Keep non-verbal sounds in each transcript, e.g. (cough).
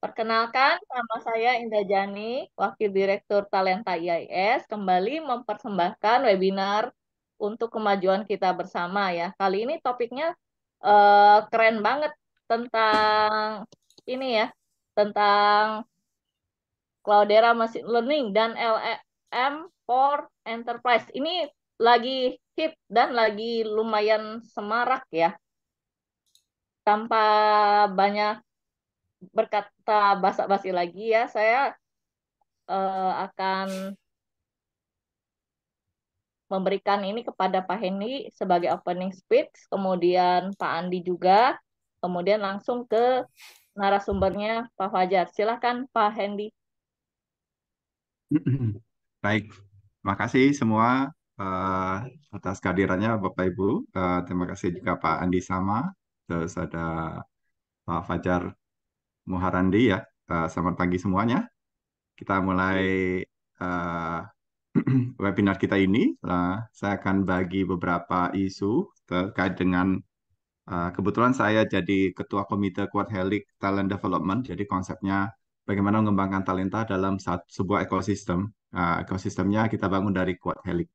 Perkenalkan, nama saya Indah Jani, Wakil Direktur Talenta IIS kembali mempersembahkan webinar untuk kemajuan kita bersama ya. Kali ini topiknya eh, keren banget tentang ini ya, tentang Cloudera Machine Learning dan LLM e for Enterprise. Ini lagi hip dan lagi lumayan semarak ya. Tanpa banyak berkata basa-basi lagi ya, saya uh, akan memberikan ini kepada Pak Hendy sebagai opening speech, kemudian Pak Andi juga, kemudian langsung ke narasumbernya Pak Fajar. Silahkan Pak Hendi. Baik, makasih semua uh, atas kehadirannya Bapak Ibu. Uh, terima kasih juga Pak Andi sama, terus ada Pak Fajar Muharandi ya. Uh, selamat pagi semuanya. Kita mulai uh, (clears throat) webinar kita ini. Uh, saya akan bagi beberapa isu terkait dengan uh, kebetulan saya jadi ketua komite Quad Helix Talent Development. Jadi konsepnya bagaimana mengembangkan talenta dalam sebuah ekosistem. Uh, ekosistemnya kita bangun dari Quad Helix.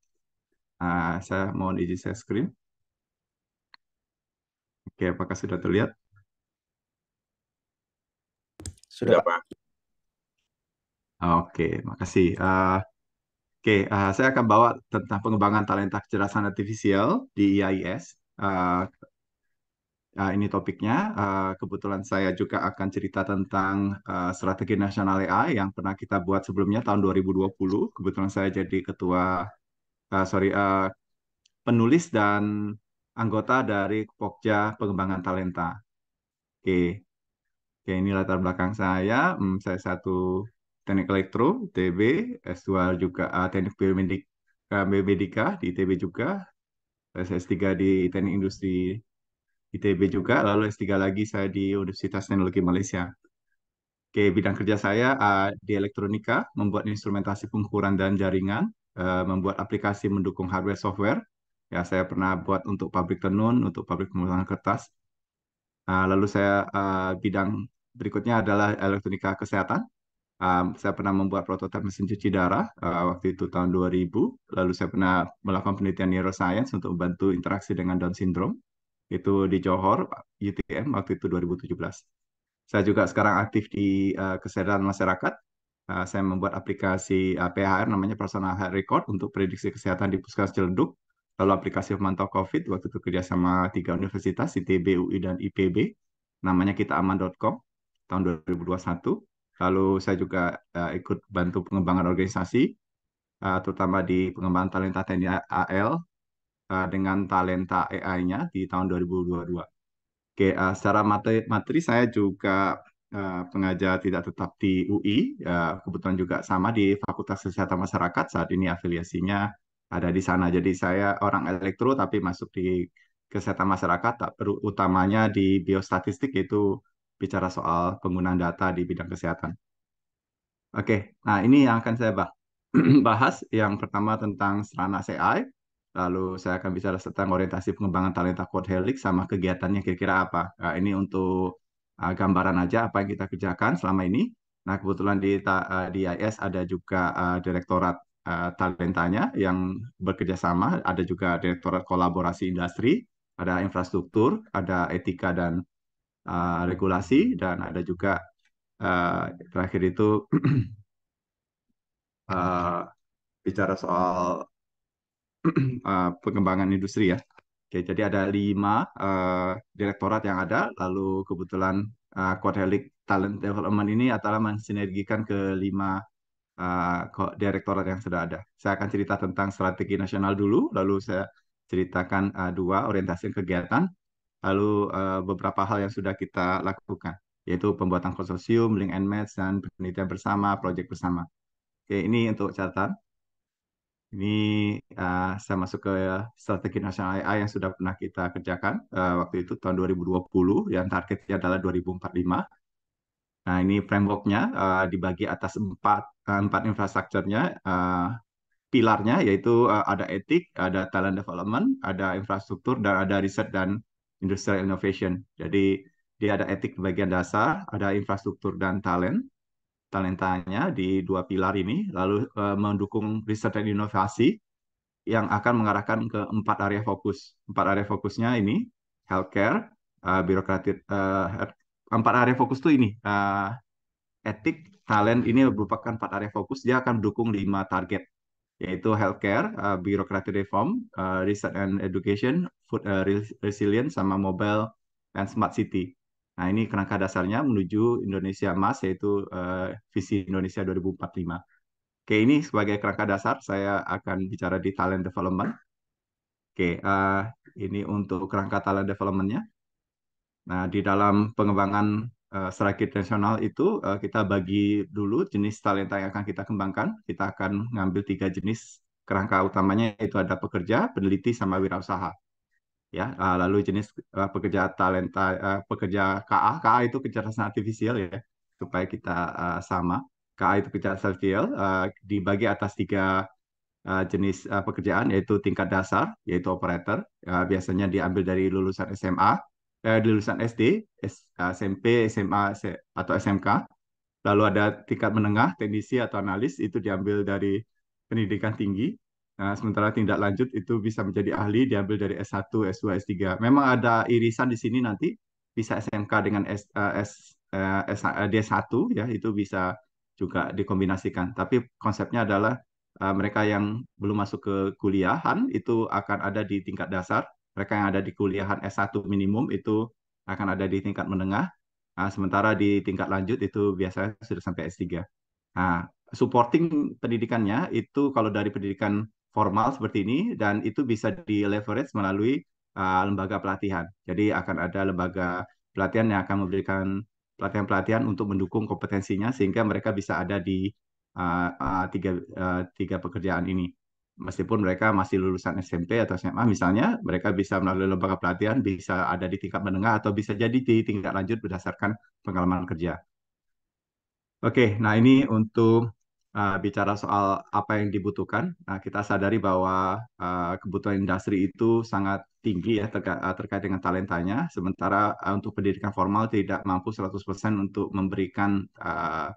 Uh, saya mohon izin saya screen. Oke, apakah sudah terlihat? Sudah, Pak. Oke, makasih. Uh, Oke, uh, saya akan bawa tentang pengembangan talenta kecerdasan artifisial di IIS Uh, eh, uh, ini topiknya. Uh, kebetulan saya juga akan cerita tentang uh, strategi nasional AI yang pernah kita buat sebelumnya tahun 2020. Kebetulan saya jadi ketua, uh, sorry, uh, penulis dan anggota dari Pokja Pengembangan Talenta. Oke, okay. Oke, ini latar belakang saya. Hmm, saya satu teknik elektro, TB, S2 juga uh, teknik biomedik, eh, biomedika di ITB juga. S3 di teknik industri ITB juga, lalu S3 lagi saya di Universitas Teknologi Malaysia. Oke, bidang kerja saya uh, di elektronika, membuat instrumentasi pengukuran dan jaringan, uh, membuat aplikasi mendukung hardware software. Ya, saya pernah buat untuk pabrik tenun, untuk pabrik pemotongan kertas, Uh, lalu saya uh, bidang berikutnya adalah elektronika kesehatan. Um, saya pernah membuat prototipe mesin cuci darah uh, waktu itu tahun 2000. Lalu saya pernah melakukan penelitian neuroscience untuk membantu interaksi dengan Down syndrome. Itu di Johor, UTM waktu itu 2017. Saya juga sekarang aktif di uh, kesehatan masyarakat. Uh, saya membuat aplikasi uh, PHR namanya Personal Health Record untuk prediksi kesehatan di Puskes Ciledug. Lalu aplikasi pemantau COVID waktu itu kerjasama tiga universitas, ITB, UI, dan IPB. Namanya kitaaman.com tahun 2021. Lalu saya juga uh, ikut bantu pengembangan organisasi, uh, terutama di pengembangan talenta TNI AL uh, eh, dengan talenta AI-nya di tahun 2022. Oke, uh, secara materi, materi saya juga uh, pengajar tidak tetap di UI, uh, kebetulan juga sama di Fakultas Kesehatan Masyarakat. Saat ini afiliasinya ada di sana. Jadi saya orang elektro tapi masuk di kesehatan masyarakat, utamanya di biostatistik itu bicara soal penggunaan data di bidang kesehatan. Oke, nah ini yang akan saya (clears throat) bahas. yang pertama tentang Serana AI, lalu saya akan bicara tentang orientasi pengembangan talenta Code Helix sama kegiatannya kira-kira apa. Nah, ini untuk ah, gambaran aja apa yang kita kerjakan selama ini. Nah, kebetulan di, uh, ah, IS ada juga ah, direktorat uh, talentanya yang bekerja sama, ada juga direktorat kolaborasi industri, ada infrastruktur, ada etika dan uh, regulasi dan ada juga uh, terakhir itu uh, (clears throat) bicara soal uh, (clears throat) pengembangan industri ya. Oke, jadi ada lima uh, direktorat yang ada, lalu kebetulan uh, Helix Talent Development ini adalah mensinergikan lima uh, direktorat yang sudah ada. Saya akan cerita tentang strategi nasional dulu, lalu saya ceritakan uh, dua orientasi kegiatan, lalu uh, beberapa hal yang sudah kita lakukan, yaitu pembuatan konsorsium, link and match, dan penelitian bersama, proyek bersama. Oke, ini untuk catatan. Ini uh, saya masuk ke strategi nasional AI yang sudah pernah kita kerjakan uh, waktu itu tahun 2020, yang targetnya adalah 2045. Nah, ini frameworknya uh, dibagi atas empat uh, empat infrastrukturnya, uh, pilarnya yaitu uh, ada etik, ada talent development, ada infrastruktur, dan ada riset dan Industrial Innovation. Jadi dia ada etik bagian dasar, ada infrastruktur dan talent. Talentanya di dua pilar ini, lalu uh, mendukung riset dan inovasi yang akan mengarahkan ke empat area fokus. Empat area fokusnya ini healthcare, uh, birokrati, uh, empat area fokus tuh ini uh, etik, talent ini merupakan empat area fokus. Dia akan mendukung lima target yaitu healthcare, uh, birokrasi reform, uh, research and education, food uh, resilience, sama mobile and smart city. Nah ini kerangka dasarnya menuju Indonesia Emas yaitu uh, visi Indonesia 2045. Oke ini sebagai kerangka dasar saya akan bicara di talent development. Oke uh, ini untuk kerangka talent developmentnya. Nah di dalam pengembangan Eh, strategi nasional itu uh, kita bagi dulu jenis talenta yang akan kita kembangkan. Kita akan ngambil tiga jenis kerangka utamanya itu ada pekerja, peneliti, sama wirausaha. Ya, uh, lalu jenis uh, pekerja talenta, uh, pekerja KA, KA itu kecerdasan artifisial ya, supaya kita uh, sama. KA itu kecerdasan artifisial uh, dibagi atas tiga jenis pekerjaan yaitu tingkat dasar yaitu operator biasanya diambil dari lulusan SMA eh, lulusan SD, SMP, eh, SMA atau SMK. Lalu ada tingkat menengah, teknisi atau analis itu diambil dari pendidikan tinggi. Nah, sementara tindak lanjut itu bisa menjadi ahli diambil dari S1, S2, S3. Memang ada irisan di sini nanti bisa SMK dengan S, eh, S, eh, S, D1 ya, itu bisa juga dikombinasikan. Tapi konsepnya adalah mereka yang belum masuk ke kuliahan itu akan ada di tingkat dasar mereka yang ada di kuliahan S1 minimum itu akan ada di tingkat menengah, nah, sementara di tingkat lanjut itu biasanya sudah sampai S3. Nah, supporting pendidikannya itu kalau dari pendidikan formal seperti ini dan itu bisa di leverage melalui uh, lembaga pelatihan. Jadi akan ada lembaga pelatihan yang akan memberikan pelatihan-pelatihan untuk mendukung kompetensinya sehingga mereka bisa ada di uh, uh, tiga, uh, tiga pekerjaan ini meskipun mereka masih lulusan SMP atau SMA misalnya mereka bisa melalui lembaga pelatihan bisa ada di tingkat menengah atau bisa jadi di tingkat lanjut berdasarkan pengalaman kerja. Oke, nah ini untuk uh, bicara soal apa yang dibutuhkan. Nah, kita sadari bahwa uh, kebutuhan industri itu sangat tinggi ya terka eh, terkait dengan talentanya, sementara uh, untuk pendidikan formal tidak mampu 100% untuk memberikan uh,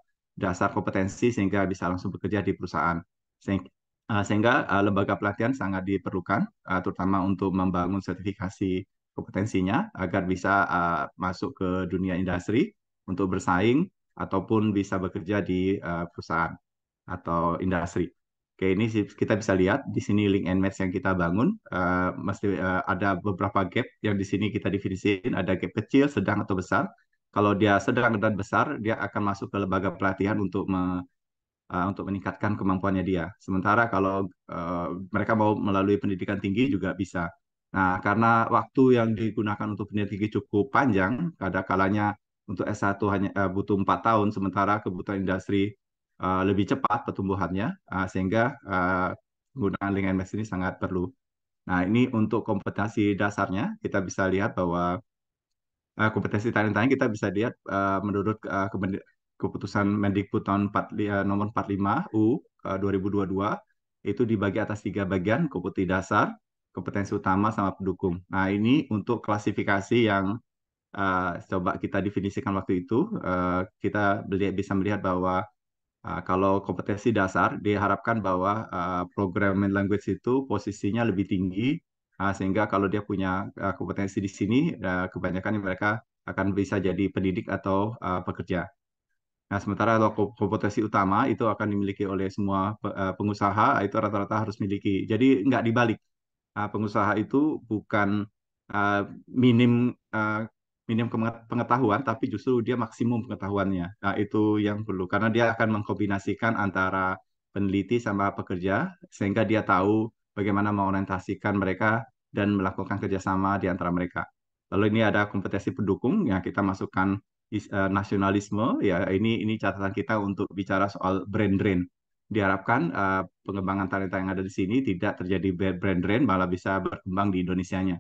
dasar kompetensi sehingga bisa langsung bekerja di perusahaan Eh, sehingga eh, lembaga pelatihan sangat diperlukan, eh, terutama untuk membangun sertifikasi kompetensinya agar bisa masuk ke dunia industri untuk bersaing ataupun bisa bekerja di perusahaan atau industri. Oke, ini kita bisa lihat di sini link and match yang kita bangun. Uh, mesti uh, ada beberapa gap yang di sini kita definisikan. Ada gap kecil, sedang atau besar. Kalau dia sedang dan besar, dia akan masuk ke lembaga pelatihan untuk uh, untuk meningkatkan kemampuannya dia. Sementara kalau uh, mereka mau melalui pendidikan tinggi juga bisa. Nah, karena waktu yang digunakan untuk pendidikan tinggi cukup panjang, kadang kalanya untuk S1 hanya uh, butuh empat tahun, sementara kebutuhan industri uh, lebih cepat pertumbuhannya, uh, sehingga uh, penggunaan link and ini sangat perlu. Nah, ini untuk kompetensi dasarnya, kita bisa lihat bahwa uh, kompetensi talenta kita bisa lihat uh, menurut uh, keputusan Mendikbud tahun 4, eh, nomor 45 U 2022 itu dibagi atas tiga bagian kompetensi dasar, kompetensi utama sama pendukung. Nah ini untuk klasifikasi yang uh, coba kita definisikan waktu itu uh, kita bisa melihat bahwa uh, kalau kompetensi dasar diharapkan bahwa uh, programming language itu posisinya lebih tinggi uh, sehingga kalau dia punya uh, kompetensi di sini uh, kebanyakan mereka akan bisa jadi pendidik atau uh, pekerja. Nah, sementara kalau kompetensi utama itu akan dimiliki oleh semua e, pengusaha, itu rata-rata harus miliki. Jadi nggak dibalik. Nah, pengusaha itu bukan e, minim e, minim pengetahuan, tapi justru dia maksimum pengetahuannya. Nah, itu yang perlu. Karena dia akan mengkombinasikan antara peneliti sama pekerja, sehingga dia tahu bagaimana mengorientasikan mereka dan melakukan kerjasama di antara mereka. Lalu ini ada kompetensi pendukung, yang kita masukkan Eh, nasionalisme ya ini ini catatan kita untuk bicara soal brand drain diharapkan uh, pengembangan talenta yang ada di sini tidak terjadi brand drain malah bisa berkembang di Indonesianya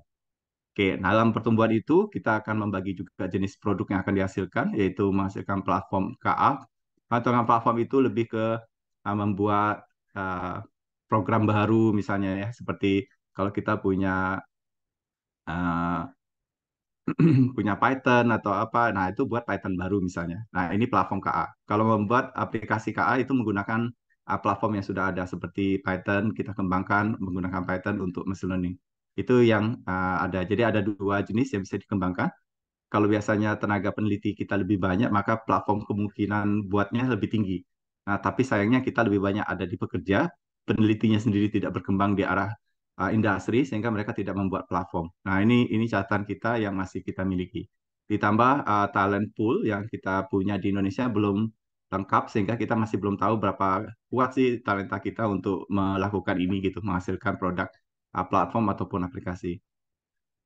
Oke, nah dalam pertumbuhan itu kita akan membagi juga jenis produk yang akan dihasilkan, yaitu menghasilkan platform KA. Atau dengan platform itu lebih ke uh, membuat uh, program baru misalnya ya, seperti kalau kita punya uh, (clears throat) punya Python atau apa. Nah, itu buat Python baru misalnya. Nah, ini platform KA. Kalau membuat aplikasi KA itu menggunakan uh, platform yang sudah ada seperti Python, kita kembangkan menggunakan Python untuk machine learning. Itu yang uh, ada. Jadi ada dua jenis yang bisa dikembangkan. Kalau biasanya tenaga peneliti kita lebih banyak, maka platform kemungkinan buatnya lebih tinggi. Nah, tapi sayangnya kita lebih banyak ada di pekerja, penelitinya sendiri tidak berkembang di arah uh, industri sehingga mereka tidak membuat platform. Nah, ini ini catatan kita yang masih kita miliki. Ditambah uh, talent pool yang kita punya di Indonesia belum lengkap sehingga kita masih belum tahu berapa kuat sih talenta kita untuk melakukan ini gitu, menghasilkan produk uh, platform ataupun aplikasi.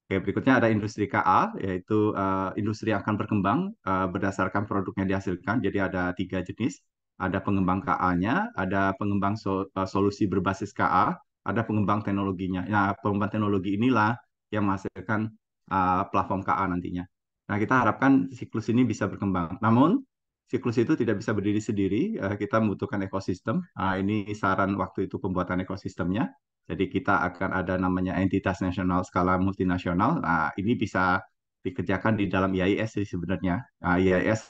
Oke, berikutnya ada industri KA, yaitu uh, industri yang akan berkembang uh, berdasarkan produk yang dihasilkan. Jadi ada tiga jenis, ada pengembang KA-nya, ada pengembang so, uh, solusi berbasis KA, ada pengembang teknologinya. Nah, pengembang teknologi inilah yang menghasilkan uh, platform KA nantinya. Nah, kita harapkan siklus ini bisa berkembang. Namun, siklus itu tidak bisa berdiri sendiri. Uh, kita membutuhkan ekosistem. Uh, ini saran waktu itu pembuatan ekosistemnya. Jadi kita akan ada namanya entitas nasional skala multinasional. Nah, ini bisa dikerjakan di dalam IIS sih sebenarnya. Uh, IIS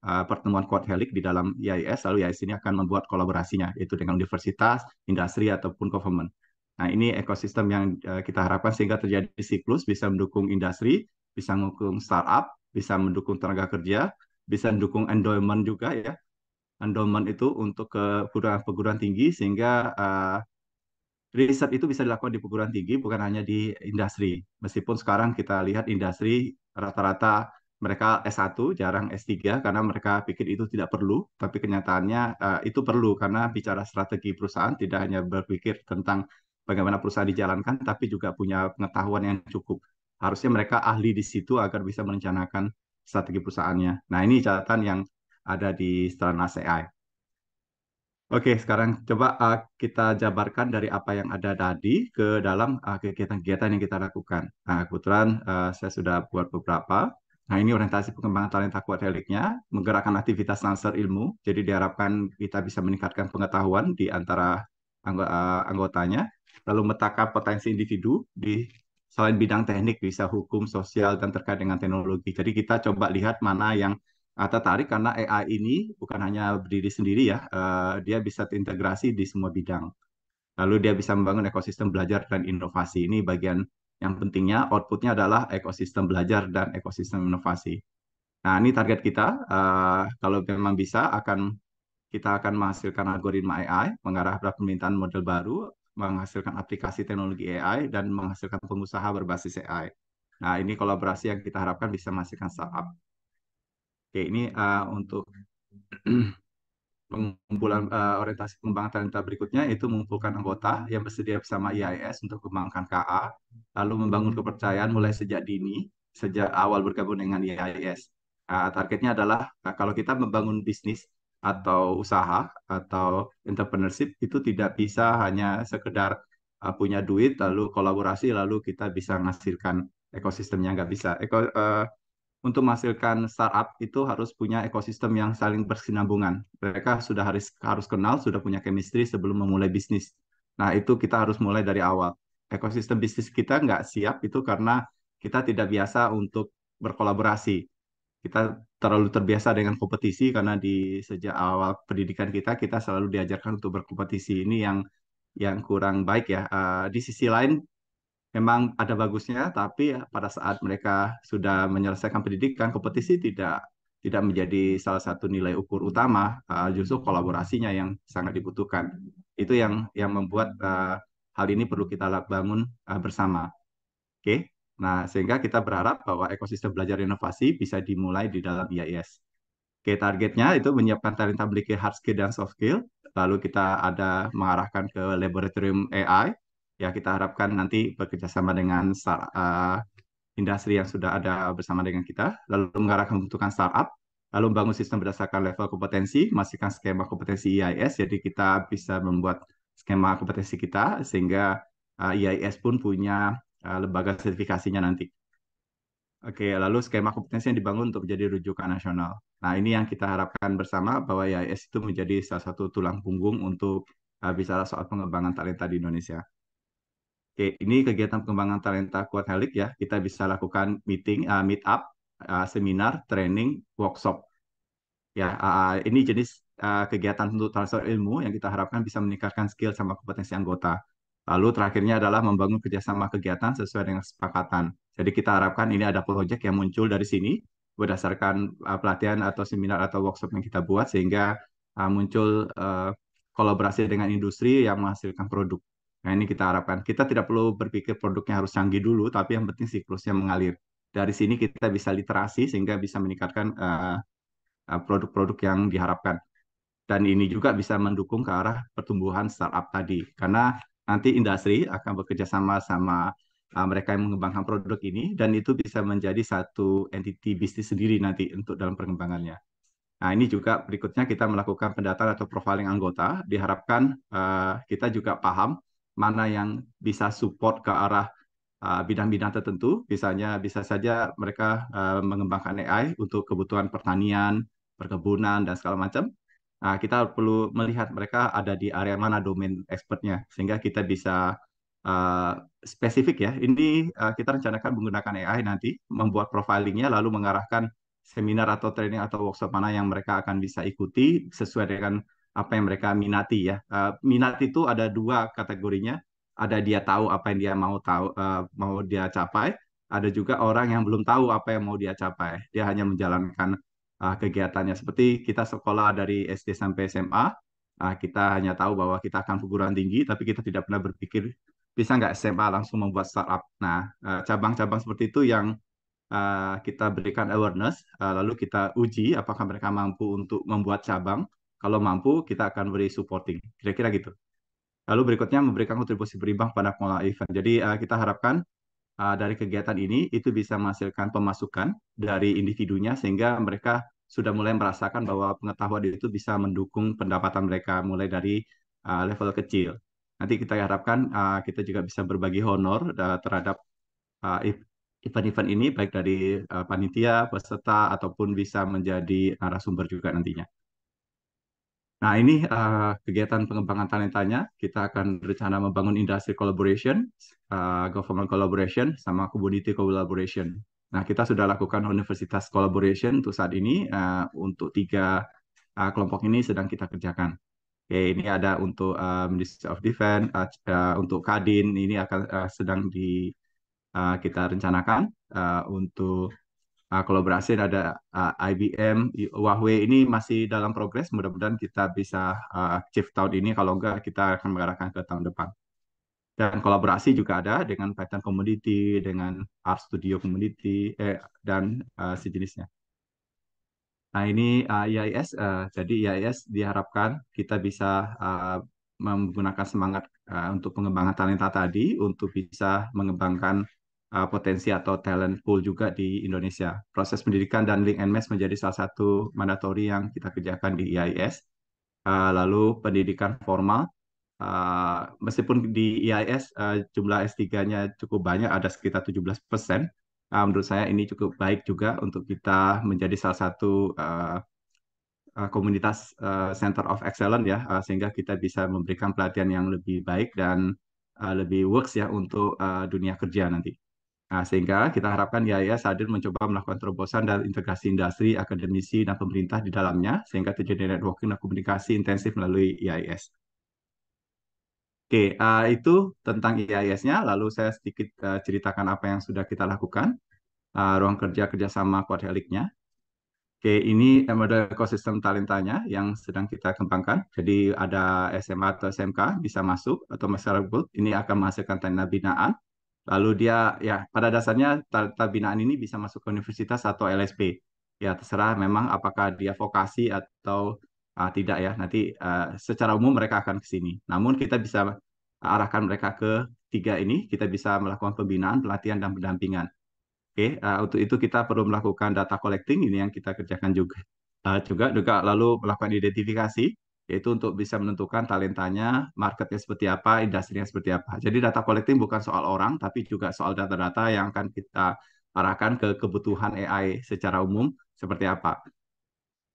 Eh, pertemuan pertemuan helix di dalam e IIS lalu e IIS ini akan membuat kolaborasinya, yaitu dengan universitas, industri, ataupun government. Nah, ini ekosistem yang eh, kita harapkan sehingga terjadi siklus bisa mendukung industri, bisa mendukung startup, bisa mendukung tenaga kerja, bisa mendukung endowment juga ya. Endowment itu untuk ke perguruan-perguruan tinggi sehingga uh, riset itu bisa dilakukan di perguruan tinggi bukan hanya di industri. Meskipun sekarang kita lihat industri rata-rata mereka S1 jarang S3 karena mereka pikir itu tidak perlu, tapi kenyataannya uh, itu perlu karena bicara strategi perusahaan tidak hanya berpikir tentang bagaimana perusahaan dijalankan tapi juga punya pengetahuan yang cukup. Harusnya mereka ahli di situ agar bisa merencanakan strategi perusahaannya. Nah, ini catatan yang ada di Stranas AI. Oke, sekarang coba uh, kita jabarkan dari apa yang ada tadi ke dalam eh, kegiatan-kegiatan uh, yang kita lakukan. Nah, kebetulan uh, saya sudah buat beberapa Nah, ini orientasi pengembangan talenta kuat heliknya, menggerakkan aktivitas transfer ilmu. Jadi diharapkan kita bisa meningkatkan pengetahuan di antara eh, anggotanya, lalu metakan potensi individu di selain bidang teknik bisa hukum, sosial dan terkait dengan teknologi. Jadi kita coba lihat mana yang eh, tertarik karena AI ini bukan hanya berdiri sendiri ya, eh, dia bisa terintegrasi di semua bidang. Lalu dia bisa membangun ekosistem belajar dan inovasi. Ini bagian yang pentingnya outputnya adalah ekosistem belajar dan ekosistem inovasi. Nah, ini target kita. Uh, kalau memang bisa, akan kita akan menghasilkan algoritma AI, mengarah pada permintaan model baru, menghasilkan aplikasi teknologi AI, dan menghasilkan pengusaha berbasis AI. Nah, ini kolaborasi yang kita harapkan bisa menghasilkan startup. Oke, ini uh, untuk (clears throat) pengumpulan uh, orientasi pengembangan talenta berikutnya itu mengumpulkan anggota yang bersedia bersama IIS untuk mengembangkan KA, lalu membangun kepercayaan mulai sejak dini, sejak awal bergabung dengan IIS Uh, nah, targetnya adalah uh, kalau kita membangun bisnis atau usaha atau entrepreneurship itu tidak bisa hanya sekedar uh, punya duit lalu kolaborasi lalu kita bisa menghasilkan ekosistemnya nggak bisa. Eko, uh, untuk menghasilkan startup itu harus punya ekosistem yang saling bersinambungan. Mereka sudah harus harus kenal, sudah punya chemistry sebelum memulai bisnis. Nah, itu kita harus mulai dari awal. Ekosistem bisnis kita nggak siap itu karena kita tidak biasa untuk berkolaborasi. Kita terlalu terbiasa dengan kompetisi karena di sejak awal pendidikan kita kita selalu diajarkan untuk berkompetisi. Ini yang yang kurang baik ya. Uh, di sisi lain memang ada bagusnya, tapi pada saat mereka sudah menyelesaikan pendidikan, kompetisi tidak tidak menjadi salah satu nilai ukur utama, eh, justru kolaborasinya yang sangat dibutuhkan. Itu yang yang membuat eh, hal ini perlu kita bangun eh, bersama. Oke, nah sehingga kita berharap bahwa ekosistem belajar inovasi bisa dimulai di dalam IIS. Oke, targetnya itu menyiapkan talenta memiliki hard skill dan soft skill, lalu kita ada mengarahkan ke laboratorium AI, ya kita harapkan nanti bekerjasama dengan startup uh, eh, industri yang sudah ada bersama dengan kita, lalu mengarahkan membutuhkan startup, lalu membangun sistem berdasarkan level kompetensi, memastikan skema kompetensi e IIS, jadi kita bisa membuat skema kompetensi kita sehingga uh, eh, e IIS pun punya uh, lembaga sertifikasinya nanti. Oke, lalu skema kompetensi yang dibangun untuk menjadi rujukan nasional. Nah, ini yang kita harapkan bersama bahwa e IIS itu menjadi salah satu tulang punggung untuk uh, bicara soal pengembangan talenta di Indonesia. Oke, ini kegiatan pengembangan talenta kuat helik ya. Kita bisa lakukan meeting, uh, eh, meet up, uh, eh, seminar, training, workshop. Ya, uh, ini jenis uh, kegiatan untuk transfer ilmu yang kita harapkan bisa meningkatkan skill sama kompetensi anggota. Lalu terakhirnya adalah membangun kerjasama kegiatan sesuai dengan kesepakatan. Jadi kita harapkan ini ada proyek yang muncul dari sini berdasarkan uh, pelatihan atau seminar atau workshop yang kita buat sehingga uh, muncul uh, kolaborasi dengan industri yang menghasilkan produk. Nah, ini kita harapkan. Kita tidak perlu berpikir produknya harus canggih dulu, tapi yang penting siklusnya mengalir. Dari sini kita bisa literasi sehingga bisa meningkatkan eh, eh, produk-produk uh, yang diharapkan. Dan ini juga bisa mendukung ke arah pertumbuhan startup tadi. Karena nanti industri akan bekerja sama sama uh, mereka yang mengembangkan produk ini dan itu bisa menjadi satu entiti bisnis sendiri nanti untuk dalam perkembangannya. Nah, ini juga berikutnya kita melakukan pendataan atau profiling anggota. Diharapkan uh, kita juga paham mana yang bisa support ke arah uh, bidang-bidang uh, tertentu. Misalnya bisa saja mereka uh, mengembangkan AI untuk kebutuhan pertanian, perkebunan dan segala macam. Nah, kita perlu melihat mereka ada di area mana domain expertnya sehingga kita bisa uh, spesifik ya. Ini uh, kita rencanakan menggunakan AI nanti membuat profilingnya lalu mengarahkan seminar atau training atau workshop mana yang mereka akan bisa ikuti sesuai dengan apa yang mereka minati ya. Uh, minat itu ada dua kategorinya. Ada dia tahu apa yang dia mau tahu uh, mau dia capai, ada juga orang yang belum tahu apa yang mau dia capai. Dia hanya menjalankan uh, kegiatannya seperti kita sekolah dari SD sampai SMA, uh, kita hanya tahu bahwa kita akan perguruan tinggi tapi kita tidak pernah berpikir bisa nggak SMA langsung membuat startup. Nah, cabang-cabang uh, seperti itu yang uh, kita berikan awareness, uh, lalu kita uji apakah mereka mampu untuk membuat cabang kalau mampu, kita akan beri supporting. Kira-kira gitu. Lalu berikutnya memberikan kontribusi berimbang pada pengelola event. Jadi uh, kita harapkan uh, dari kegiatan ini itu bisa menghasilkan pemasukan dari individunya sehingga mereka sudah mulai merasakan bahwa pengetahuan itu bisa mendukung pendapatan mereka mulai dari uh, level kecil. Nanti kita harapkan uh, kita juga bisa berbagi honor uh, terhadap event event-event ini baik dari uh, panitia, peserta ataupun bisa menjadi narasumber juga nantinya. Nah, ini uh, kegiatan pengembangan talentanya. Kita akan rencana membangun industri collaboration, uh, government collaboration, sama community collaboration. Nah, kita sudah lakukan universitas collaboration untuk saat ini. Uh, untuk tiga uh, kelompok ini sedang kita kerjakan. Oke, ini ada untuk uh, Ministry of Defense, uh, uh, untuk Kadin, ini akan uh, sedang di uh, kita rencanakan. Uh, untuk uh, ah, kolaborasi ada uh, ah, IBM, Huawei ini masih dalam progres. Mudah-mudahan kita bisa uh, ah, achieve tahun ini. Kalau enggak, kita akan mengarahkan ke tahun depan. Dan kolaborasi juga ada dengan Python Community, dengan Art Studio Community, eh, dan uh, sejenisnya. Nah ini uh, IIS, uh, jadi IIS diharapkan kita bisa uh, menggunakan semangat uh, untuk pengembangan talenta tadi untuk bisa mengembangkan uh, potensi atau talent pool juga di Indonesia. Proses pendidikan dan link and match menjadi salah satu mandatori yang kita kerjakan di IIS. Uh, lalu pendidikan formal, uh, meskipun di IIS uh, jumlah S3-nya cukup banyak, ada sekitar 17 persen, uh, menurut saya ini cukup baik juga untuk kita menjadi salah satu uh, uh, komunitas uh, center of excellence ya uh, sehingga kita bisa memberikan pelatihan yang lebih baik dan uh, lebih works ya untuk uh, dunia kerja nanti. Nah, sehingga kita harapkan IAIS hadir mencoba melakukan terobosan dan integrasi industri, akademisi, dan pemerintah di dalamnya, sehingga terjadi networking dan komunikasi intensif melalui IAIS. Oke, uh, itu tentang IAIS-nya. Lalu saya sedikit uh, ceritakan apa yang sudah kita lakukan, uh, ruang kerja kerjasama kuadheliknya. Oke, ini model ekosistem talentanya yang sedang kita kembangkan. Jadi ada SMA atau SMK bisa masuk atau masyarakat ini akan menghasilkan talenta binaan Lalu dia ya pada dasarnya tata binaan ini bisa masuk ke universitas atau LSP. Ya terserah memang apakah dia vokasi atau uh, tidak ya. Nanti uh, secara umum mereka akan ke sini. Namun kita bisa arahkan mereka ke tiga ini, kita bisa melakukan pembinaan, pelatihan dan pendampingan. Oke, uh, untuk itu kita perlu melakukan data collecting ini yang kita kerjakan juga. Uh, juga juga lalu melakukan identifikasi yaitu untuk bisa menentukan talentanya, marketnya seperti apa, industrinya seperti apa. Jadi data collecting bukan soal orang, tapi juga soal data-data yang akan kita arahkan ke kebutuhan AI secara umum seperti apa.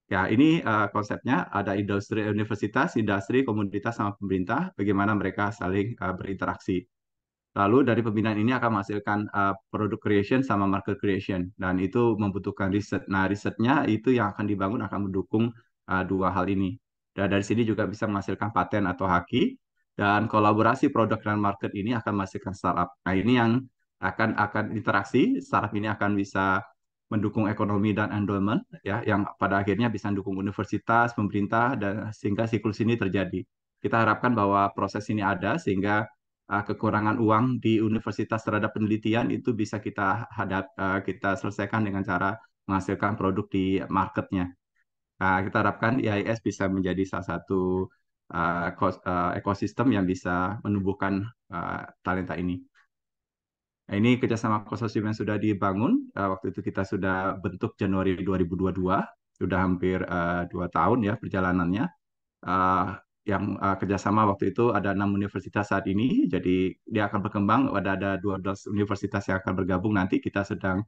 Ya, ini uh, konsepnya ada industri universitas, industri, komunitas sama pemerintah, bagaimana mereka saling uh, berinteraksi. Lalu dari pembinaan ini akan menghasilkan uh, product creation sama market creation dan itu membutuhkan riset. Nah, risetnya itu yang akan dibangun akan mendukung uh, dua hal ini. Dan dari sini juga bisa menghasilkan paten atau haki dan kolaborasi produk dan market ini akan menghasilkan startup. Nah, ini yang akan akan interaksi startup ini akan bisa mendukung ekonomi dan endowment ya yang pada akhirnya bisa mendukung universitas, pemerintah dan sehingga siklus ini terjadi. Kita harapkan bahwa proses ini ada sehingga uh, kekurangan uang di universitas terhadap penelitian itu bisa kita hadap uh, kita selesaikan dengan cara menghasilkan produk di marketnya uh, kita harapkan e IIS bisa menjadi salah satu uh, uh, ekosistem yang bisa menumbuhkan uh, talenta ini. Nah, ini kerjasama konsorsium yang sudah dibangun. Uh, waktu itu kita sudah bentuk Januari 2022, sudah hampir uh, dua tahun ya perjalanannya. Uh, yang uh, kerjasama waktu itu ada enam universitas saat ini, jadi dia akan berkembang. Ada ada 12 universitas yang akan bergabung nanti. Kita sedang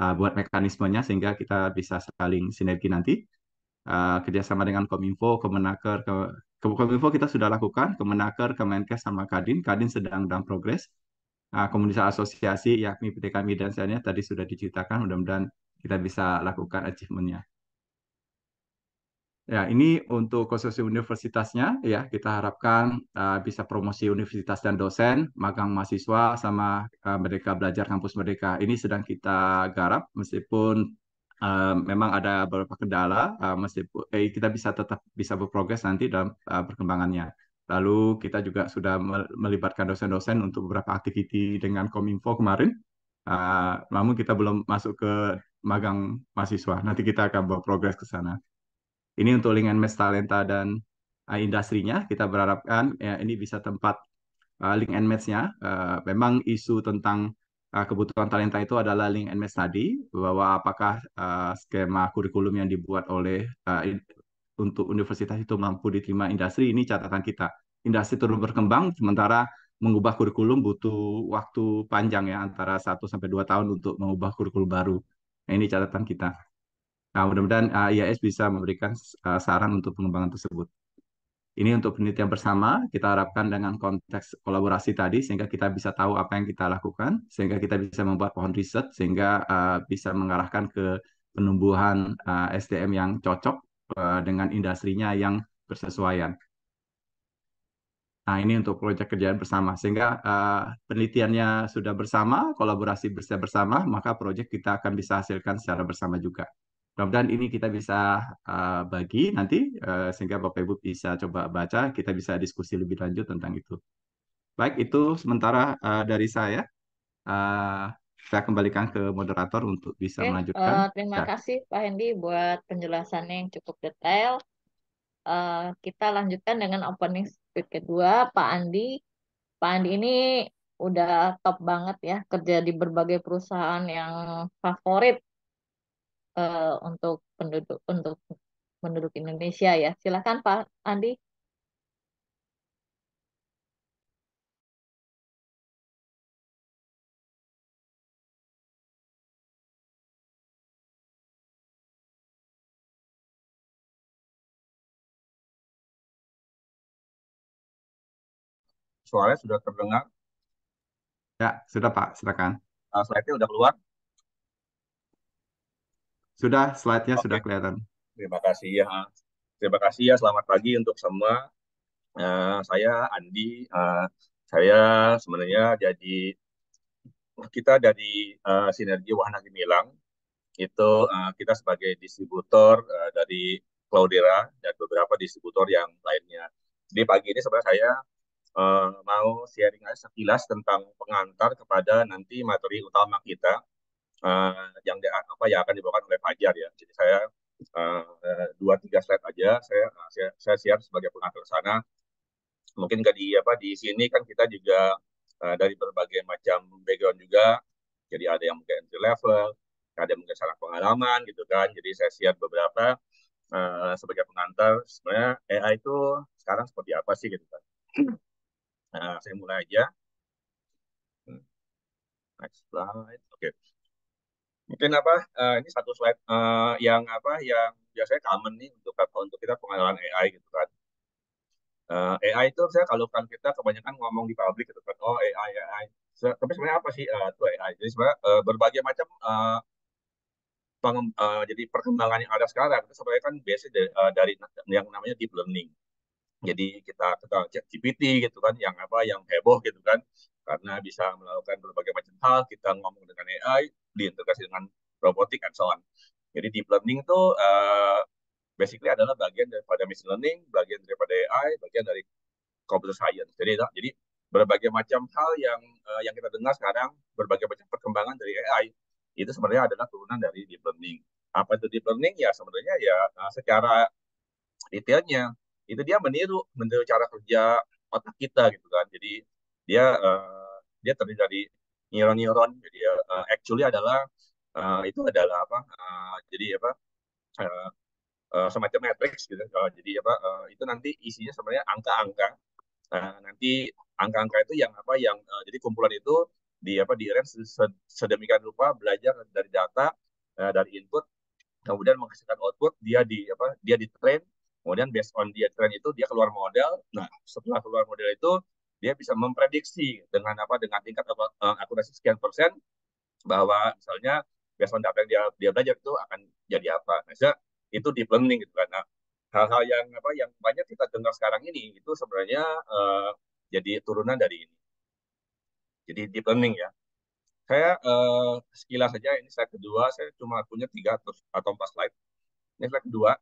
uh, buat mekanismenya sehingga kita bisa saling sinergi nanti. Eh, kerjasama dengan Kominfo, Kemenaker, ke, Kominfo kita sudah lakukan, Kemenaker, Kemenkes sama Kadin, Kadin sedang dalam progres. Uh, eh, komunitas asosiasi yakni PT kami dan lainnya tadi sudah diceritakan, mudah-mudahan kita bisa lakukan achievementnya. Ya, ini untuk konsorsium universitasnya ya kita harapkan uh, bisa promosi universitas dan dosen, magang mahasiswa sama uh, mereka belajar kampus mereka. Ini sedang kita garap meskipun uh, memang ada beberapa kendala uh, meskipun eh, kita bisa tetap bisa berprogres nanti dalam uh, perkembangannya. Lalu kita juga sudah melibatkan dosen-dosen untuk beberapa aktiviti dengan Kominfo kemarin. Uh, namun kita belum masuk ke magang mahasiswa. Nanti kita akan berprogres ke sana. Ini untuk link and talenta dan uh, industrinya. Kita berharapkan ya, ini bisa tempat uh, eh, link and match-nya. Uh, memang isu tentang uh, kebutuhan talenta itu adalah link and match tadi bahwa apakah uh, skema kurikulum yang dibuat oleh uh, untuk universitas itu mampu diterima industri ini catatan kita industri terus berkembang sementara mengubah kurikulum butuh waktu panjang ya antara 1 sampai dua tahun untuk mengubah kurikulum baru. Nah, ini catatan kita. Nah, mudah-mudahan IAS bisa memberikan uh, saran untuk pengembangan tersebut. Ini untuk penelitian bersama, kita harapkan dengan konteks kolaborasi tadi, sehingga kita bisa tahu apa yang kita lakukan, sehingga kita bisa membuat pohon riset, sehingga uh, bisa mengarahkan ke penumbuhan uh, eh, SDM yang cocok uh, dengan industrinya yang bersesuaian. Nah, ini untuk proyek kerjaan bersama. Sehingga uh, penelitiannya sudah bersama, kolaborasi bersama, maka proyek kita akan bisa hasilkan secara bersama juga. Mudah-mudahan ini kita bisa uh, bagi nanti uh, sehingga Bapak Ibu bisa coba baca, kita bisa diskusi lebih lanjut tentang itu. Baik, itu sementara uh, dari saya. Uh, saya kembalikan ke moderator untuk bisa Oke, melanjutkan. Uh, terima ya. kasih Pak Hendy buat penjelasannya yang cukup detail. Uh, kita lanjutkan dengan opening speed kedua, Pak Andi. Pak Andi ini udah top banget ya kerja di berbagai perusahaan yang favorit uh, untuk penduduk untuk penduduk Indonesia ya. Silakan Pak Andi. Suaranya sudah terdengar? Ya, sudah Pak, silakan. Uh, slide-nya udah keluar? Sudah, slide-nya okay. sudah kelihatan. Terima kasih ya. Terima kasih ya. Selamat pagi untuk semua. Uh, saya Andi. Uh, saya sebenarnya jadi kita dari uh, eh, sinergi Wahana Gemilang itu uh, kita sebagai distributor uh, dari Cloudera dan beberapa distributor yang lainnya. Jadi pagi ini sebenarnya saya uh, mau sharing aja sekilas tentang pengantar kepada nanti materi utama kita uh, yang di, apa yang akan dibawakan oleh Fajar ya. Jadi saya eh, dua tiga slide aja saya eh, saya, saya siap sebagai pengantar sana. Mungkin di apa di sini kan kita juga uh, dari berbagai macam background juga. Jadi ada yang mungkin entry level, ada yang mungkin salah pengalaman gitu kan. Jadi saya siap beberapa uh, sebagai pengantar sebenarnya AI itu sekarang seperti apa sih gitu kan. Nah, saya mulai aja. Hmm, next slide. Oke. Okay mungkin apa uh, ini satu slide uh, yang apa yang biasanya common nih untuk untuk kita pengenalan AI gitu kan uh, eh, AI itu saya kalau kan kita kebanyakan ngomong di publik gitu kan oh AI AI tapi sebenarnya apa sih uh, itu AI jadi sebenarnya uh, berbagai macam uh, pengem, uh, jadi perkembangan yang ada sekarang itu sebenarnya kan biasanya dari, uh, dari yang namanya deep learning jadi kita Chat GPT gitu kan yang apa yang heboh gitu kan karena bisa melakukan berbagai macam hal kita ngomong dengan AI diintegrasi dengan robotik and so on. Jadi deep learning itu uh, eh, basically adalah bagian daripada machine learning, bagian daripada AI, bagian dari computer science. Jadi jadi berbagai macam hal yang uh, yang kita dengar sekarang, berbagai macam perkembangan dari AI itu sebenarnya adalah turunan dari deep learning. Apa itu deep learning? Ya sebenarnya ya uh, secara detailnya itu dia meniru meniru cara kerja otak kita gitu kan. Jadi dia uh, dia terdiri dari neuron-neuron jadi uh, actually adalah uh, itu adalah apa uh, jadi apa uh, uh, semacam matrix gitu uh, jadi apa uh, itu nanti isinya sebenarnya angka-angka uh, nanti angka-angka itu yang apa yang uh, jadi kumpulan itu di apa di range sedemikian rupa belajar dari data uh, dari input kemudian menghasilkan output dia di apa dia di train kemudian based on dia train itu dia keluar model nah setelah keluar model itu dia bisa memprediksi dengan apa dengan tingkat eh, akurasi sekian persen bahwa misalnya besok data yang dia, dia belajar itu akan jadi apa. Nah, itu deep learning gitu kan. Nah, hal-hal yang apa yang banyak kita dengar sekarang ini itu sebenarnya uh, jadi turunan dari ini. Jadi deep learning ya. Saya uh, sekilas saja ini saya kedua, saya cuma punya tiga atau empat slide. Ini slide kedua.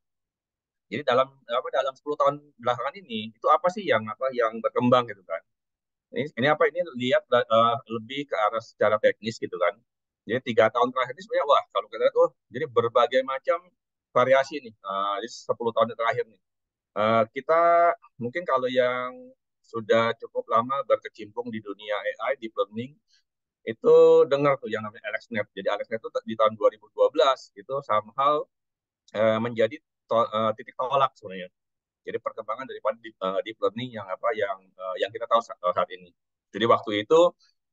Jadi dalam apa dalam 10 tahun belakangan ini itu apa sih yang apa yang berkembang gitu kan? Ini, ini apa ini lihat uh, lebih ke arah secara teknis gitu kan? Jadi tiga tahun terakhir ini sebenarnya wah kalau kita tuh oh, jadi berbagai macam variasi nih. Eh, uh, 10 tahun terakhir nih. Uh, kita mungkin kalau yang sudah cukup lama berkecimpung di dunia AI deep learning itu dengar tuh yang namanya AlexNet. Jadi AlexNet itu di tahun 2012 itu somehow uh, menjadi to, uh, titik tolak sebenarnya. Jadi perkembangan daripada deep, uh, deep learning yang apa yang uh, yang kita tahu saat, ini. Jadi waktu itu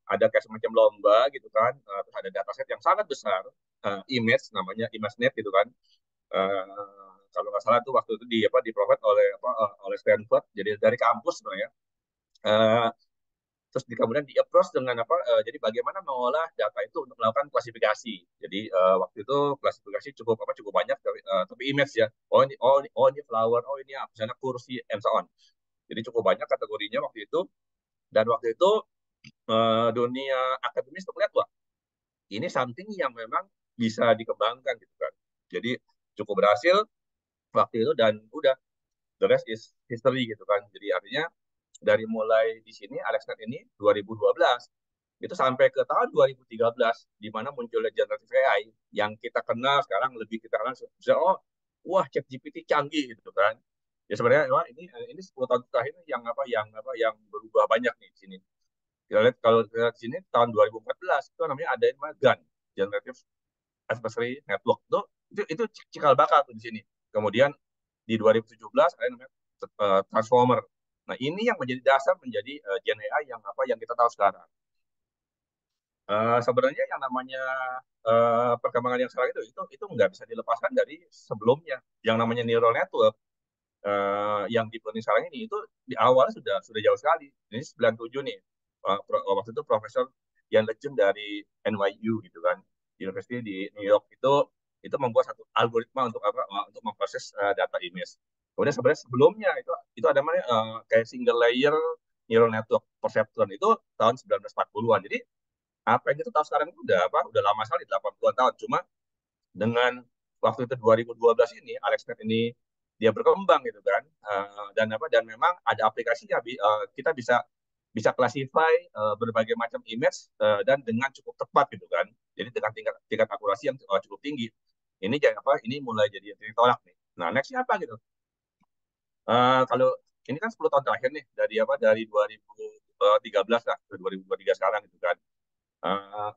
ada kayak semacam lomba gitu kan, uh, terus ada dataset yang sangat besar, uh, image namanya ImageNet gitu kan. Uh, kalau nggak salah itu waktu itu di apa di oleh apa uh, oleh Stanford. Jadi dari kampus sebenarnya. Uh, terus di, kemudian di approach dengan apa uh, jadi bagaimana mengolah data itu untuk melakukan klasifikasi jadi uh, waktu itu klasifikasi cukup apa cukup banyak tapi, uh, tapi image ya oh ini oh ini, oh, ini flower oh ini apa sana kursi and so on jadi cukup banyak kategorinya waktu itu dan waktu itu uh, dunia akademis melihat wah ini something yang memang bisa dikembangkan gitu kan jadi cukup berhasil waktu itu dan udah the rest is history gitu kan jadi artinya dari mulai di sini AlexNet ini 2012 itu sampai ke tahun 2013 di mana munculnya generative AI yang kita kenal sekarang lebih kita kenal bisa oh wah chat GPT canggih gitu kan ya sebenarnya wah, ini ini 10 tahun terakhir yang apa yang apa yang berubah banyak nih di sini kita lihat kalau kita lihat di sini tahun 2014 itu namanya ada yang namanya GAN generative adversary network itu itu itu cikal bakal tuh di sini kemudian di 2017 ada yang namanya uh, transformer Nah, ini yang menjadi dasar menjadi uh, Gen AI yang apa yang kita tahu sekarang. Uh, sebenarnya yang namanya uh, perkembangan yang sekarang itu itu itu nggak bisa dilepaskan dari sebelumnya yang namanya neural network uh, yang di sekarang ini itu di awal sudah sudah jauh sekali. Ini 97 nih. Uh, waktu itu profesor yang legend dari NYU gitu kan. University di New York itu itu membuat satu algoritma untuk apa untuk memproses uh, data image kemudian sebenarnya sebelumnya itu itu ada namanya uh, kayak single layer neural network perceptron itu tahun 1940-an jadi apa yang kita tahu sekarang itu udah apa udah lama sekali 80-an tahun cuma dengan waktu itu 2012 ini AlexNet ini dia berkembang gitu kan uh, dan apa dan memang ada aplikasinya uh, kita bisa bisa classify uh, berbagai macam image uh, dan dengan cukup tepat gitu kan. Jadi dengan tingkat tingkat akurasi yang cukup tinggi. Ini jadi apa? Ini mulai jadi yang ditolak nih. Nah, nextnya apa gitu? Uh, kalau ini kan 10 tahun terakhir nih dari apa dari 2013 eh, lah ke 2023 sekarang gitu kan. Uh,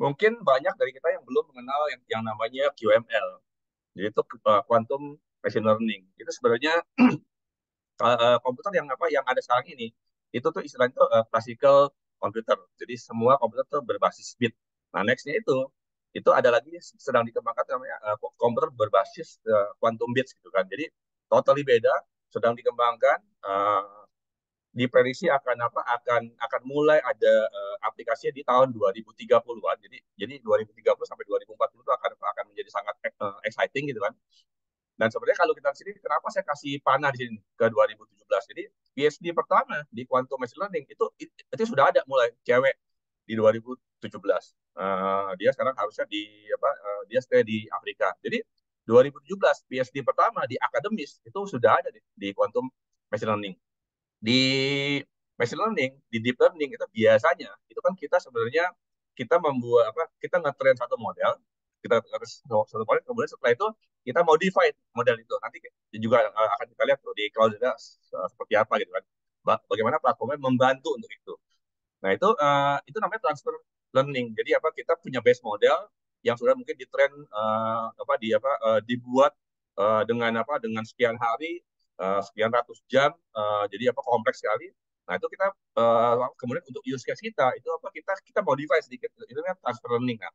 mungkin banyak dari kita yang belum mengenal yang, yang namanya QML itu uh, quantum machine learning. Itu sebenarnya uh, (clears throat) komputer yang apa yang ada sekarang ini itu tuh istilahnya itu uh, classical computer. Jadi semua komputer tuh berbasis bit. Nah, nextnya itu itu ada lagi sedang dikembangkan namanya uh, komputer berbasis uh, quantum bits gitu kan. Jadi totally beda, sedang dikembangkan. Uh, diprediksi akan apa? Akan akan mulai ada uh, aplikasinya di tahun 2030-an. Jadi jadi 2030 sampai 2040 itu akan akan menjadi sangat uh, exciting gitu kan. Dan sebenarnya kalau kita di sini, kenapa saya kasih panah di sini ke 2017? Jadi PhD pertama di quantum machine learning itu itu sudah ada mulai cewek di 2017. Uh, dia sekarang harusnya di apa? Uh, dia stay di Afrika. Jadi 2017 PhD pertama di akademis itu sudah ada di, di quantum machine learning. Di machine learning, di deep learning itu biasanya itu kan kita sebenarnya kita membuat apa? Kita ngetrain satu model, kita satu model kemudian setelah itu kita modify model itu. Nanti juga eh, akan kita lihat tuh di cloud data eh, seperti apa gitu kan. Bagaimana platformnya membantu untuk itu. Nah, itu uh, itu namanya transfer learning. Jadi apa kita punya base model, yang sudah mungkin ditren uh, apa di apa uh, dibuat uh, dengan apa dengan sekian hari uh, sekian ratus jam uh, jadi apa kompleks sekali nah itu kita uh, kemudian untuk use case kita itu apa kita kita modify sedikit itu kan transfer learning kan nah.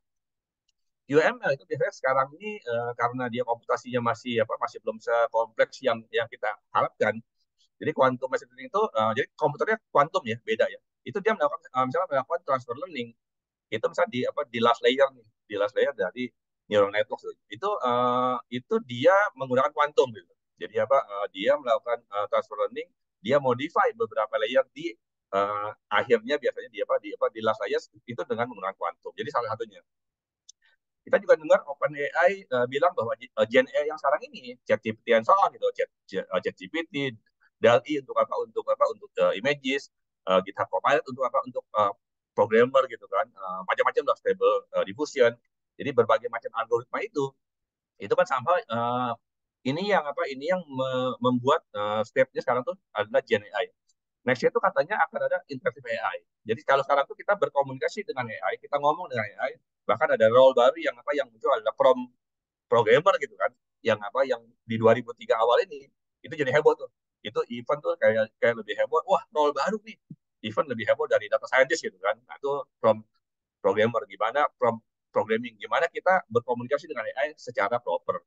UML itu biasanya sekarang ini uh, karena dia komputasinya masih apa masih belum sekompleks yang yang kita harapkan jadi quantum machine learning itu uh, jadi komputernya kuantum ya beda ya itu dia melakukan uh, misalnya melakukan transfer learning itu misalnya di apa di last layer nih di last layer dari neural network itu uh, itu dia menggunakan kuantum gitu jadi apa uh, dia melakukan uh, transfer learning dia modify beberapa layer di uh, akhirnya biasanya di apa di apa di last layer itu dengan menggunakan kuantum jadi salah satunya kita juga dengar OpenAI uh, bilang bahwa uh, Gen AI yang sekarang ini ChatGPT dan soal gitu ChatGPT DALL-E untuk apa untuk apa untuk uh, images uh, GitHub Copilot untuk apa untuk uh, programmer gitu kan, uh, macam-macam lah stable uh, diffusion. Jadi berbagai macam algoritma itu itu kan sampai uh, eh, ini yang apa ini yang me membuat uh, stepnya sekarang tuh adalah Gen AI. Next itu katanya akan ada interaktif AI. Jadi kalau sekarang tuh kita berkomunikasi dengan AI, kita ngomong dengan AI, bahkan ada role baru yang apa yang muncul adalah prom programmer gitu kan, yang apa yang di 2003 awal ini itu jadi heboh tuh. Itu event tuh kayak kayak lebih heboh. Wah, role baru nih even lebih heboh dari data scientist gitu kan atau nah, from programmer gimana from programming gimana kita berkomunikasi dengan AI secara proper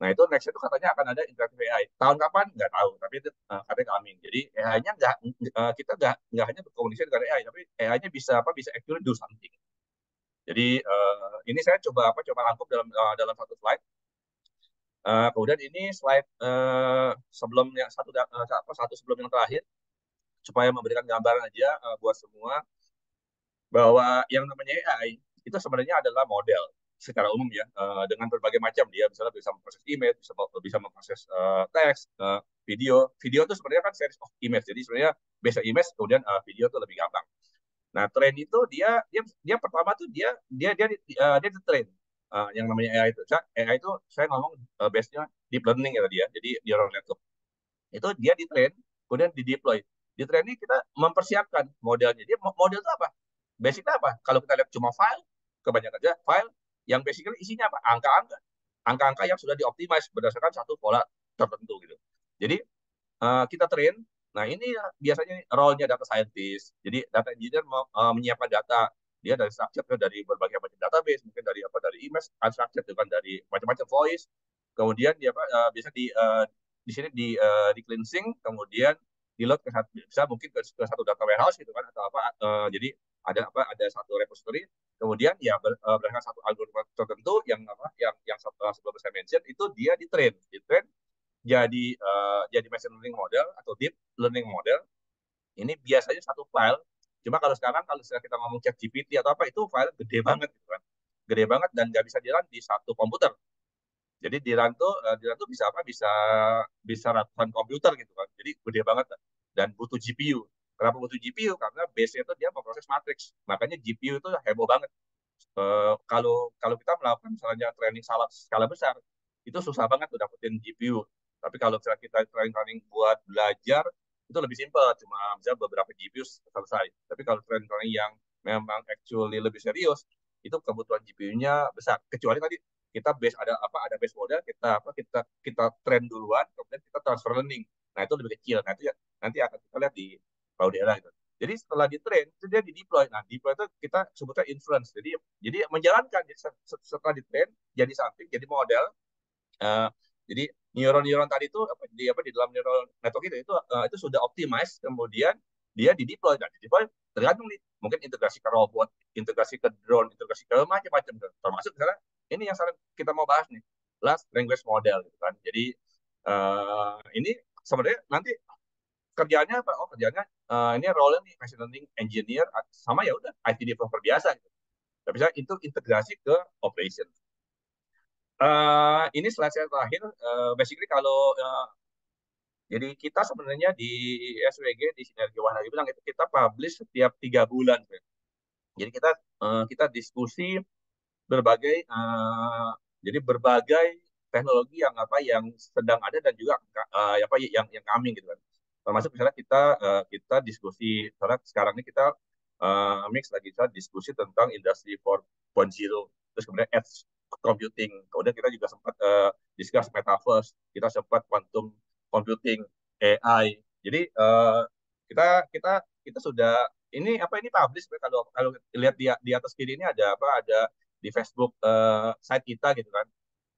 nah itu next itu katanya akan ada interaktif AI tahun kapan nggak tahu tapi itu uh, katanya kami jadi AI-nya nggak uh, kita nggak nggak hanya berkomunikasi dengan AI tapi AI-nya bisa apa bisa actually do something jadi uh, ini saya coba apa coba rangkum dalam uh, dalam satu slide Uh, kemudian ini slide uh, sebelum yang satu uh, satu sebelum yang terakhir supaya memberikan gambaran aja uh, buat semua bahwa yang namanya AI itu sebenarnya adalah model secara umum ya uh, dengan berbagai macam dia misalnya bisa memproses image bisa bisa memproses uh, eh, teks uh, video video itu sebenarnya kan series of image jadi sebenarnya basic image kemudian uh, video itu lebih gampang nah tren itu dia dia dia pertama tuh dia dia dia uh, dia, dia train uh, yang namanya AI itu saya, AI itu saya ngomong uh, base nya deep learning ya tadi ya jadi neural network itu dia di train kemudian di deploy di training kita mempersiapkan modelnya. Dia model itu apa? Basicnya apa? Kalau kita lihat cuma file, kebanyakan aja file yang basically isinya apa? Angka-angka. Angka-angka yang sudah dioptimize berdasarkan satu pola tertentu gitu. Jadi uh, kita train. Nah ini ya, biasanya role-nya data scientist. Jadi data engineer uh, menyiapkan data. Dia dari structure dari berbagai macam database, mungkin dari apa dari image, unstructured, kan dari macam-macam voice. Kemudian dia apa, uh, eh, biasa di uh, di sini di uh, di cleansing, kemudian di load ke satu bisa mungkin ke, satu data warehouse gitu kan atau apa uh, jadi ada apa ada satu repository kemudian ya ber, uh, berdasarkan satu algoritma tertentu yang apa yang yang eh, sebelum saya mention itu dia di train di train jadi uh, jadi machine learning model atau deep learning model ini biasanya satu file cuma kalau sekarang kalau kita ngomong chat GPT atau apa itu file gede banget gitu kan gede banget dan nggak bisa jalan di satu komputer jadi di RAN tuh eh, di RAN tuh bisa apa? Bisa bisa ratusan komputer gitu kan. Jadi gede banget dan butuh GPU. Kenapa butuh GPU? Karena base itu dia memproses matriks. Makanya GPU itu heboh banget. Uh, kalau kalau kita melakukan misalnya training salah skala besar, itu susah banget tuh dapetin GPU. Tapi kalau misalnya kita training-training buat belajar, itu lebih simpel, cuma bisa beberapa GPU selesai. Tapi kalau training-training yang memang actually lebih serius, itu kebutuhan GPU-nya besar. Kecuali tadi kita base ada apa ada base model kita apa kita kita train duluan kemudian kita transfer learning nah itu lebih kecil nah itu ya, nanti akan kita lihat di era gitu jadi setelah di train itu dia di deploy nah deploy itu kita sebutnya influence jadi jadi menjalankan jadi setelah di train jadi something jadi model uh, jadi neuron-neuron tadi itu apa di apa di dalam neural network itu itu uh, itu sudah optimize kemudian dia di deploy nah, di deploy tergantung nih mungkin integrasi ke robot integrasi ke drone integrasi ke macam-macam termasuk misalnya ini yang sekarang kita mau bahas nih last language model gitu kan jadi uh, ini sebenarnya nanti kerjanya apa oh kerjanya uh, eh, ini role nih machine learning engineer sama ya udah IT developer biasa gitu tapi saya itu integrasi ke operation uh, ini slide saya terakhir uh, basically kalau uh, jadi kita sebenarnya di SWG di Sinergi Wahana bilang itu kita publish setiap tiga bulan. Gitu. Jadi kita kita diskusi berbagai uh, jadi berbagai teknologi yang apa yang sedang ada dan juga uh, apa yang yang kami gitu kan termasuk misalnya kita uh, kita diskusi karena sekarang ini kita uh, mix lagi kita diskusi tentang industri 4.0 terus kemudian edge computing kemudian kita juga sempat uh, discuss metaverse kita sempat quantum computing AI jadi uh, kita kita kita sudah ini apa ini publish kalau kalau lihat di, di atas kiri ini ada apa ada di Facebook uh, site kita gitu kan.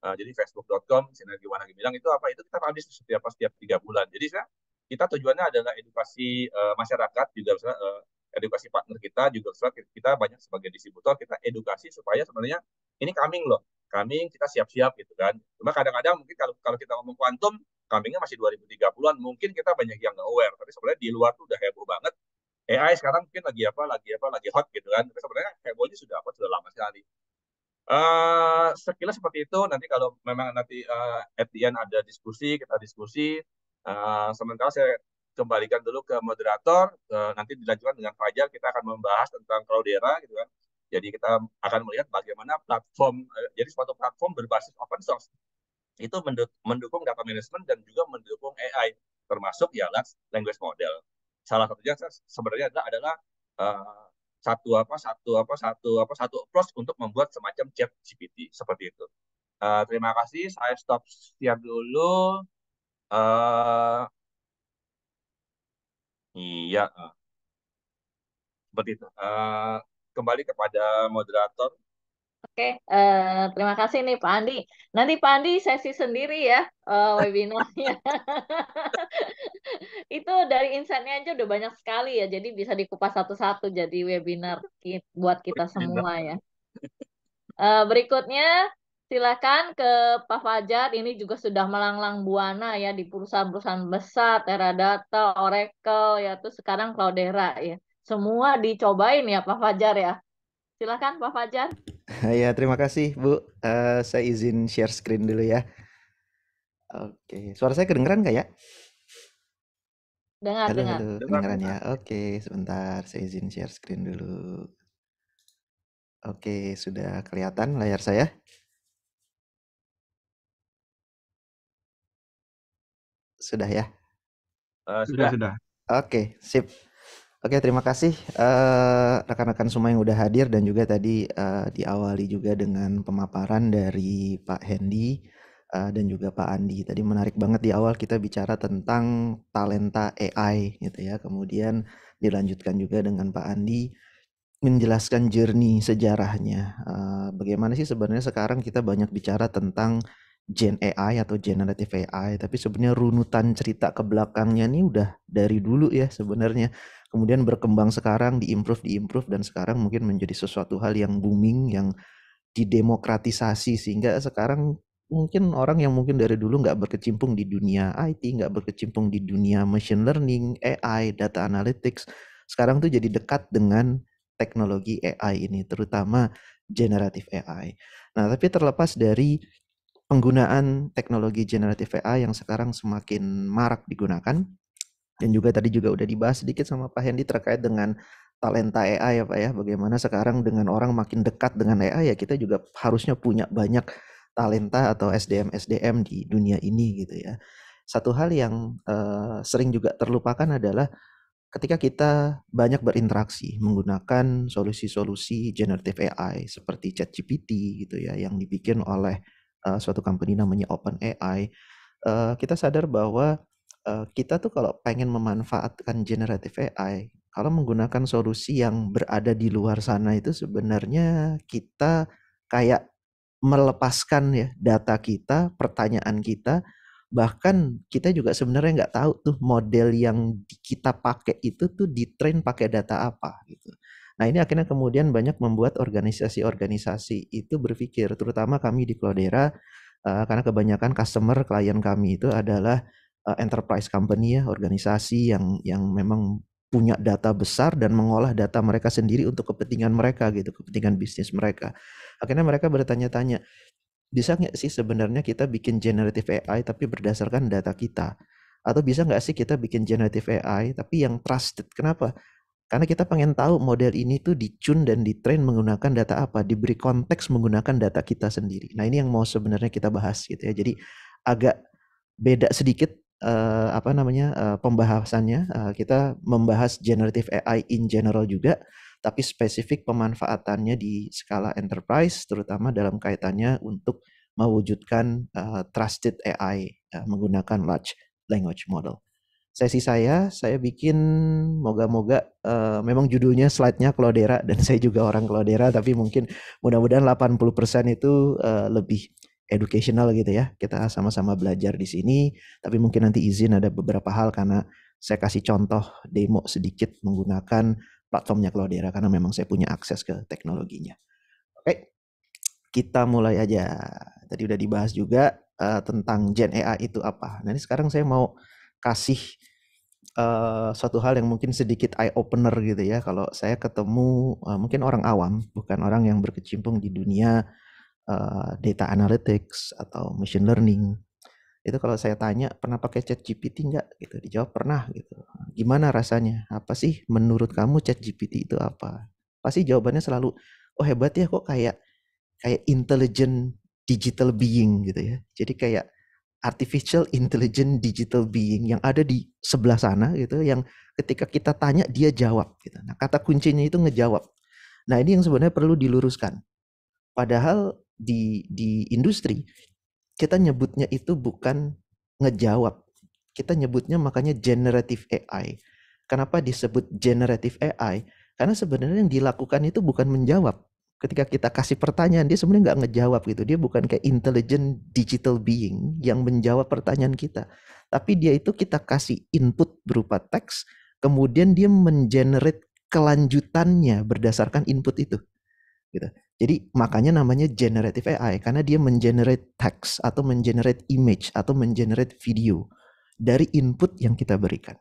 Uh, jadi facebook.com sinergi Wanagi bilang itu apa itu kita publish setiap setiap tiga bulan. Jadi saya kita tujuannya adalah edukasi uh, masyarakat juga misalnya uh, edukasi partner kita juga kita banyak sebagai distributor kita edukasi supaya sebenarnya ini coming loh. Coming kita siap-siap gitu kan. Cuma kadang-kadang mungkin kalau kalau kita ngomong kuantum kambingnya masih 2030-an mungkin kita banyak yang nggak aware tapi sebenarnya di luar tuh udah heboh banget AI sekarang mungkin lagi apa lagi apa lagi hot gitu kan tapi sebenarnya hebohnya sudah apa sudah lama sekali Eh, sekilas seperti itu nanti kalau memang nanti uh, at the end ada diskusi kita diskusi uh, sementara saya kembalikan dulu ke moderator uh, nanti dilanjutkan dengan Fajar kita akan membahas tentang Cloudera gitu kan jadi kita akan melihat bagaimana platform uh, jadi suatu platform berbasis open source itu mendukung data management dan juga mendukung AI termasuk ya language model salah satunya sebenarnya adalah, adalah uh, satu apa satu apa satu apa satu approach untuk membuat semacam chat GPT seperti itu. Uh, terima kasih. Saya stop siap dulu. Uh, iya, eh. seperti itu. Uh, kembali kepada moderator. Oke, uh, terima kasih nih Pak Andi. Nanti Pak Andi sesi sendiri ya uh, webinarnya. (laughs) itu dari insightnya aja udah banyak sekali ya, jadi bisa dikupas satu-satu jadi webinar buat kita semua ya. Uh, berikutnya silakan ke Pak Fajar. Ini juga sudah melanglang buana ya di perusahaan-perusahaan besar, Teradata, Oracle ya, tuh sekarang Cloudera ya. Semua dicobain ya Pak Fajar ya silakan Pak Fajar. (laughs) ya, terima kasih Bu. Uh, saya izin share screen dulu ya. Oke, suara saya kedengeran nggak ya? Dengar, halo, dengar. Halo, kedengeran ya. Oke, sebentar saya izin share screen dulu. Oke, sudah kelihatan layar saya? Sudah ya? Uh, sudah, sudah. Oke, sip. Oke, terima kasih eh, rekan-rekan uh, semua yang udah hadir dan juga tadi uh, diawali juga dengan pemaparan dari Pak Hendy uh, eh, dan juga Pak Andi. Tadi menarik banget di awal kita bicara tentang talenta AI gitu ya. Kemudian dilanjutkan juga dengan Pak Andi menjelaskan jernih sejarahnya. Uh, bagaimana sih sebenarnya sekarang kita banyak bicara tentang Gen AI atau generative AI, tapi sebenarnya runutan cerita ke belakangnya ini udah dari dulu ya sebenarnya. Kemudian berkembang sekarang, diimprove, diimprove dan sekarang mungkin menjadi sesuatu hal yang booming, yang didemokratisasi sehingga sekarang mungkin orang yang mungkin dari dulu nggak berkecimpung di dunia IT, nggak berkecimpung di dunia machine learning, AI, data analytics, sekarang tuh jadi dekat dengan teknologi AI ini, terutama generative AI. Nah, tapi terlepas dari penggunaan teknologi generative AI yang sekarang semakin marak digunakan dan juga tadi juga udah dibahas sedikit sama Pak Hendy terkait dengan talenta AI ya Pak ya bagaimana sekarang dengan orang makin dekat dengan AI ya kita juga harusnya punya banyak talenta atau SDM SDM di dunia ini gitu ya satu hal yang uh, sering juga terlupakan adalah ketika kita banyak berinteraksi menggunakan solusi-solusi generative AI seperti ChatGPT gitu ya yang dibikin oleh uh, suatu company namanya OpenAI, uh, kita sadar bahwa uh, kita tuh kalau pengen memanfaatkan generative AI, kalau menggunakan solusi yang berada di luar sana itu sebenarnya kita kayak melepaskan ya data kita, pertanyaan kita, bahkan kita juga sebenarnya nggak tahu tuh model yang kita pakai itu tuh ditrain pakai data apa gitu. Nah ini akhirnya kemudian banyak membuat organisasi-organisasi itu berpikir, terutama kami di Cloudera, eh, karena kebanyakan customer klien kami itu adalah eh, enterprise company ya, organisasi yang yang memang punya data besar dan mengolah data mereka sendiri untuk kepentingan mereka gitu, kepentingan bisnis mereka. Akhirnya mereka bertanya-tanya, bisa nggak sih sebenarnya kita bikin generative AI tapi berdasarkan data kita? Atau bisa nggak sih kita bikin generative AI tapi yang trusted? Kenapa? Karena kita pengen tahu model ini tuh dicun dan ditrain menggunakan data apa, diberi konteks menggunakan data kita sendiri. Nah ini yang mau sebenarnya kita bahas gitu ya. Jadi agak beda sedikit uh, apa namanya uh, pembahasannya. Uh, kita membahas generative AI in general juga, tapi spesifik pemanfaatannya di skala enterprise, terutama dalam kaitannya untuk mewujudkan uh, trusted AI uh, menggunakan large language model sesi saya, saya bikin moga-moga uh, memang judulnya slide-nya Klodera dan (laughs) saya juga orang Klodera tapi mungkin mudah-mudahan 80% itu uh, lebih educational gitu ya. Kita sama-sama belajar di sini tapi mungkin nanti izin ada beberapa hal karena saya kasih contoh demo sedikit menggunakan platformnya Cloudera karena memang saya punya akses ke teknologinya. Oke, kita mulai aja. Tadi udah dibahas juga uh, tentang Gen AI itu apa. Nah ini sekarang saya mau kasih uh, suatu hal yang mungkin sedikit eye opener gitu ya kalau saya ketemu uh, mungkin orang awam bukan orang yang berkecimpung di dunia uh, data analytics atau machine learning itu kalau saya tanya pernah pakai chat GPT nggak gitu dijawab pernah gitu gimana rasanya apa sih menurut kamu chat GPT itu apa pasti jawabannya selalu oh hebat ya kok kayak kayak intelligent digital being gitu ya jadi kayak artificial intelligent digital being yang ada di sebelah sana gitu yang ketika kita tanya dia jawab gitu. Nah, kata kuncinya itu ngejawab. Nah, ini yang sebenarnya perlu diluruskan. Padahal di di industri kita nyebutnya itu bukan ngejawab. Kita nyebutnya makanya generative AI. Kenapa disebut generative AI? Karena sebenarnya yang dilakukan itu bukan menjawab, ketika kita kasih pertanyaan dia sebenarnya nggak ngejawab gitu dia bukan kayak intelligent digital being yang menjawab pertanyaan kita tapi dia itu kita kasih input berupa teks kemudian dia mengenerate kelanjutannya berdasarkan input itu gitu jadi makanya namanya generative AI karena dia mengenerate teks atau mengenerate image atau mengenerate video dari input yang kita berikan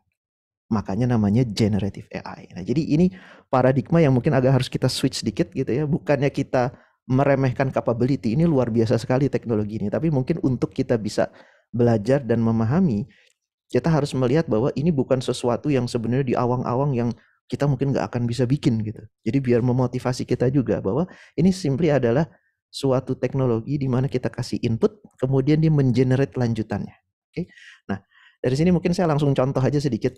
Makanya namanya generative AI. Nah, jadi ini paradigma yang mungkin agak harus kita switch sedikit gitu ya. Bukannya kita meremehkan capability ini luar biasa sekali teknologi ini, tapi mungkin untuk kita bisa belajar dan memahami, kita harus melihat bahwa ini bukan sesuatu yang sebenarnya di awang-awang yang kita mungkin nggak akan bisa bikin gitu. Jadi biar memotivasi kita juga bahwa ini simply adalah suatu teknologi di mana kita kasih input, kemudian dia mengenerate lanjutannya. Oke. Okay? Nah, dari sini mungkin saya langsung contoh aja sedikit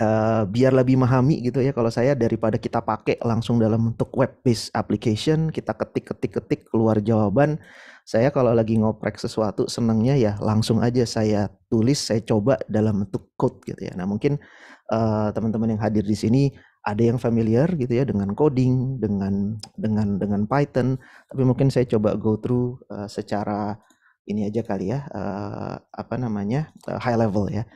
Eh, biar lebih memahami gitu ya kalau saya daripada kita pakai langsung dalam bentuk web based application kita ketik ketik ketik keluar jawaban saya kalau lagi ngoprek sesuatu senangnya ya langsung aja saya tulis saya coba dalam bentuk code gitu ya nah mungkin eh, teman-teman uh, yang hadir di sini ada yang familiar gitu ya dengan coding dengan dengan dengan Python tapi mungkin saya coba go through uh, secara ini aja kali ya uh, apa namanya uh, high level ya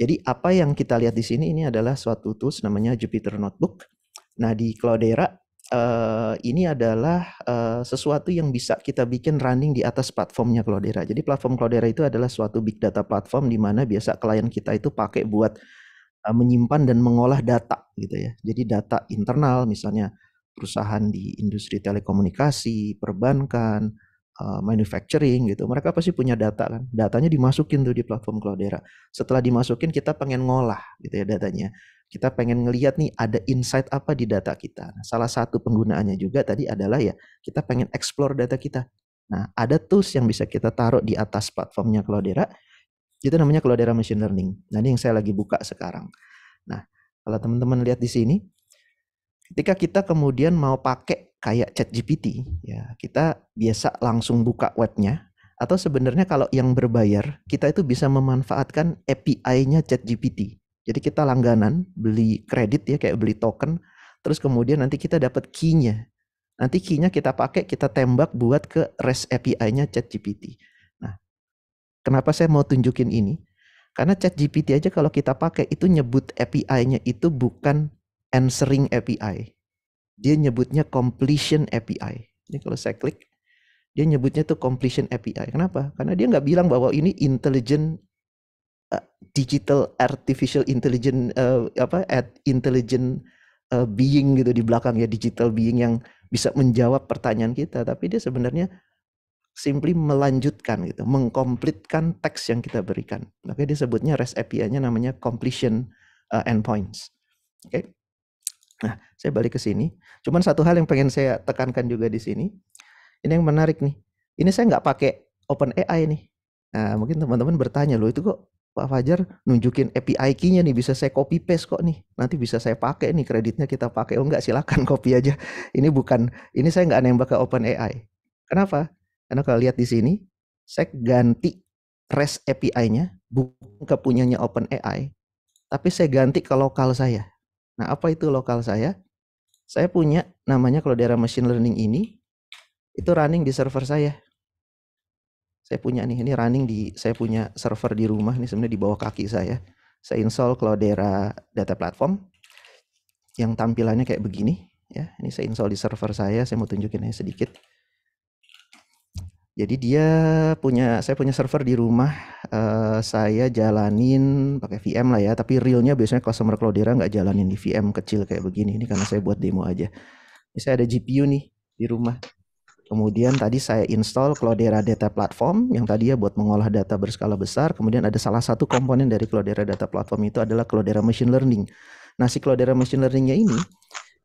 jadi apa yang kita lihat di sini ini adalah suatu tools namanya Jupyter Notebook. Nah di Cloudera eh, ini adalah eh, sesuatu yang bisa kita bikin running di atas platformnya Cloudera. Jadi platform Cloudera itu adalah suatu big data platform di mana biasa klien kita itu pakai buat eh, menyimpan dan mengolah data gitu ya. Jadi data internal misalnya perusahaan di industri telekomunikasi, perbankan, Eh, manufacturing gitu, mereka pasti punya data kan. Datanya dimasukin tuh di platform Cloudera. Setelah dimasukin kita pengen ngolah gitu ya datanya. Kita pengen ngelihat nih ada insight apa di data kita. Nah, salah satu penggunaannya juga tadi adalah ya kita pengen explore data kita. Nah, ada tools yang bisa kita taruh di atas platformnya Cloudera. Itu namanya Cloudera Machine Learning. Nah, ini yang saya lagi buka sekarang. Nah, kalau teman-teman lihat di sini, ketika kita kemudian mau pakai kayak chat GPT ya kita biasa langsung buka webnya atau sebenarnya kalau yang berbayar kita itu bisa memanfaatkan API-nya chat GPT jadi kita langganan beli kredit ya kayak beli token terus kemudian nanti kita dapat key-nya nanti key-nya kita pakai kita tembak buat ke REST API-nya chat GPT nah kenapa saya mau tunjukin ini karena chat GPT aja kalau kita pakai itu nyebut API-nya itu bukan answering API dia nyebutnya completion API. Ini kalau saya klik, dia nyebutnya tuh completion API. Kenapa? Karena dia nggak bilang bahwa ini intelligent uh, digital artificial intelligent uh, apa at intelligent uh, being gitu di belakang ya digital being yang bisa menjawab pertanyaan kita, tapi dia sebenarnya simply melanjutkan gitu, mengkomplitkan teks yang kita berikan. Makanya dia sebutnya REST API-nya namanya completion uh, endpoints. Oke. Okay? Nah, saya balik ke sini. Cuman satu hal yang pengen saya tekankan juga di sini. Ini yang menarik nih. Ini saya nggak pakai open AI nih. Nah, mungkin teman-teman bertanya, loh itu kok Pak Fajar nunjukin API key-nya nih bisa saya copy paste kok nih. Nanti bisa saya pakai nih kreditnya kita pakai. Oh nggak silakan (laughs) copy aja. Ini bukan ini saya nggak nembak ke open AI. Kenapa? Karena kalau lihat di sini saya ganti REST API-nya bukan kepunyanya open AI, tapi saya ganti ke lokal saya. Nah, apa itu lokal saya? Saya punya namanya kalau daerah machine learning ini itu running di server saya. Saya punya nih, ini running di saya punya server di rumah nih sebenarnya di bawah kaki saya. Saya install daerah data platform yang tampilannya kayak begini ya. Ini saya install di server saya, saya mau tunjukin aja sedikit. Jadi dia punya, saya punya server di rumah, uh, saya jalanin pakai VM lah ya, tapi realnya biasanya customer Cloudera nggak jalanin di VM kecil kayak begini, ini karena saya buat demo aja. Ini saya ada GPU nih di rumah, kemudian tadi saya install Cloudera Data Platform, yang tadi ya buat mengolah data berskala besar, kemudian ada salah satu komponen dari Cloudera Data Platform itu adalah Cloudera Machine Learning. Nah si Cloudera Machine Learningnya ini,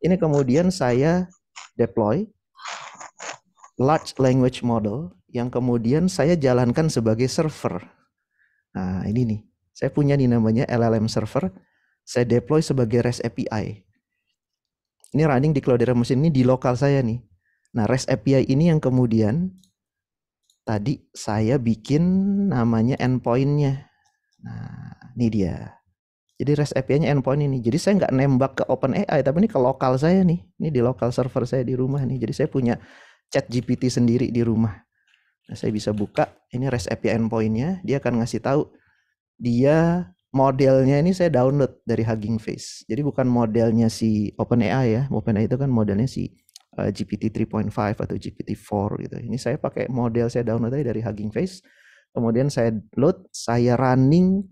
ini kemudian saya deploy large language model yang kemudian saya jalankan sebagai server. Nah, ini nih. Saya punya nih namanya LLM server. Saya deploy sebagai REST API. Ini running di Cloudera mesin ini di lokal saya nih. Nah, REST API ini yang kemudian tadi saya bikin namanya endpointnya. Nah, ini dia. Jadi REST API-nya endpoint ini. Jadi saya nggak nembak ke OpenAI, tapi ini ke lokal saya nih. Ini di lokal server saya di rumah nih. Jadi saya punya chat GPT sendiri di rumah saya bisa buka ini REST API endpointnya dia akan ngasih tahu dia modelnya ini saya download dari Hugging Face jadi bukan modelnya si OpenAI ya OpenAI itu kan modelnya si uh, GPT 3.5 atau GPT 4 gitu ini saya pakai model saya download dari Hugging Face kemudian saya load saya running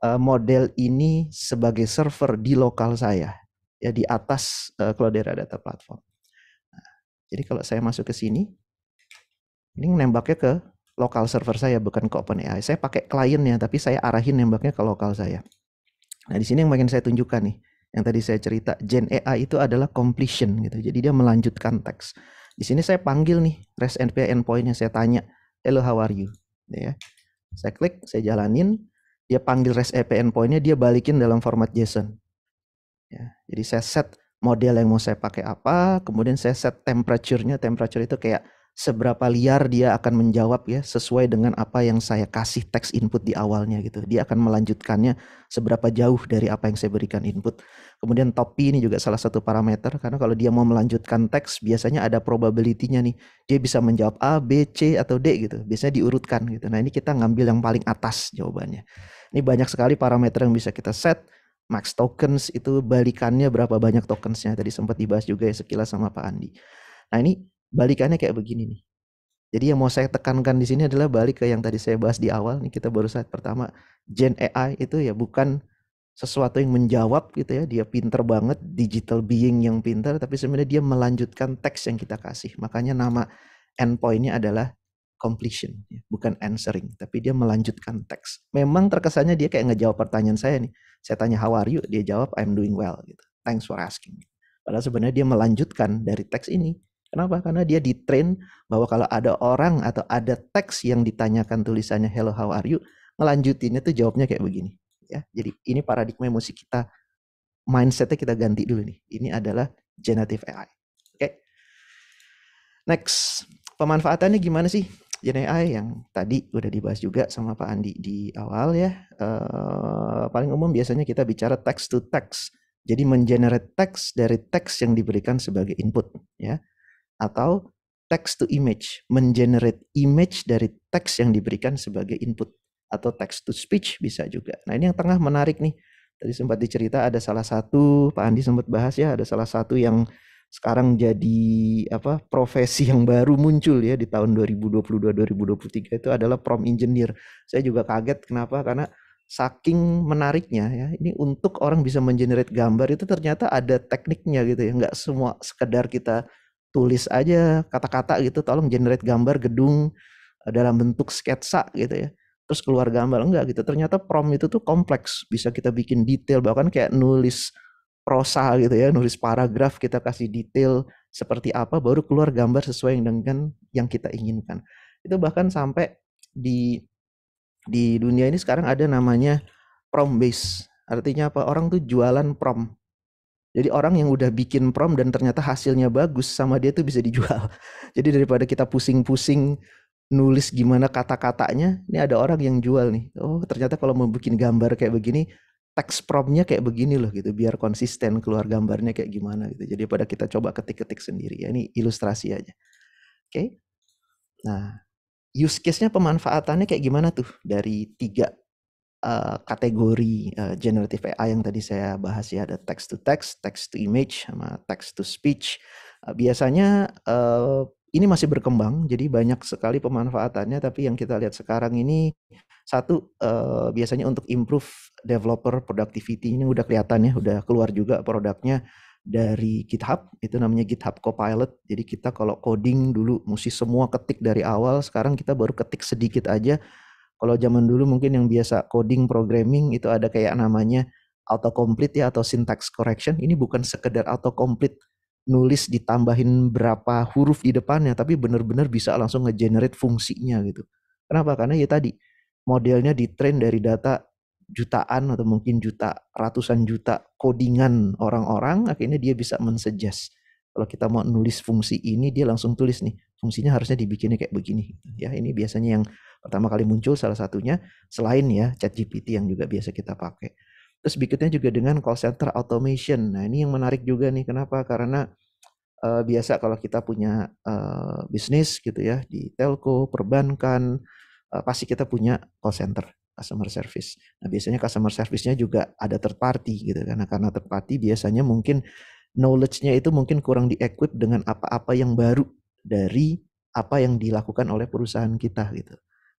uh, model ini sebagai server di lokal saya ya di atas uh, Cloudera Data Platform nah, jadi kalau saya masuk ke sini ini nembaknya ke lokal server saya bukan ke OpenAI. Saya pakai kliennya tapi saya arahin nembaknya ke lokal saya. Nah, di sini yang bagian saya tunjukkan nih, yang tadi saya cerita Gen AI itu adalah completion gitu. Jadi dia melanjutkan teks. Di sini saya panggil nih REST API pointnya. saya tanya, "Hello, how are you?" Gitu ya. Saya klik, saya jalanin, dia panggil REST API pointnya. dia balikin dalam format JSON. Ya, jadi saya set model yang mau saya pakai apa, kemudian saya set temperaturenya, temperature itu kayak seberapa liar dia akan menjawab ya sesuai dengan apa yang saya kasih teks input di awalnya gitu. Dia akan melanjutkannya seberapa jauh dari apa yang saya berikan input. Kemudian topi ini juga salah satu parameter karena kalau dia mau melanjutkan teks biasanya ada probability-nya nih. Dia bisa menjawab A, B, C atau D gitu. Biasanya diurutkan gitu. Nah, ini kita ngambil yang paling atas jawabannya. Ini banyak sekali parameter yang bisa kita set max tokens itu balikannya berapa banyak tokensnya tadi sempat dibahas juga ya sekilas sama Pak Andi. Nah ini balikannya kayak begini nih. Jadi yang mau saya tekankan di sini adalah balik ke yang tadi saya bahas di awal nih kita baru saat pertama Gen AI itu ya bukan sesuatu yang menjawab gitu ya dia pinter banget digital being yang pinter tapi sebenarnya dia melanjutkan teks yang kita kasih makanya nama endpointnya adalah completion ya, bukan answering tapi dia melanjutkan teks memang terkesannya dia kayak ngejawab pertanyaan saya nih saya tanya how are you dia jawab I'm doing well gitu thanks for asking padahal sebenarnya dia melanjutkan dari teks ini Kenapa? Karena dia ditrain bahwa kalau ada orang atau ada teks yang ditanyakan tulisannya hello how are you, ngelanjutinnya tuh jawabnya kayak begini. Ya, jadi ini paradigma emosi kita mindsetnya kita ganti dulu nih. Ini adalah generative AI. Oke. Okay. Next, pemanfaatannya gimana sih? Gen AI yang tadi udah dibahas juga sama Pak Andi di awal ya. Uh, paling umum biasanya kita bicara text to text. Jadi mengenerate teks dari teks yang diberikan sebagai input ya atau text to image, mengenerate image dari teks yang diberikan sebagai input atau text to speech bisa juga. Nah, ini yang tengah menarik nih. Tadi sempat dicerita ada salah satu Pak Andi sempat bahas ya, ada salah satu yang sekarang jadi apa profesi yang baru muncul ya di tahun 2022 2023 itu adalah prompt engineer. Saya juga kaget kenapa? Karena saking menariknya ya ini untuk orang bisa mengenerate gambar itu ternyata ada tekniknya gitu ya nggak semua sekedar kita tulis aja kata-kata gitu tolong generate gambar gedung eh, dalam bentuk sketsa gitu ya terus keluar gambar enggak gitu ternyata prom itu tuh kompleks bisa kita bikin detail bahkan kayak nulis prosa gitu ya nulis paragraf kita kasih detail seperti apa baru keluar gambar sesuai dengan yang kita inginkan itu bahkan sampai di di dunia ini sekarang ada namanya prom base artinya apa orang tuh jualan prom jadi orang yang udah bikin prom dan ternyata hasilnya bagus sama dia tuh bisa dijual. (laughs) Jadi daripada kita pusing-pusing nulis gimana kata-katanya, ini ada orang yang jual nih. Oh ternyata kalau mau bikin gambar kayak begini, teks promnya kayak begini loh gitu, biar konsisten keluar gambarnya kayak gimana gitu. Jadi pada kita coba ketik-ketik sendiri. Ya, ini ilustrasi aja. Oke. Okay? Nah, use case-nya pemanfaatannya kayak gimana tuh dari tiga Eh, kategori uh, generative AI yang tadi saya bahas ya ada text to text, text to image sama text to speech. Uh, biasanya uh, ini masih berkembang, jadi banyak sekali pemanfaatannya. Tapi yang kita lihat sekarang ini satu uh, biasanya untuk improve developer productivity ini udah kelihatan ya, udah keluar juga produknya dari GitHub itu namanya GitHub Copilot. Jadi kita kalau coding dulu mesti semua ketik dari awal, sekarang kita baru ketik sedikit aja kalau zaman dulu mungkin yang biasa coding programming itu ada kayak namanya autocomplete ya atau syntax correction. Ini bukan sekedar autocomplete nulis ditambahin berapa huruf di depannya, tapi benar-benar bisa langsung nge-generate fungsinya gitu. Kenapa? Karena ya tadi modelnya di train dari data jutaan atau mungkin juta ratusan juta codingan orang-orang akhirnya dia bisa mensuggest kalau kita mau nulis fungsi ini dia langsung tulis nih fungsinya harusnya dibikinnya kayak begini gitu. ya ini biasanya yang pertama kali muncul salah satunya selain ya chat GPT yang juga biasa kita pakai. Terus berikutnya juga dengan call center automation. Nah, ini yang menarik juga nih kenapa? Karena uh, biasa kalau kita punya uh, bisnis gitu ya di telco, perbankan, uh, pasti kita punya call center customer service. Nah, biasanya customer service-nya juga ada third party gitu karena karena third party biasanya mungkin knowledge-nya itu mungkin kurang di-equip dengan apa-apa yang baru dari apa yang dilakukan oleh perusahaan kita gitu.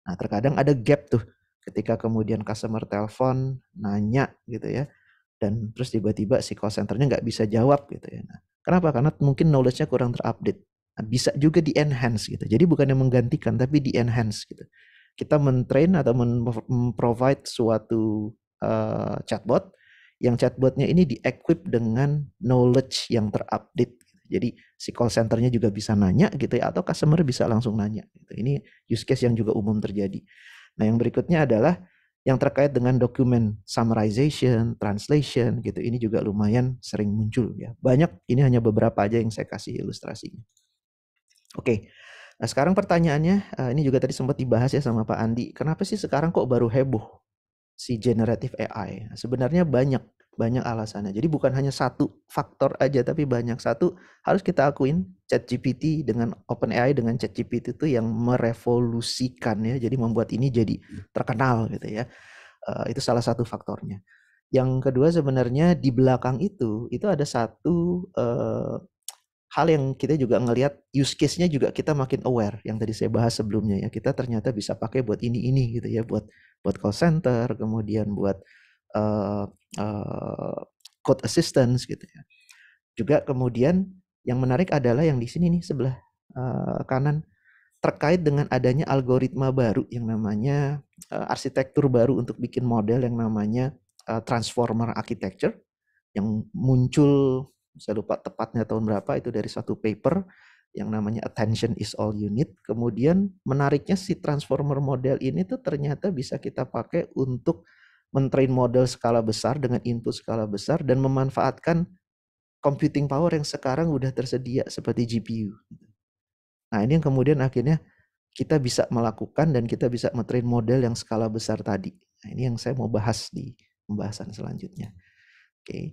Nah, terkadang ada gap tuh ketika kemudian customer telepon nanya gitu ya dan terus tiba-tiba si call centernya nggak bisa jawab gitu ya. Nah, kenapa? Karena mungkin knowledge-nya kurang terupdate. Nah, bisa juga di enhance gitu. Jadi bukan yang menggantikan tapi di enhance gitu. Kita mentrain atau memprovide suatu uh, chatbot yang chatbotnya ini di equip dengan knowledge yang terupdate jadi si call centernya juga bisa nanya gitu ya atau customer bisa langsung nanya. Gitu. Ini use case yang juga umum terjadi. Nah yang berikutnya adalah yang terkait dengan dokumen summarization, translation gitu. Ini juga lumayan sering muncul ya. Banyak ini hanya beberapa aja yang saya kasih ilustrasinya. Oke. Nah, sekarang pertanyaannya eh, ini juga tadi sempat dibahas ya sama Pak Andi. Kenapa sih sekarang kok baru heboh si generative AI? Sebenarnya banyak banyak alasannya. Jadi bukan hanya satu faktor aja tapi banyak satu harus kita akuin ChatGPT dengan OpenAI dengan ChatGPT itu yang merevolusikan ya. Jadi membuat ini jadi hmm. terkenal gitu ya. Eh, itu salah satu faktornya. Yang kedua sebenarnya di belakang itu itu ada satu eh, hal yang kita juga ngelihat use case-nya juga kita makin aware yang tadi saya bahas sebelumnya ya kita ternyata bisa pakai buat ini ini gitu ya buat buat call center kemudian buat uh, code assistance gitu ya. Juga kemudian yang menarik adalah yang di sini nih sebelah uh, kanan terkait dengan adanya algoritma baru yang namanya uh, arsitektur baru untuk bikin model yang namanya uh, transformer architecture yang muncul saya lupa tepatnya tahun berapa itu dari satu paper yang namanya attention is all unit Kemudian menariknya si transformer model ini tuh ternyata bisa kita pakai untuk mentrain model skala besar dengan input skala besar dan memanfaatkan computing power yang sekarang udah tersedia seperti GPU. Nah ini yang kemudian akhirnya kita bisa melakukan dan kita bisa mentrain model yang skala besar tadi. Nah, ini yang saya mau bahas di pembahasan selanjutnya. Oke. Okay.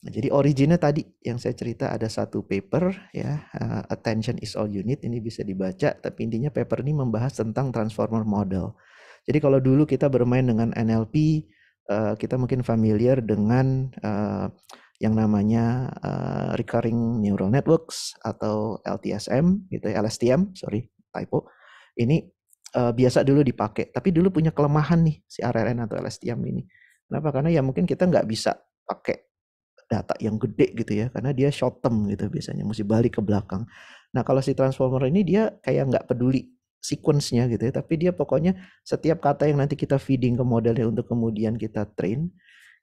Nah, jadi originnya tadi yang saya cerita ada satu paper ya, eh, attention is all unit ini bisa dibaca, tapi intinya paper ini membahas tentang transformer model. Jadi kalau dulu kita bermain dengan NLP, Eh, kita mungkin familiar dengan eh, yang namanya uh, recurring neural networks atau LTSM gitu ya LSTM sorry typo ini biasa dulu dipakai tapi dulu punya kelemahan nih si RRN atau LSTM ini kenapa karena ya mungkin kita nggak bisa pakai data yang gede gitu ya karena dia short term gitu biasanya mesti balik ke belakang nah kalau si transformer ini dia kayak nggak peduli sequence-nya gitu ya, tapi dia pokoknya setiap kata yang nanti kita feeding ke modelnya untuk kemudian kita train,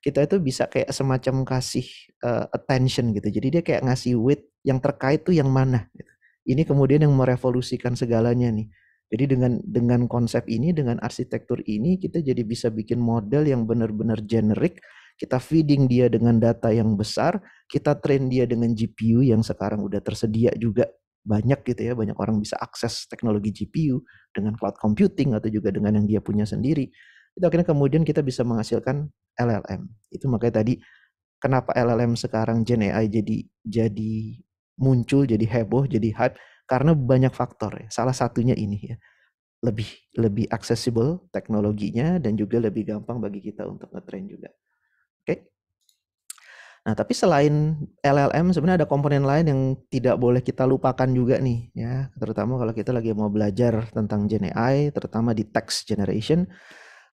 kita itu bisa kayak semacam kasih uh, attention gitu. Jadi dia kayak ngasih weight yang terkait tuh yang mana gitu. Ini kemudian yang merevolusikan segalanya nih. Jadi dengan dengan konsep ini, dengan arsitektur ini kita jadi bisa bikin model yang benar-benar generik, kita feeding dia dengan data yang besar, kita train dia dengan GPU yang sekarang udah tersedia juga banyak gitu ya, banyak orang bisa akses teknologi GPU dengan cloud computing atau juga dengan yang dia punya sendiri. Itu akhirnya kemudian kita bisa menghasilkan LLM. Itu makanya tadi kenapa LLM sekarang Gen AI jadi jadi muncul, jadi heboh, jadi hype karena banyak faktor ya. Salah satunya ini ya. Lebih lebih accessible teknologinya dan juga lebih gampang bagi kita untuk ngetrain juga. Oke. Okay? Nah, tapi selain LLM sebenarnya ada komponen lain yang tidak boleh kita lupakan juga nih ya, terutama kalau kita lagi mau belajar tentang Gen AI, terutama di text generation.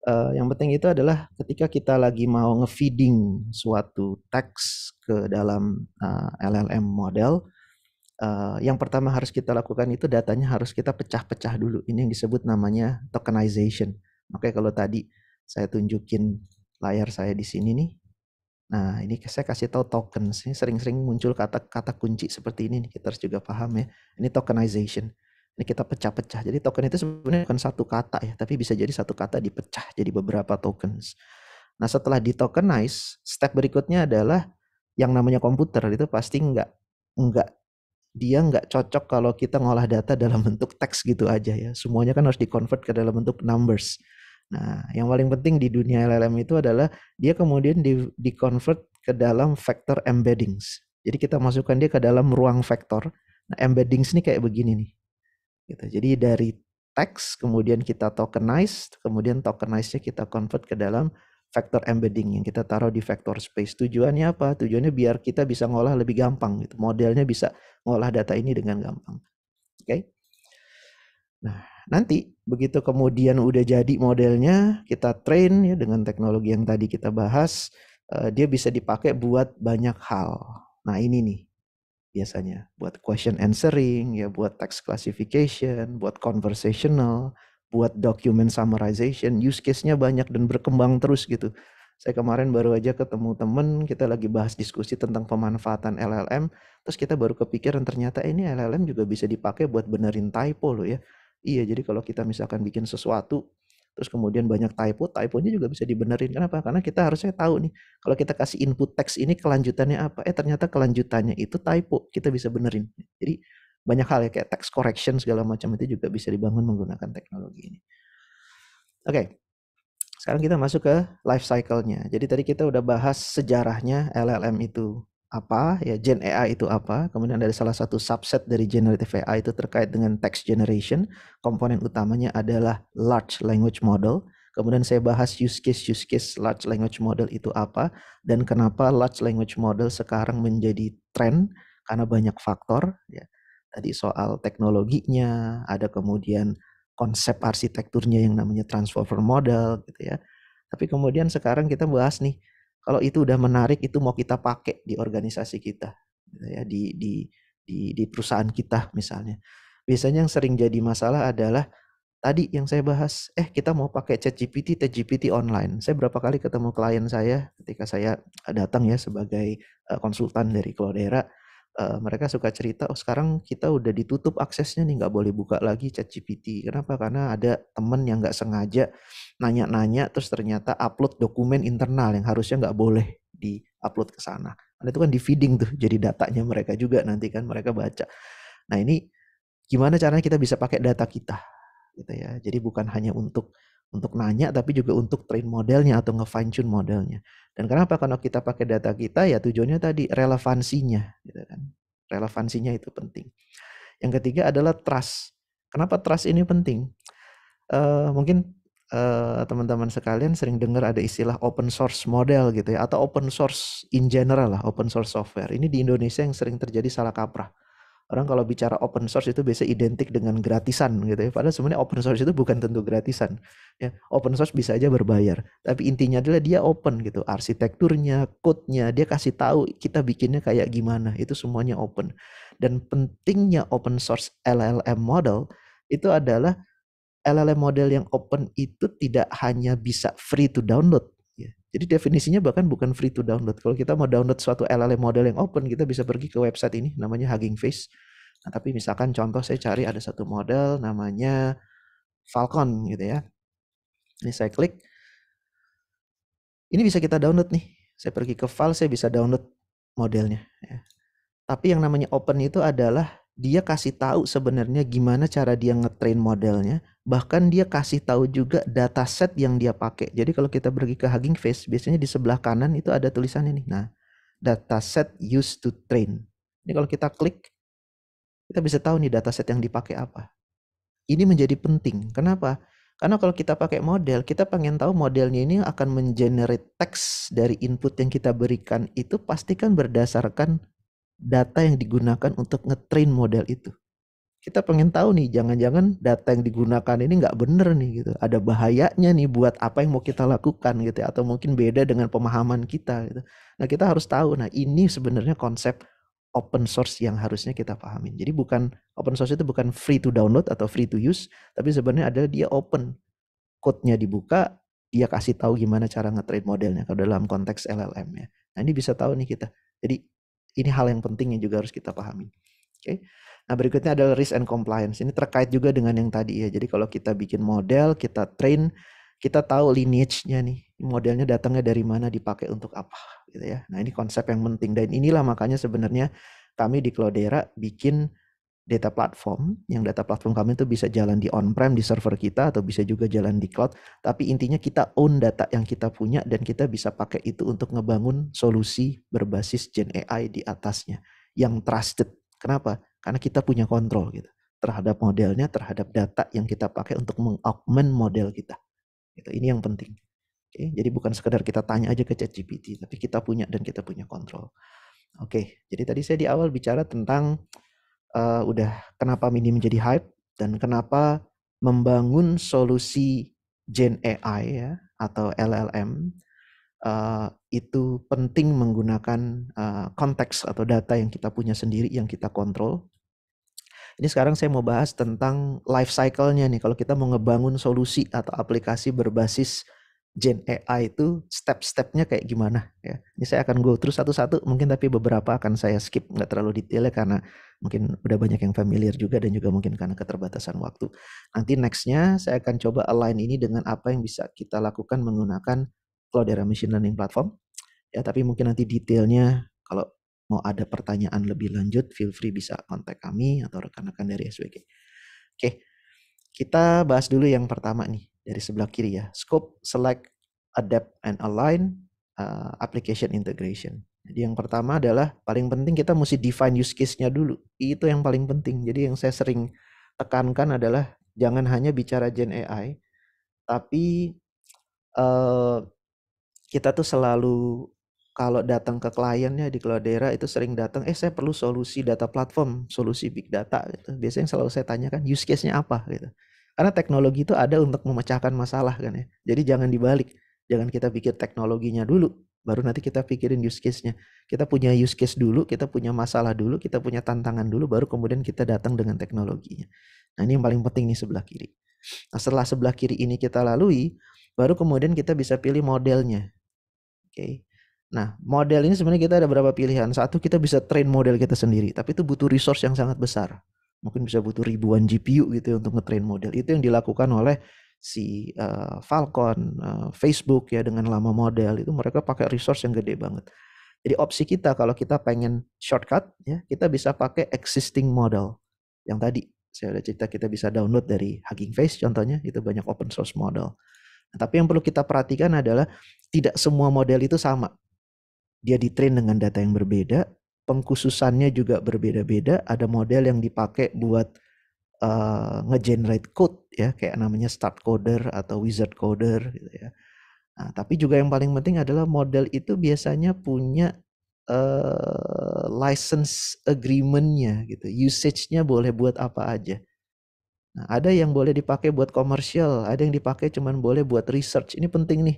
Uh, yang penting itu adalah ketika kita lagi mau ngefeeding suatu teks ke dalam uh, eh, LLM model, uh, yang pertama harus kita lakukan itu datanya harus kita pecah-pecah dulu. Ini yang disebut namanya tokenization. Oke, kalau tadi saya tunjukin layar saya di sini nih, Nah, ini saya kasih tahu tokens. Ini sering-sering muncul kata-kata kunci seperti ini. Kita harus juga paham ya. Ini tokenization. Ini kita pecah-pecah. Jadi token itu sebenarnya bukan satu kata ya, tapi bisa jadi satu kata dipecah jadi beberapa tokens. Nah, setelah ditokenize, step berikutnya adalah yang namanya komputer itu pasti nggak nggak dia nggak cocok kalau kita ngolah data dalam bentuk teks gitu aja ya. Semuanya kan harus di-convert ke dalam bentuk numbers. Nah, yang paling penting di dunia LLM itu adalah dia kemudian di, di convert ke dalam vector embeddings. Jadi kita masukkan dia ke dalam ruang vektor. Nah, embeddings ini kayak begini nih. Gitu. Jadi dari teks kemudian kita tokenize, kemudian tokenize-nya kita convert ke dalam vector embedding yang kita taruh di vector space. Tujuannya apa? Tujuannya biar kita bisa ngolah lebih gampang gitu. Modelnya bisa ngolah data ini dengan gampang. Oke. Okay? Nah, Nanti begitu kemudian udah jadi modelnya, kita train ya dengan teknologi yang tadi kita bahas, uh, dia bisa dipakai buat banyak hal. Nah, ini nih biasanya buat question answering, ya buat text classification, buat conversational, buat document summarization, use case-nya banyak dan berkembang terus gitu. Saya kemarin baru aja ketemu temen, kita lagi bahas diskusi tentang pemanfaatan LLM, terus kita baru kepikiran ternyata ini LLM juga bisa dipakai buat benerin typo loh ya. Iya, jadi kalau kita misalkan bikin sesuatu terus kemudian banyak typo, typonya juga bisa dibenerin. Kenapa? Karena kita harusnya tahu nih, kalau kita kasih input teks ini kelanjutannya apa? Eh ternyata kelanjutannya itu typo, kita bisa benerin. Jadi banyak hal ya kayak text correction segala macam itu juga bisa dibangun menggunakan teknologi ini. Oke. Okay. Sekarang kita masuk ke life cycle-nya. Jadi tadi kita udah bahas sejarahnya LLM itu apa ya Gen AI itu apa kemudian dari salah satu subset dari generative AI itu terkait dengan text generation komponen utamanya adalah large language model kemudian saya bahas use case use case large language model itu apa dan kenapa large language model sekarang menjadi tren karena banyak faktor ya tadi soal teknologinya ada kemudian konsep arsitekturnya yang namanya transformer model gitu ya tapi kemudian sekarang kita bahas nih kalau itu udah menarik itu mau kita pakai di organisasi kita gitu ya di di di, di perusahaan kita misalnya biasanya yang sering jadi masalah adalah tadi yang saya bahas eh kita mau pakai ChatGPT ChatGPT online saya berapa kali ketemu klien saya ketika saya datang ya sebagai eh, konsultan dari Cloudera eh, mereka suka cerita oh sekarang kita udah ditutup aksesnya nih nggak boleh buka lagi ChatGPT kenapa karena ada temen yang nggak sengaja nanya-nanya terus ternyata upload dokumen internal yang harusnya nggak boleh di-upload ke sana. Nah, itu kan di-feeding tuh jadi datanya mereka juga nanti kan mereka baca. Nah, ini gimana caranya kita bisa pakai data kita gitu ya. Jadi bukan hanya untuk untuk nanya tapi juga untuk train modelnya atau nge-fine tune modelnya. Dan kenapa karena kita pakai data kita ya tujuannya tadi relevansinya gitu kan. Relevansinya itu penting. Yang ketiga adalah trust. Kenapa trust ini penting? Uh, mungkin Eh, teman-teman uh, sekalian sering dengar ada istilah open source model gitu ya atau open source in general lah open source software ini di Indonesia yang sering terjadi salah kaprah orang kalau bicara open source itu biasa identik dengan gratisan gitu ya padahal sebenarnya open source itu bukan tentu gratisan ya open source bisa aja berbayar tapi intinya adalah dia open gitu arsitekturnya code-nya dia kasih tahu kita bikinnya kayak gimana itu semuanya open dan pentingnya open source LLM model itu adalah LLM model yang open itu tidak hanya bisa free to download. Ya. Jadi definisinya bahkan bukan free to download. Kalau kita mau download suatu LLM model yang open, kita bisa pergi ke website ini, namanya Hugging Face. Nah, tapi misalkan contoh saya cari ada satu model namanya Falcon gitu ya. Ini saya klik. Ini bisa kita download nih. Saya pergi ke file, saya bisa download modelnya. Ya. Tapi yang namanya open itu adalah dia kasih tahu sebenarnya gimana cara dia ngetrain modelnya bahkan dia kasih tahu juga dataset yang dia pakai jadi kalau kita pergi ke Hugging Face biasanya di sebelah kanan itu ada tulisannya nih nah dataset used to train ini kalau kita klik kita bisa tahu nih dataset yang dipakai apa ini menjadi penting kenapa karena kalau kita pakai model kita pengen tahu modelnya ini akan mengenerate teks dari input yang kita berikan itu pastikan berdasarkan data yang digunakan untuk ngetrain model itu. Kita pengen tahu nih, jangan-jangan data yang digunakan ini nggak bener nih gitu. Ada bahayanya nih buat apa yang mau kita lakukan gitu, ya. atau mungkin beda dengan pemahaman kita gitu. Nah kita harus tahu. Nah ini sebenarnya konsep open source yang harusnya kita pahamin. Jadi bukan open source itu bukan free to download atau free to use, tapi sebenarnya adalah dia open. Code-nya dibuka, dia kasih tahu gimana cara nge trade modelnya kalau dalam konteks LLM ya. Nah, ini bisa tahu nih kita. Jadi ini hal yang penting yang juga harus kita pahami. Oke. Okay? Nah, berikutnya adalah risk and compliance. Ini terkait juga dengan yang tadi ya. Jadi kalau kita bikin model, kita train, kita tahu lineage-nya nih. Modelnya datangnya dari mana, dipakai untuk apa gitu ya. Nah, ini konsep yang penting dan inilah makanya sebenarnya kami di Cloudera bikin data platform, yang data platform kami itu bisa jalan di on-prem di server kita atau bisa juga jalan di cloud, tapi intinya kita own data yang kita punya dan kita bisa pakai itu untuk ngebangun solusi berbasis Gen AI di atasnya yang trusted. Kenapa? Karena kita punya kontrol gitu terhadap modelnya, terhadap data yang kita pakai untuk mengaugment model kita. Gitu. Ini yang penting. Oke, jadi bukan sekedar kita tanya aja ke ChatGPT, tapi kita punya dan kita punya kontrol. Oke, jadi tadi saya di awal bicara tentang uh, udah kenapa ini menjadi hype dan kenapa membangun solusi Gen AI ya atau LLM uh, eh, itu penting menggunakan uh, konteks atau data yang kita punya sendiri yang kita kontrol. Ini sekarang saya mau bahas tentang life cycle-nya nih. Kalau kita mau ngebangun solusi atau aplikasi berbasis Gen AI itu step-stepnya kayak gimana ya. Ini saya akan go terus satu-satu mungkin tapi beberapa akan saya skip nggak terlalu detail ya karena mungkin udah banyak yang familiar juga dan juga mungkin karena keterbatasan waktu. Nanti nextnya saya akan coba align ini dengan apa yang bisa kita lakukan menggunakan Cloudera Machine Learning Platform. Ya, tapi mungkin nanti detailnya kalau mau ada pertanyaan lebih lanjut, feel free bisa kontak kami atau rekan-rekan dari SWG. Oke, kita bahas dulu yang pertama nih dari sebelah kiri ya. Scope, select, adapt, and align uh, application integration. Jadi yang pertama adalah paling penting kita mesti define use case-nya dulu. Itu yang paling penting. Jadi yang saya sering tekankan adalah jangan hanya bicara Gen AI, tapi uh, kita tuh selalu kalau datang ke kliennya di keluar itu sering datang, eh saya perlu solusi data platform, solusi big data. Gitu. Biasanya selalu saya tanyakan use case-nya apa gitu. Karena teknologi itu ada untuk memecahkan masalah kan ya. Jadi jangan dibalik, jangan kita pikir teknologinya dulu, baru nanti kita pikirin use case-nya. Kita punya use case dulu, kita punya masalah dulu, kita punya tantangan dulu, baru kemudian kita datang dengan teknologinya. Nah ini yang paling penting nih sebelah kiri. Nah setelah sebelah kiri ini kita lalui, baru kemudian kita bisa pilih modelnya. Oke. Okay. Nah model ini sebenarnya kita ada beberapa pilihan. Satu kita bisa train model kita sendiri, tapi itu butuh resource yang sangat besar. Mungkin bisa butuh ribuan GPU gitu ya untuk ngetrain model. Itu yang dilakukan oleh si uh, Falcon, uh, Facebook ya dengan lama model itu mereka pakai resource yang gede banget. Jadi opsi kita kalau kita pengen shortcut ya kita bisa pakai existing model yang tadi saya udah cerita kita bisa download dari Hugging Face contohnya itu banyak open source model. Nah, tapi yang perlu kita perhatikan adalah tidak semua model itu sama. Dia ditrain dengan data yang berbeda, pengkhususannya juga berbeda-beda. Ada model yang dipakai buat uh, ngegenerate code ya kayak namanya start coder atau wizard coder gitu ya. Nah, tapi juga yang paling penting adalah model itu biasanya punya uh, license agreementnya gitu. Usage-nya boleh buat apa aja. Nah, ada yang boleh dipakai buat komersial, ada yang dipakai cuman boleh buat research. Ini penting nih.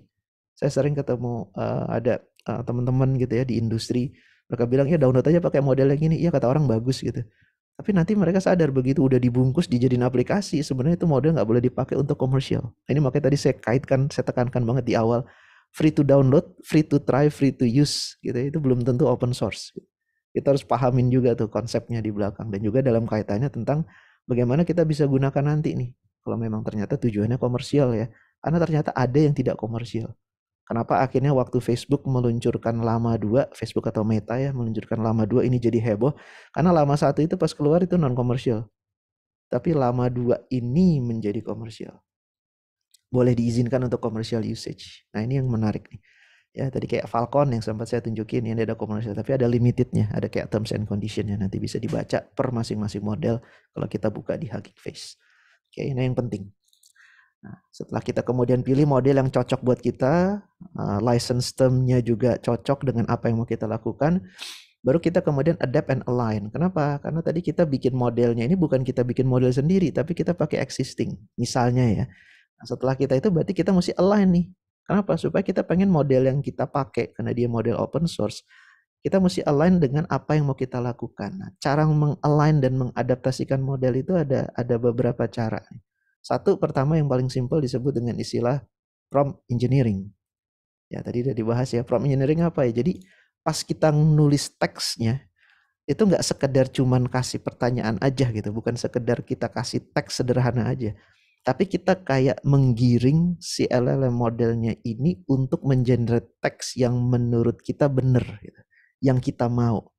Saya sering ketemu uh, ada uh, teman-teman gitu ya di industri mereka bilang ya download aja pakai model yang ini. Iya kata orang bagus gitu. Tapi nanti mereka sadar begitu udah dibungkus dijadiin aplikasi, sebenarnya itu model nggak boleh dipakai untuk komersial. Nah, ini makanya tadi saya kaitkan, saya tekankan banget di awal, free to download, free to try, free to use, gitu. Ya. Itu belum tentu open source. Kita harus pahamin juga tuh konsepnya di belakang dan juga dalam kaitannya tentang bagaimana kita bisa gunakan nanti nih. Kalau memang ternyata tujuannya komersial ya, karena ternyata ada yang tidak komersial. Kenapa akhirnya waktu Facebook meluncurkan lama dua Facebook atau Meta ya, meluncurkan lama dua ini jadi heboh? Karena lama satu itu pas keluar itu non komersial. Tapi lama dua ini menjadi komersial. Boleh diizinkan untuk komersial usage. Nah, ini yang menarik nih. Ya, tadi kayak Falcon yang sempat saya tunjukin ini ada komersial, tapi ada limitednya, ada kayak terms and condition yang nanti bisa dibaca per masing-masing model kalau kita buka di Hugging Face. Oke, ini yang penting. Nah, setelah kita kemudian pilih model yang cocok buat kita, eh, license termnya juga cocok dengan apa yang mau kita lakukan, baru kita kemudian adapt and align. Kenapa? Karena tadi kita bikin modelnya ini bukan kita bikin model sendiri, tapi kita pakai existing, misalnya ya. Nah, setelah kita itu berarti kita mesti align nih. Kenapa? Supaya kita pengen model yang kita pakai, karena dia model open source, kita mesti align dengan apa yang mau kita lakukan. Nah, cara mengalign dan mengadaptasikan model itu ada ada beberapa cara. Satu pertama yang paling simpel disebut dengan istilah prompt engineering. Ya, tadi udah dibahas ya, prompt engineering apa ya? Jadi pas kita nulis teksnya itu nggak sekedar cuman kasih pertanyaan aja gitu, bukan sekedar kita kasih teks sederhana aja. Tapi kita kayak menggiring si LLM modelnya ini untuk mengenerate teks yang menurut kita benar, gitu. yang kita mau.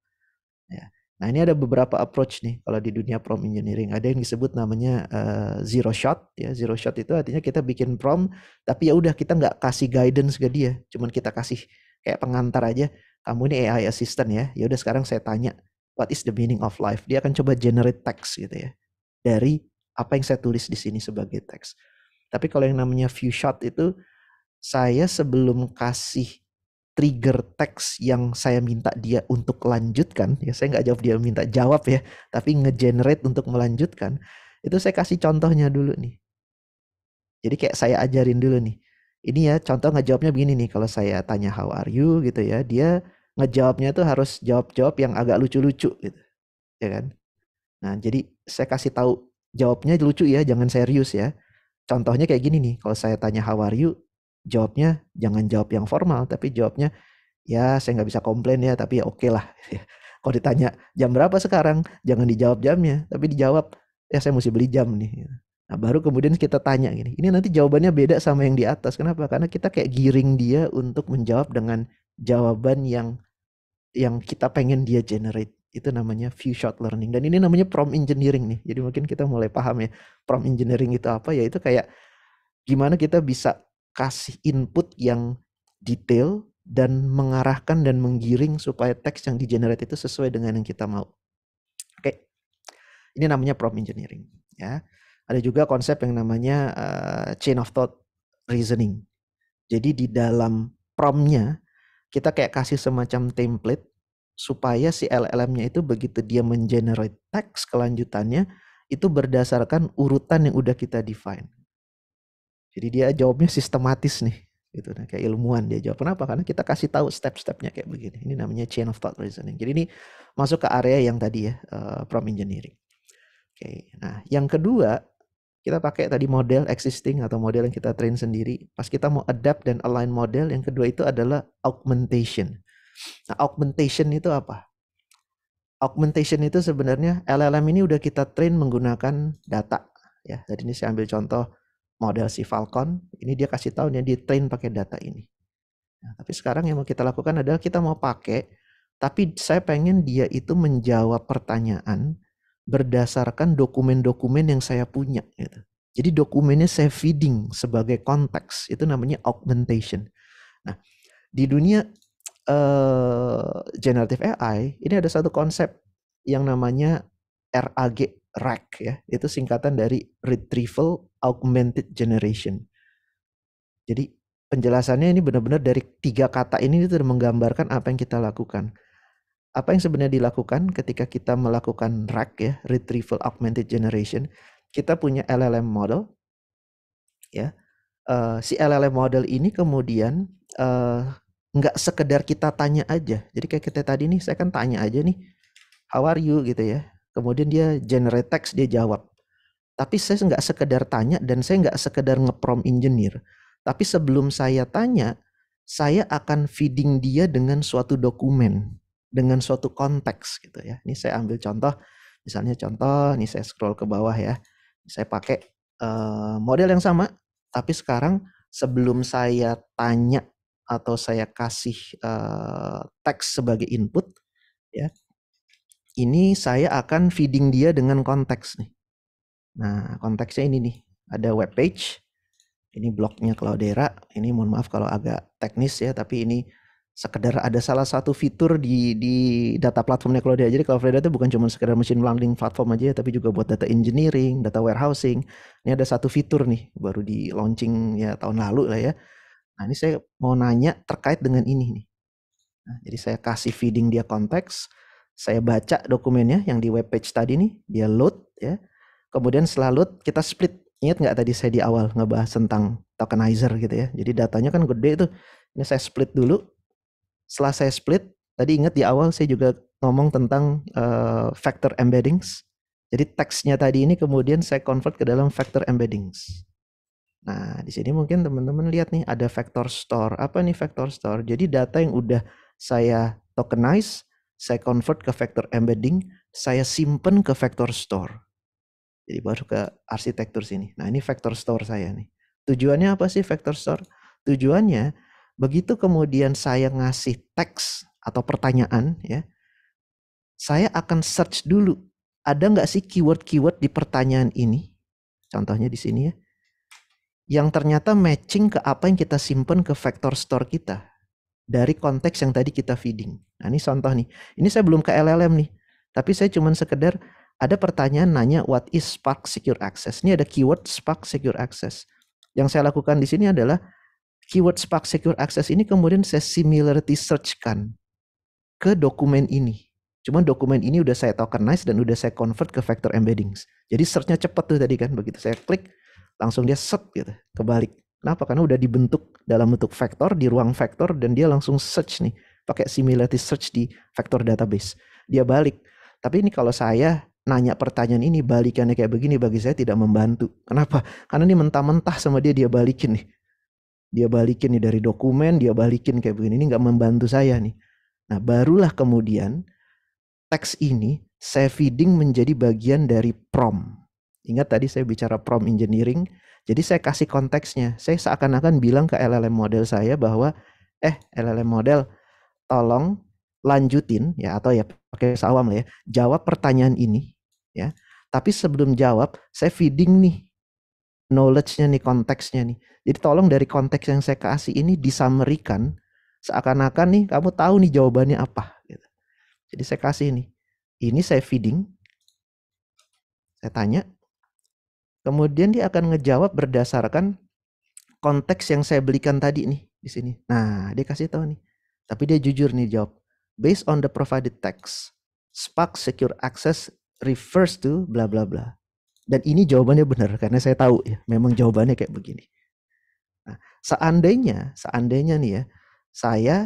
Nah ini ada beberapa approach nih kalau di dunia prom engineering. Ada yang disebut namanya uh, zero shot. Ya zero shot itu artinya kita bikin prom, tapi ya udah kita nggak kasih guidance ke dia, cuman kita kasih kayak pengantar aja. Kamu ini AI assistant ya. Ya udah sekarang saya tanya, what is the meaning of life? Dia akan coba generate text gitu ya dari apa yang saya tulis di sini sebagai teks. Tapi kalau yang namanya few shot itu saya sebelum kasih trigger text yang saya minta dia untuk lanjutkan ya saya nggak jawab dia minta jawab ya tapi ngegenerate untuk melanjutkan itu saya kasih contohnya dulu nih jadi kayak saya ajarin dulu nih ini ya contoh ngejawabnya begini nih kalau saya tanya how are you gitu ya dia ngejawabnya itu harus jawab-jawab yang agak lucu-lucu gitu ya kan nah jadi saya kasih tahu jawabnya lucu ya jangan serius ya contohnya kayak gini nih kalau saya tanya how are you jawabnya jangan jawab yang formal tapi jawabnya ya saya nggak bisa komplain ya tapi ya oke okay lah (laughs) kalau ditanya jam berapa sekarang jangan dijawab jamnya tapi dijawab ya saya mesti beli jam nih nah baru kemudian kita tanya gini ini nanti jawabannya beda sama yang di atas kenapa karena kita kayak giring dia untuk menjawab dengan jawaban yang yang kita pengen dia generate itu namanya few shot learning dan ini namanya prompt engineering nih jadi mungkin kita mulai paham ya prompt engineering itu apa ya itu kayak gimana kita bisa kasih input yang detail dan mengarahkan dan menggiring supaya teks yang di generate itu sesuai dengan yang kita mau. Oke. Okay. Ini namanya prompt engineering, ya. Ada juga konsep yang namanya uh, chain of thought reasoning. Jadi di dalam promptnya kita kayak kasih semacam template supaya si LLM-nya itu begitu dia mengenerate teks kelanjutannya itu berdasarkan urutan yang udah kita define. Jadi dia jawabnya sistematis nih, gitu nah, kayak ilmuwan dia jawab. Kenapa? Karena kita kasih tahu step-stepnya kayak begini. Ini namanya chain of thought reasoning. Jadi ini masuk ke area yang tadi ya, uh, prompt engineering. Oke. Okay. Nah, yang kedua kita pakai tadi model existing atau model yang kita train sendiri. Pas kita mau adapt dan align model, yang kedua itu adalah augmentation. Nah, augmentation itu apa? Augmentation itu sebenarnya LLM ini udah kita train menggunakan data ya. Jadi ini saya ambil contoh model si Falcon ini dia kasih tahu nih di train pakai data ini nah, tapi sekarang yang mau kita lakukan adalah kita mau pakai tapi saya pengen dia itu menjawab pertanyaan berdasarkan dokumen-dokumen yang saya punya gitu. Jadi dokumennya saya feeding sebagai konteks itu namanya augmentation. Nah, di dunia uh, generative AI ini ada satu konsep yang namanya RAG RAG ya. Itu singkatan dari retrieval augmented generation. Jadi penjelasannya ini benar-benar dari tiga kata ini itu menggambarkan apa yang kita lakukan. Apa yang sebenarnya dilakukan ketika kita melakukan RAG ya, retrieval augmented generation, kita punya LLM model ya. Uh, si LLM model ini kemudian uh, nggak sekedar kita tanya aja. Jadi kayak kita tadi nih, saya kan tanya aja nih, how are you gitu ya. Kemudian dia generate text, dia jawab. Tapi saya nggak sekedar tanya dan saya nggak sekedar ngeprom engineer. Tapi sebelum saya tanya, saya akan feeding dia dengan suatu dokumen, dengan suatu konteks gitu ya. Ini saya ambil contoh, misalnya contoh, ini saya scroll ke bawah ya. Saya pakai eh, model yang sama, tapi sekarang sebelum saya tanya atau saya kasih eh, teks sebagai input, ya, ini saya akan feeding dia dengan konteks nih. Nah, konteksnya ini nih. Ada web page. Ini blognya Cloudera. Ini mohon maaf kalau agak teknis ya, tapi ini sekedar ada salah satu fitur di di data platformnya Cloudera. Jadi Cloudera itu bukan cuma sekedar machine learning platform aja ya, tapi juga buat data engineering, data warehousing. Ini ada satu fitur nih baru di launching ya tahun lalu lah ya. Nah, ini saya mau nanya terkait dengan ini nih. Nah, jadi saya kasih feeding dia konteks, saya baca dokumennya yang di web page tadi nih, dia load ya. Kemudian selalu kita split. Ingat nggak tadi saya di awal ngebahas tentang tokenizer gitu ya. Jadi datanya kan gede itu. Ini saya split dulu. Setelah saya split, tadi ingat di awal saya juga ngomong tentang uh, factor embeddings. Jadi teksnya tadi ini kemudian saya convert ke dalam factor embeddings. Nah, di sini mungkin teman-teman lihat nih ada factor store. Apa nih factor store? Jadi data yang udah saya tokenize, saya convert ke factor embedding, saya simpen ke factor store. Jadi baru ke arsitektur sini. Nah ini vector store saya nih. Tujuannya apa sih vector store? Tujuannya begitu kemudian saya ngasih teks atau pertanyaan ya, saya akan search dulu ada nggak sih keyword-keyword di pertanyaan ini. Contohnya di sini ya. Yang ternyata matching ke apa yang kita simpan ke vector store kita dari konteks yang tadi kita feeding. Nah ini contoh nih. Ini saya belum ke LLM nih. Tapi saya cuman sekedar ada pertanyaan nanya what is Spark Secure Access. Ini ada keyword Spark Secure Access. Yang saya lakukan di sini adalah keyword Spark Secure Access ini kemudian saya similarity search-kan ke dokumen ini. Cuma dokumen ini udah saya tokenize dan udah saya convert ke vector embeddings. Jadi search-nya cepet tuh tadi kan. Begitu saya klik, langsung dia set gitu, kebalik. Kenapa? Karena udah dibentuk dalam bentuk vektor di ruang vektor dan dia langsung search nih. Pakai similarity search di vektor database. Dia balik. Tapi ini kalau saya nanya pertanyaan ini balikannya kayak begini bagi saya tidak membantu. Kenapa? Karena ini mentah-mentah sama dia dia balikin nih. Dia balikin nih dari dokumen, dia balikin kayak begini. Ini nggak membantu saya nih. Nah barulah kemudian teks ini saya feeding menjadi bagian dari prom. Ingat tadi saya bicara prom engineering. Jadi saya kasih konteksnya. Saya seakan-akan bilang ke LLM model saya bahwa eh LLM model tolong lanjutin ya atau ya pakai sawam lah ya. Jawab pertanyaan ini ya. Tapi sebelum jawab, saya feeding nih knowledge-nya nih, konteksnya nih. Jadi tolong dari konteks yang saya kasih ini disamerikan seakan-akan nih kamu tahu nih jawabannya apa gitu. Jadi saya kasih nih. Ini saya feeding. Saya tanya. Kemudian dia akan ngejawab berdasarkan konteks yang saya belikan tadi nih di sini. Nah, dia kasih tahu nih. Tapi dia jujur nih jawab. Based on the provided text, Spark Secure Access refers to bla bla bla. Dan ini jawabannya benar karena saya tahu ya, memang jawabannya kayak begini. Nah, seandainya, seandainya nih ya, saya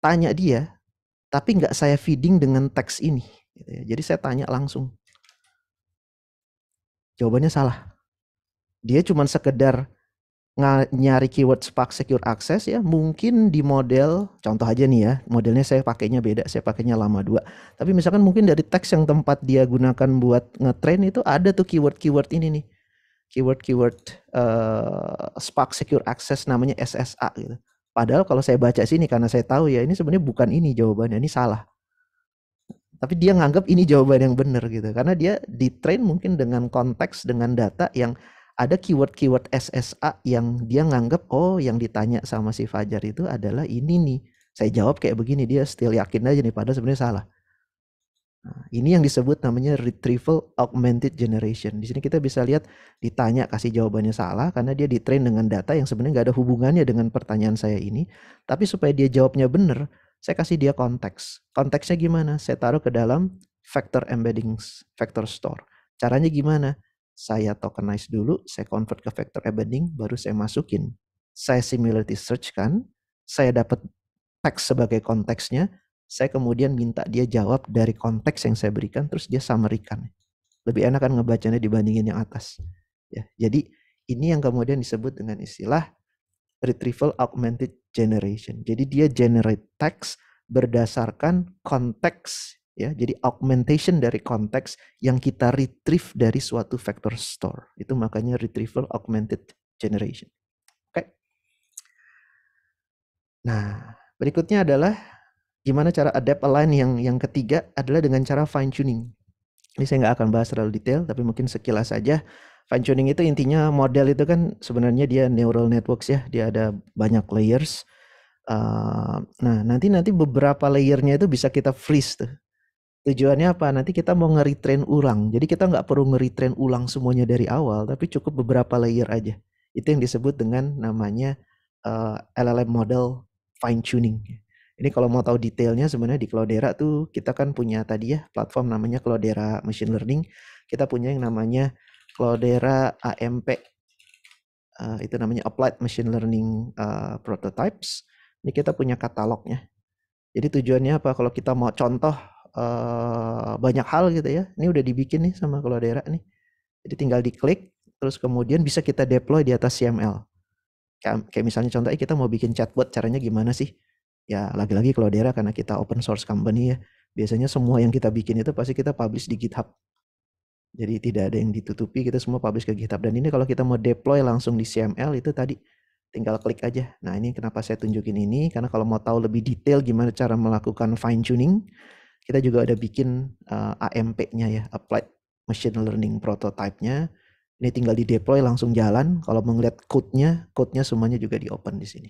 tanya dia, tapi nggak saya feeding dengan teks ini. Gitu ya. Jadi saya tanya langsung. Jawabannya salah. Dia cuma sekedar nyari keyword Spark Secure Access ya mungkin di model contoh aja nih ya modelnya saya pakainya beda saya pakainya lama dua tapi misalkan mungkin dari teks yang tempat dia gunakan buat ngetrain itu ada tuh keyword keyword ini nih keyword keyword uh, Spark Secure Access namanya SSA gitu padahal kalau saya baca sini karena saya tahu ya ini sebenarnya bukan ini jawabannya ini salah tapi dia nganggap ini jawaban yang benar gitu karena dia di train mungkin dengan konteks dengan data yang ada keyword-keyword SSA yang dia nganggep oh yang ditanya sama si Fajar itu adalah ini nih. Saya jawab kayak begini dia still yakin aja nih padahal sebenarnya salah. Nah, ini yang disebut namanya retrieval augmented generation. Di sini kita bisa lihat ditanya kasih jawabannya salah karena dia ditrain dengan data yang sebenarnya nggak ada hubungannya dengan pertanyaan saya ini. Tapi supaya dia jawabnya benar, saya kasih dia konteks. Konteksnya gimana? Saya taruh ke dalam factor embeddings, factor store. Caranya gimana? Saya tokenize dulu, saya convert ke vector embedding, baru saya masukin. Saya similarity search kan, saya dapat teks sebagai konteksnya, saya kemudian minta dia jawab dari konteks yang saya berikan, terus dia summary-kan. Lebih enak kan ngebacanya dibandingin yang atas. Ya, jadi ini yang kemudian disebut dengan istilah retrieval augmented generation. Jadi dia generate text berdasarkan konteks ya jadi augmentation dari konteks yang kita retrieve dari suatu vector store itu makanya retrieval augmented generation oke okay? nah berikutnya adalah gimana cara adapt align yang yang ketiga adalah dengan cara fine tuning ini saya nggak akan bahas terlalu detail tapi mungkin sekilas saja fine tuning itu intinya model itu kan sebenarnya dia neural networks ya dia ada banyak layers Uh, nah nanti nanti beberapa layernya itu bisa kita freeze tuh tujuannya apa nanti kita mau nge-retrain ulang jadi kita nggak perlu nge-retrain ulang semuanya dari awal tapi cukup beberapa layer aja itu yang disebut dengan namanya uh, eh, LLM model fine tuning ini kalau mau tahu detailnya sebenarnya di Cloudera tuh kita kan punya tadi ya platform namanya Cloudera Machine Learning kita punya yang namanya Cloudera AMP uh, eh, itu namanya Applied Machine Learning uh, Prototypes ini kita punya katalognya jadi tujuannya apa kalau kita mau contoh Eh, banyak hal gitu ya. Ini udah dibikin nih sama kalau daerah nih. Jadi tinggal diklik, terus kemudian bisa kita deploy di atas CML. Kayak, kayak misalnya contohnya kita mau bikin chatbot, caranya gimana sih? Ya lagi-lagi kalau daerah karena kita open source company ya, biasanya semua yang kita bikin itu pasti kita publish di GitHub. Jadi tidak ada yang ditutupi, kita semua publish ke GitHub. Dan ini kalau kita mau deploy langsung di CML itu tadi tinggal klik aja. Nah ini kenapa saya tunjukin ini, karena kalau mau tahu lebih detail gimana cara melakukan fine tuning, kita juga ada bikin uh, eh, AMP-nya ya, Applied Machine Learning Prototype-nya. Ini tinggal di deploy langsung jalan. Kalau mau ngeliat code-nya, code-nya semuanya juga di open di sini.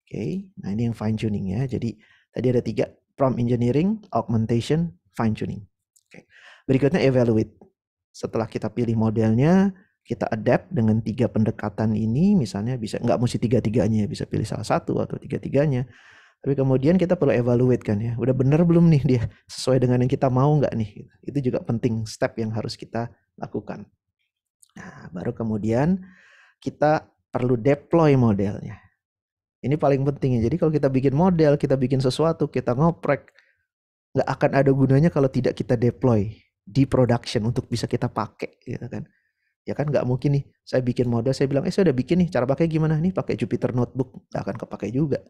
Oke, okay. nah ini yang fine tuning ya. Jadi tadi ada tiga prompt engineering, augmentation, fine tuning. Oke. Okay. Berikutnya evaluate. Setelah kita pilih modelnya, kita adapt dengan tiga pendekatan ini misalnya bisa nggak mesti tiga tiganya ya, bisa pilih salah satu atau tiga tiganya tapi kemudian kita perlu evaluate kan ya, udah bener belum nih dia sesuai dengan yang kita mau nggak nih? Itu juga penting step yang harus kita lakukan. Nah, baru kemudian kita perlu deploy modelnya. Ini paling penting ya. Jadi kalau kita bikin model, kita bikin sesuatu, kita ngoprek, nggak akan ada gunanya kalau tidak kita deploy di production untuk bisa kita pakai, gitu kan? Ya kan nggak mungkin nih. Saya bikin model, saya bilang, eh saya udah bikin nih. Cara pakai gimana nih? Pakai Jupiter Notebook, nggak akan kepake juga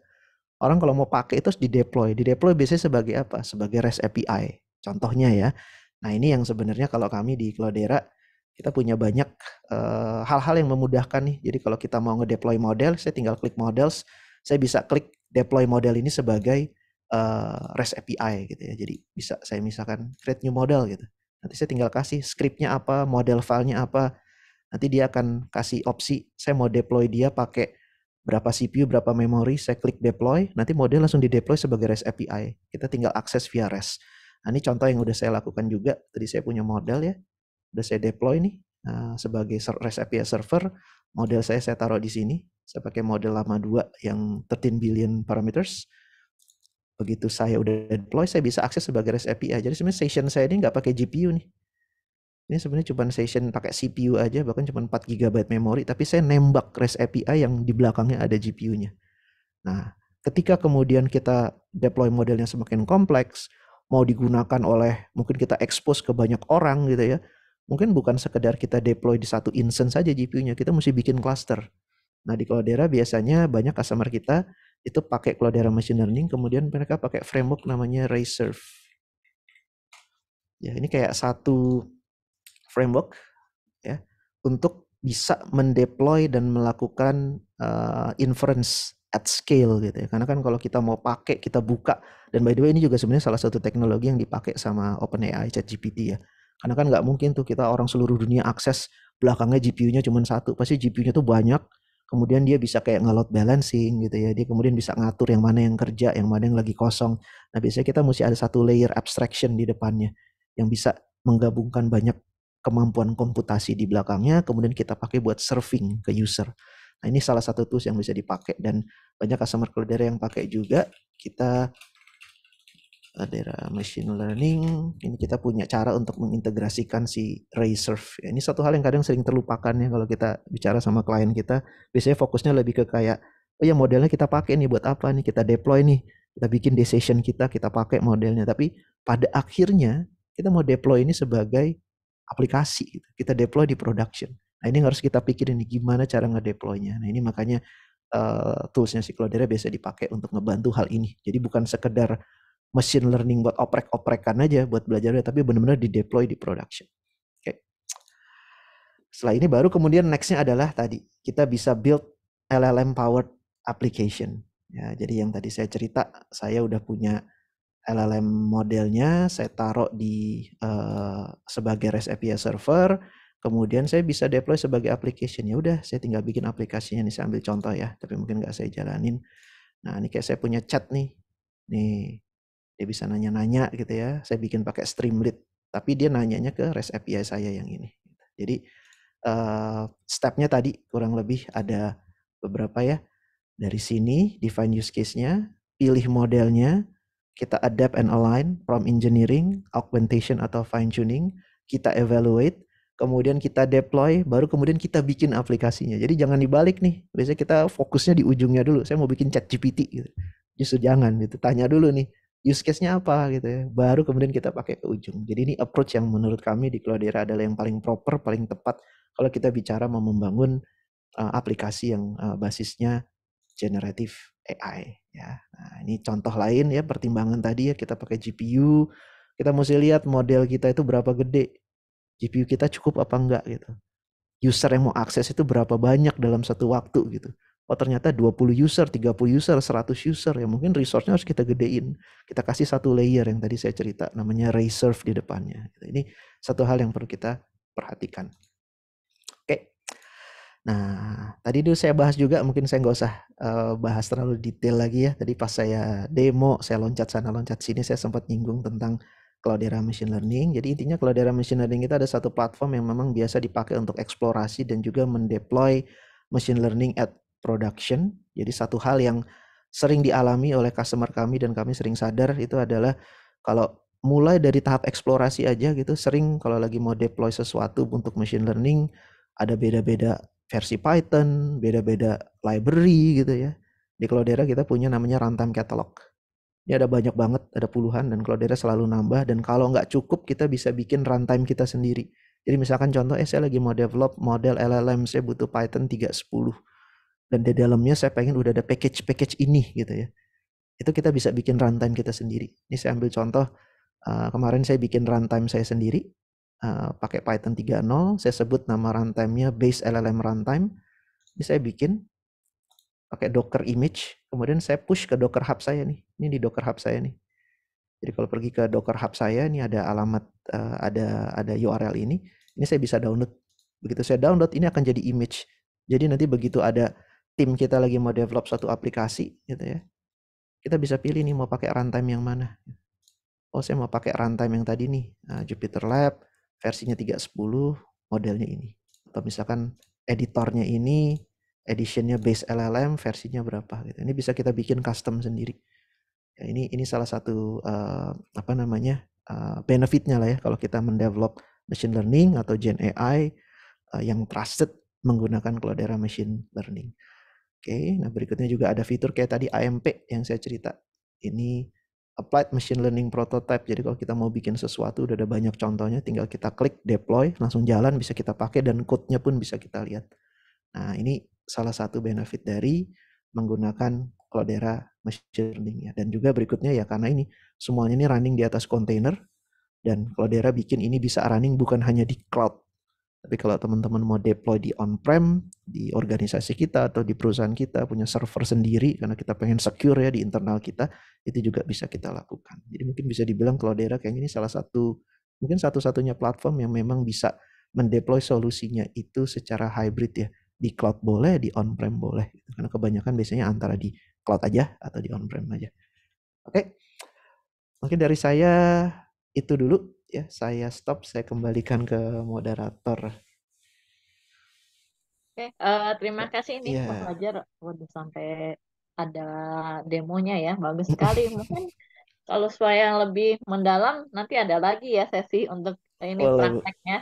orang kalau mau pakai itu harus di deploy. Di deploy biasanya sebagai apa? Sebagai REST API. Contohnya ya. Nah ini yang sebenarnya kalau kami di Cloudera kita punya banyak eh, hal-hal uh, yang memudahkan nih. Jadi kalau kita mau ngedeploy model, saya tinggal klik models, saya bisa klik deploy model ini sebagai uh, REST API gitu ya. Jadi bisa saya misalkan create new model gitu. Nanti saya tinggal kasih scriptnya apa, model filenya apa. Nanti dia akan kasih opsi, saya mau deploy dia pakai berapa CPU, berapa memori, saya klik deploy, nanti model langsung di deploy sebagai REST API. Kita tinggal akses via REST. Nah, ini contoh yang udah saya lakukan juga. Tadi saya punya model ya, udah saya deploy nih nah, sebagai REST API server. Model saya saya taruh di sini. Saya pakai model lama 2 yang 13 billion parameters. Begitu saya udah deploy, saya bisa akses sebagai REST API. Jadi sebenarnya session saya ini nggak pakai GPU nih ini sebenarnya cuma session pakai CPU aja bahkan cuma 4 GB memori tapi saya nembak REST API yang di belakangnya ada GPU-nya. Nah, ketika kemudian kita deploy modelnya semakin kompleks, mau digunakan oleh mungkin kita expose ke banyak orang gitu ya. Mungkin bukan sekedar kita deploy di satu instance saja GPU-nya, kita mesti bikin cluster. Nah, di Cloudera biasanya banyak customer kita itu pakai Cloudera machine learning, kemudian mereka pakai framework namanya Reserve. Ya, ini kayak satu framework ya untuk bisa mendeploy dan melakukan uh, inference at scale gitu ya. Karena kan kalau kita mau pakai kita buka dan by the way ini juga sebenarnya salah satu teknologi yang dipakai sama OpenAI ChatGPT ya. Karena kan nggak mungkin tuh kita orang seluruh dunia akses belakangnya GPU-nya cuma satu. Pasti GPU-nya tuh banyak. Kemudian dia bisa kayak ngelot balancing gitu ya. Dia kemudian bisa ngatur yang mana yang kerja, yang mana yang lagi kosong. Nah biasanya kita mesti ada satu layer abstraction di depannya yang bisa menggabungkan banyak kemampuan komputasi di belakangnya, kemudian kita pakai buat serving ke user. Nah ini salah satu tools yang bisa dipakai dan banyak customer cloudera yang pakai juga. Kita ada machine learning, ini kita punya cara untuk mengintegrasikan si Rayserve. Ya, ini satu hal yang kadang sering terlupakan ya kalau kita bicara sama klien kita. Biasanya fokusnya lebih ke kayak, oh ya modelnya kita pakai nih buat apa nih, kita deploy nih, kita bikin decision kita, kita pakai modelnya. Tapi pada akhirnya kita mau deploy ini sebagai aplikasi gitu. kita deploy di production nah ini harus kita pikirin nih, gimana cara ngedeploynya nah ini makanya uh, toolsnya CloudERA biasa dipakai untuk ngebantu hal ini jadi bukan sekedar machine learning buat oprek-oprekan aja buat belajarnya, tapi benar-benar di deploy di production oke okay. setelah ini baru kemudian nextnya adalah tadi kita bisa build LLM powered application ya jadi yang tadi saya cerita saya udah punya LLM modelnya saya taruh di uh, sebagai REST API server, kemudian saya bisa deploy sebagai application. Ya udah, saya tinggal bikin aplikasinya nih. Saya ambil contoh ya, tapi mungkin nggak saya jalanin. Nah, ini kayak saya punya chat nih. Nih, dia bisa nanya-nanya gitu ya. Saya bikin pakai Streamlit, tapi dia nanyanya ke REST API saya yang ini. Jadi uh, stepnya tadi kurang lebih ada beberapa ya. Dari sini define use case-nya, pilih modelnya, kita adapt and align from engineering, augmentation atau fine tuning, kita evaluate, kemudian kita deploy, baru kemudian kita bikin aplikasinya. Jadi jangan dibalik nih. Biasanya kita fokusnya di ujungnya dulu. Saya mau bikin chat GPT gitu. Justru jangan gitu. Tanya dulu nih, use case-nya apa gitu ya. Baru kemudian kita pakai ke ujung. Jadi ini approach yang menurut kami di Cloudera adalah yang paling proper, paling tepat kalau kita bicara mau membangun uh, aplikasi yang uh, basisnya generatif AI ya. Nah, ini contoh lain ya pertimbangan tadi ya kita pakai GPU, kita mesti lihat model kita itu berapa gede. GPU kita cukup apa enggak gitu. User yang mau akses itu berapa banyak dalam satu waktu gitu. Oh ternyata 20 user, 30 user, 100 user ya mungkin resource-nya harus kita gedein. Kita kasih satu layer yang tadi saya cerita namanya reserve di depannya. Gitu. Ini satu hal yang perlu kita perhatikan. Nah, tadi dulu saya bahas juga, mungkin saya nggak usah uh, bahas terlalu detail lagi ya. Tadi pas saya demo, saya loncat sana loncat sini, saya sempat nyinggung tentang Cloudera Machine Learning. Jadi intinya Cloudera Machine Learning itu ada satu platform yang memang biasa dipakai untuk eksplorasi dan juga mendeploy machine learning at production. Jadi satu hal yang sering dialami oleh customer kami dan kami sering sadar itu adalah kalau mulai dari tahap eksplorasi aja gitu sering kalau lagi mau deploy sesuatu untuk machine learning ada beda-beda versi Python, beda-beda library gitu ya. Di Cloudera kita punya namanya runtime catalog. Ini ada banyak banget, ada puluhan dan Cloudera selalu nambah dan kalau nggak cukup kita bisa bikin runtime kita sendiri. Jadi misalkan contoh, eh saya lagi mau develop model LLM, saya butuh Python 310. Dan di dalamnya saya pengen udah ada package-package ini gitu ya. Itu kita bisa bikin runtime kita sendiri. Ini saya ambil contoh, eh, kemarin saya bikin runtime saya sendiri. Eh, pakai Python 3.0, saya sebut nama runtime-nya base LLM runtime. Ini saya bikin pakai Docker image, kemudian saya push ke Docker Hub saya nih. Ini di Docker Hub saya nih. Jadi kalau pergi ke Docker Hub saya, ini ada alamat, eh, ada ada URL ini. Ini saya bisa download. Begitu saya download, ini akan jadi image. Jadi nanti begitu ada tim kita lagi mau develop satu aplikasi, gitu ya, kita bisa pilih nih mau pakai runtime yang mana. Oh saya mau pakai runtime yang tadi nih, eh, Jupyter Lab, versinya 3.10 modelnya ini. Atau misalkan editornya ini editionnya base LLM versinya berapa gitu. Ini bisa kita bikin custom sendiri. Ya, ini ini salah satu uh, apa namanya uh, benefitnya lah ya kalau kita mendevelop machine learning atau gen AI uh, eh, yang trusted menggunakan Cloudera machine learning. Oke, okay, nah berikutnya juga ada fitur kayak tadi AMP yang saya cerita. Ini applied machine learning prototype. Jadi kalau kita mau bikin sesuatu udah ada banyak contohnya, tinggal kita klik deploy, langsung jalan bisa kita pakai dan code-nya pun bisa kita lihat. Nah, ini salah satu benefit dari menggunakan Cloudera machine learning ya. Dan juga berikutnya ya karena ini semuanya ini running di atas container dan Cloudera bikin ini bisa running bukan hanya di cloud tapi kalau teman-teman mau deploy di on-prem, di organisasi kita atau di perusahaan kita punya server sendiri karena kita pengen secure ya di internal kita, itu juga bisa kita lakukan. Jadi mungkin bisa dibilang Cloudera kayak ini salah satu mungkin satu-satunya platform yang memang bisa mendeploy solusinya itu secara hybrid ya. Di cloud boleh, di on-prem boleh. Karena kebanyakan biasanya antara di cloud aja atau di on-prem aja. Oke. Okay. Mungkin dari saya itu dulu ya saya stop saya kembalikan ke moderator Oke, uh, terima ya, kasih nih yeah. Mas Fajar udah sampai ada demonya ya, bagus sekali. (laughs) Mungkin kalau supaya yang lebih mendalam nanti ada lagi ya sesi untuk ini boleh, prakteknya.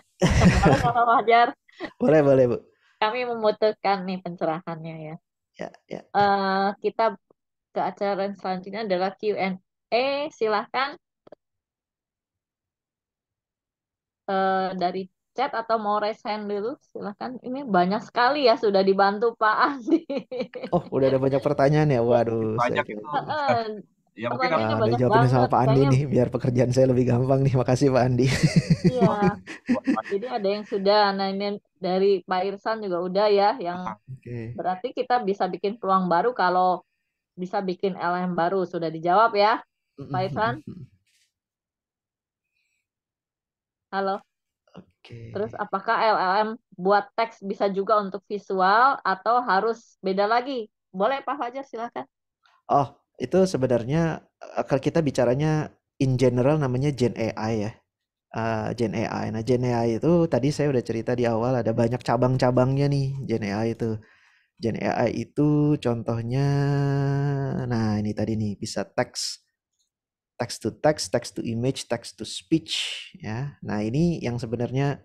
kalau Mas Fajar. (laughs) Boleh, boleh Bu. Kami memutuskan nih pencerahannya ya. Ya, Uh, kita ke acara selanjutnya adalah Q&A. Silahkan uh, dari chat atau mau raise hand dulu silahkan ini banyak sekali ya sudah dibantu Pak Andi oh udah ada banyak pertanyaan ya waduh banyak saya... itu uh, ya mungkin nah, banyak sama Pak Andi Kayaknya... nih biar pekerjaan saya lebih gampang nih makasih Pak Andi iya jadi ada yang sudah nah ini dari Pak Irsan juga udah ya yang okay. berarti kita bisa bikin peluang baru kalau bisa bikin LM baru sudah dijawab ya Pak Irsan (laughs) Halo. Oke. Okay. Terus apakah LLM buat teks bisa juga untuk visual atau harus beda lagi? Boleh Pak Fajar silakan. Oh, itu sebenarnya eh, kalau kita bicaranya in general namanya Gen AI ya. Uh, Gen AI. Nah, Gen AI itu tadi saya udah cerita di awal ada banyak cabang-cabangnya nih Gen AI itu. Gen AI itu contohnya nah ini tadi nih bisa teks text to text, text to image, text to speech ya. Nah, ini yang sebenarnya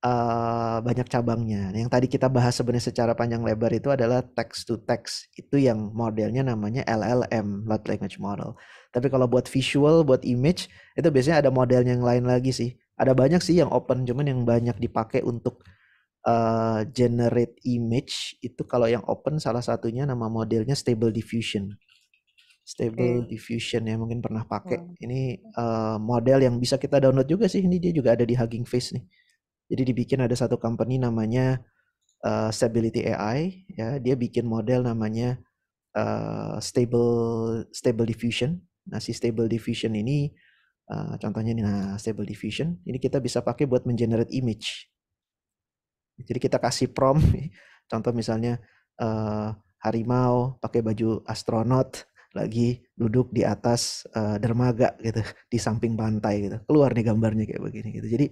uh, (tsk) banyak cabangnya. Nah, yang tadi kita bahas sebenarnya secara panjang lebar itu adalah text to text. Itu yang modelnya namanya LLM, large language model. Tapi kalau buat visual, buat image, itu biasanya ada model yang lain lagi sih. Ada banyak sih yang open, cuman yang banyak dipakai untuk uh, generate image itu kalau yang open salah satunya nama modelnya stable diffusion. Stable okay. Diffusion ya mungkin pernah pakai. Hmm. Ini uh, model yang bisa kita download juga sih. Ini dia juga ada di Hugging Face nih. Jadi dibikin ada satu company namanya uh, Stability AI ya. Dia bikin model namanya uh, Stable Stable Diffusion. Nah si Stable Diffusion ini uh, contohnya nih nah Stable Diffusion. Ini kita bisa pakai buat mengenerate image. Jadi kita kasih prompt. (laughs) Contoh misalnya uh, harimau pakai baju astronot lagi duduk di atas uh, dermaga gitu di samping pantai gitu keluar nih gambarnya kayak begini gitu jadi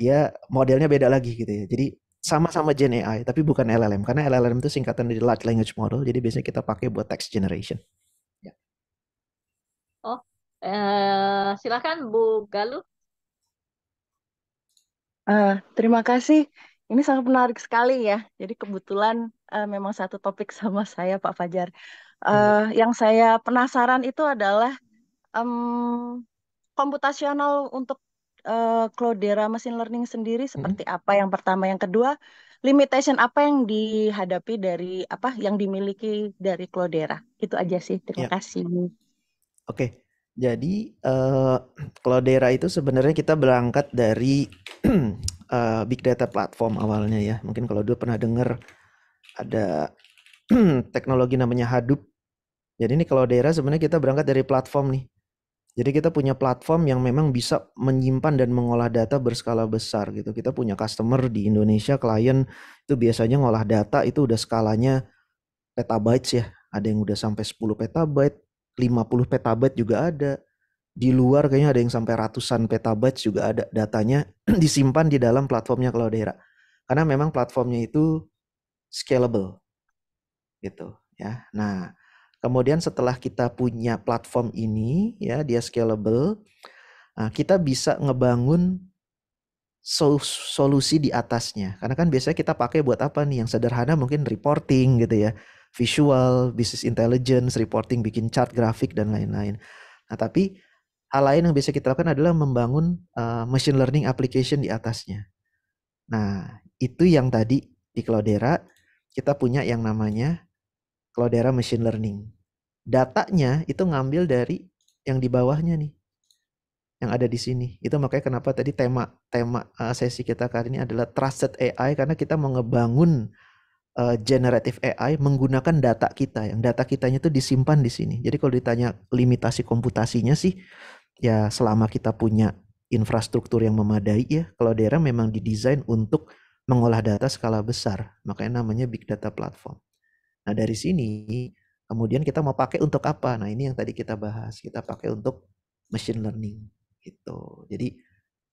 dia modelnya beda lagi gitu ya jadi sama-sama Gen AI tapi bukan LLM karena LLM itu singkatan dari large language model jadi biasanya kita pakai buat text generation ya. oh eh, silakan Bu Galuh Uh, terima kasih. Ini sangat menarik sekali ya. Jadi kebetulan uh, memang satu topik sama saya Pak Fajar. Uh, yang saya penasaran itu adalah um, komputasional untuk uh, Cloudera machine learning sendiri seperti hmm. apa? Yang pertama, yang kedua, limitation apa yang dihadapi dari apa yang dimiliki dari Cloudera? Itu aja sih. Terima ya. kasih. Oke. Okay. Jadi uh, (clears throat) Cloudera itu sebenarnya kita berangkat dari uh, (clears throat) big data platform awalnya ya. Mungkin kalau dulu pernah dengar ada (clears throat) teknologi namanya Hadoop. Jadi ini kalau daerah sebenarnya kita berangkat dari platform nih. Jadi kita punya platform yang memang bisa menyimpan dan mengolah data berskala besar gitu. Kita punya customer di Indonesia, klien itu biasanya ngolah data itu udah skalanya petabytes ya. Ada yang udah sampai 10 petabyte, 50 petabyte juga ada. Di luar kayaknya ada yang sampai ratusan petabyte juga ada datanya (clears throat) disimpan di dalam platformnya Cloudera. Karena memang platformnya itu scalable gitu ya. Nah, kemudian setelah kita punya platform ini ya, dia scalable, ah, kita bisa ngebangun solusi di atasnya. Karena kan biasanya kita pakai buat apa nih? Yang sederhana mungkin reporting gitu ya. Visual, business intelligence, reporting, bikin chart, grafik, dan lain-lain. Nah tapi hal lain yang bisa kita lakukan adalah membangun uh, machine learning application di atasnya. Nah itu yang tadi di Cloudera kita punya yang namanya Cloudera Machine Learning. Datanya itu ngambil dari yang di bawahnya nih, yang ada di sini. Itu makanya kenapa tadi tema tema eh, sesi kita kali ini adalah trusted AI karena kita mau ngebangun uh, generative AI menggunakan data kita. Yang data kitanya itu disimpan di sini. Jadi kalau ditanya limitasi komputasinya sih ya selama kita punya infrastruktur yang memadai ya kalau daerah memang didesain untuk mengolah data skala besar makanya namanya big data platform Nah dari sini kemudian kita mau pakai untuk apa? Nah ini yang tadi kita bahas, kita pakai untuk machine learning gitu. Jadi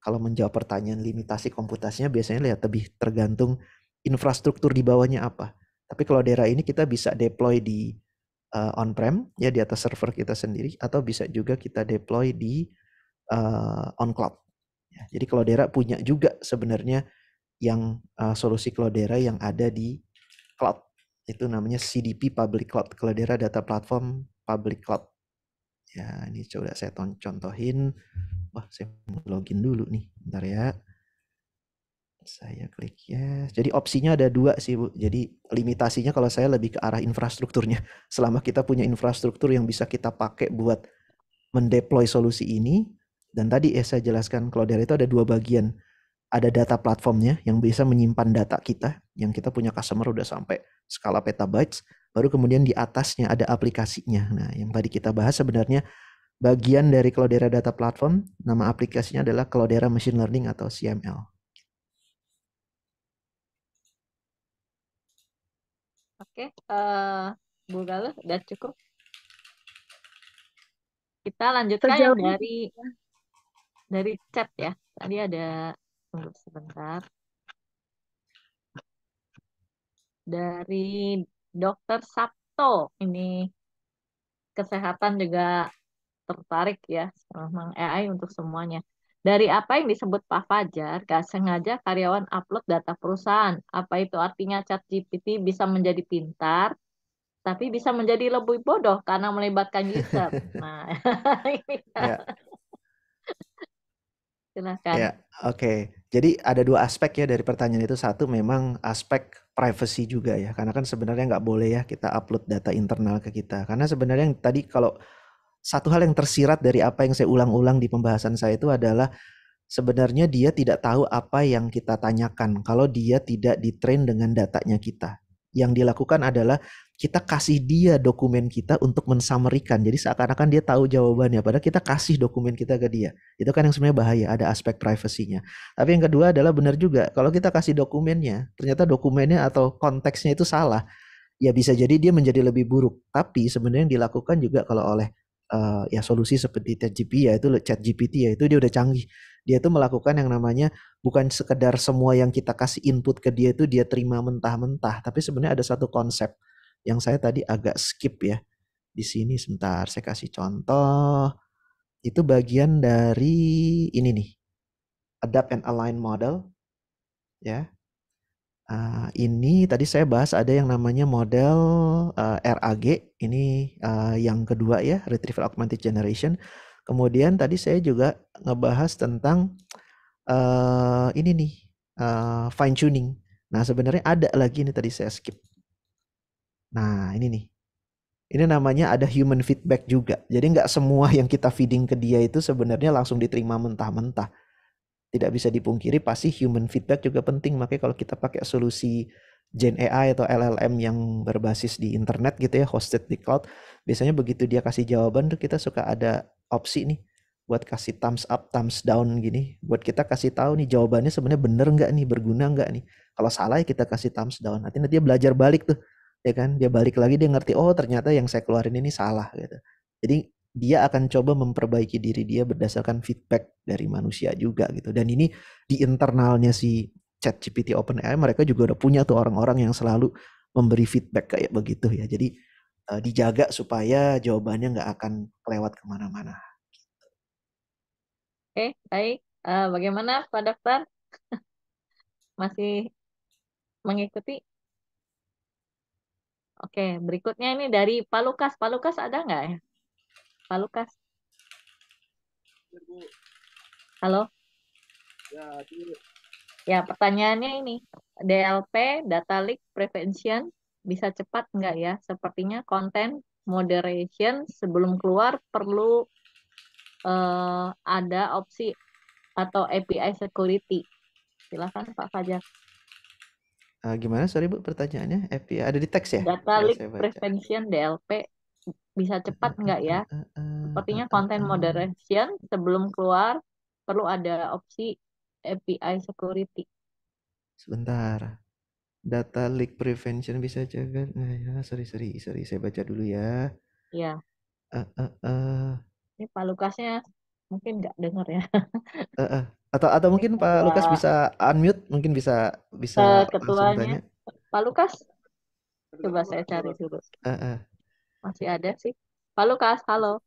kalau menjawab pertanyaan limitasi komputasinya biasanya lihat lebih tergantung infrastruktur di bawahnya apa. Tapi kalau daerah ini kita bisa deploy di uh, on-prem ya di atas server kita sendiri atau bisa juga kita deploy di uh, on cloud. Ya, jadi kalau daerah punya juga sebenarnya yang uh, solusi Cloudera yang ada di cloud itu namanya CDP Public Cloud Cloudera Data Platform Public Cloud ya ini coba saya contohin wah saya login dulu nih bentar ya saya klik ya jadi opsinya ada dua sih bu jadi limitasinya kalau saya lebih ke arah infrastrukturnya (laughs) selama kita punya infrastruktur yang bisa kita pakai buat mendeploy solusi ini dan tadi ya saya jelaskan dari itu ada dua bagian ada data platformnya yang bisa menyimpan data kita yang kita punya customer udah sampai skala petabytes, baru kemudian di atasnya ada aplikasinya. Nah, yang tadi kita bahas sebenarnya bagian dari Cloudera Data Platform, nama aplikasinya adalah Cloudera Machine Learning atau CML. Oke, uh, Bu Galuh, udah cukup. Kita lanjutkan Terjauh. dari dari chat ya. Tadi ada tunggu sebentar dari Dokter Sabto ini kesehatan juga tertarik ya memang AI untuk semuanya. Dari apa yang disebut Pak Fajar, gak sengaja karyawan upload data perusahaan. Apa itu artinya Chat GPT bisa menjadi pintar, tapi bisa menjadi lebih bodoh karena melibatkan user. (laughs) Nah, (laughs) ya. Silahkan. Ya, oke. Okay. Jadi ada dua aspek ya dari pertanyaan itu. Satu memang aspek privacy juga ya karena kan sebenarnya nggak boleh ya kita upload data internal ke kita karena sebenarnya yang tadi kalau satu hal yang tersirat dari apa yang saya ulang-ulang di pembahasan saya itu adalah sebenarnya dia tidak tahu apa yang kita tanyakan kalau dia tidak ditrain dengan datanya kita yang dilakukan adalah kita kasih dia dokumen kita untuk mensamerikan. Jadi seakan-akan dia tahu jawabannya, padahal kita kasih dokumen kita ke dia. Itu kan yang sebenarnya bahaya, ada aspek privasinya. Tapi yang kedua adalah benar juga, kalau kita kasih dokumennya, ternyata dokumennya atau konteksnya itu salah, ya bisa jadi dia menjadi lebih buruk. Tapi sebenarnya yang dilakukan juga kalau oleh uh, ya solusi seperti ChatGPT ya itu ChatGPT ya itu dia udah canggih. Dia itu melakukan yang namanya bukan sekedar semua yang kita kasih input ke dia itu dia terima mentah-mentah, tapi sebenarnya ada satu konsep yang saya tadi agak skip ya. Di sini sebentar saya kasih contoh. Itu bagian dari ini nih. Adapt and align model ya. Uh, ini tadi saya bahas ada yang namanya model uh, eh, RAG ini uh, yang kedua ya retrieval augmented generation. Kemudian tadi saya juga ngebahas tentang uh, ini nih uh, fine tuning. Nah sebenarnya ada lagi ini tadi saya skip. Nah ini nih, ini namanya ada human feedback juga. Jadi nggak semua yang kita feeding ke dia itu sebenarnya langsung diterima mentah-mentah. Tidak bisa dipungkiri pasti human feedback juga penting. Makanya kalau kita pakai solusi Gen AI atau LLM yang berbasis di internet gitu ya, hosted di cloud, biasanya begitu dia kasih jawaban tuh kita suka ada opsi nih buat kasih thumbs up, thumbs down gini, buat kita kasih tahu nih jawabannya sebenarnya bener nggak nih, berguna nggak nih. Kalau salah ya kita kasih thumbs down. Nanti nanti dia belajar balik tuh ya kan dia balik lagi dia ngerti oh ternyata yang saya keluarin ini salah gitu jadi dia akan coba memperbaiki diri dia berdasarkan feedback dari manusia juga gitu dan ini di internalnya si chat GPT open OpenAI mereka juga udah punya tuh orang-orang yang selalu memberi feedback kayak begitu ya jadi uh, dijaga supaya jawabannya nggak akan kelewat kemana-mana oke baik uh, bagaimana Pak Dokter (laughs) masih mengikuti Oke, berikutnya ini dari Pak Lukas. Pak Lukas ada nggak ya? Pak Lukas. Halo? Ya, ya, pertanyaannya ini. DLP, data leak prevention, bisa cepat nggak ya? Sepertinya konten moderation sebelum keluar perlu uh, ada opsi atau API security. Silakan Pak Fajar. Uh, gimana sorry bu pertanyaannya FPI ya, ada di teks ya data leak prevention DLP bisa cepat nggak ya sepertinya konten moderation sebelum keluar perlu ada opsi API security sebentar data leak prevention bisa jaga nah ya sorry sorry sorry saya baca dulu ya ya uh, uh, uh. ini Pak Lukasnya mungkin nggak dengar ya uh, uh atau atau mungkin Pak iya. Lukas bisa unmute mungkin bisa bisa eh, ketuanya Pak Lukas coba saya cari dulu uh, uh. masih ada sih Pak Lukas halo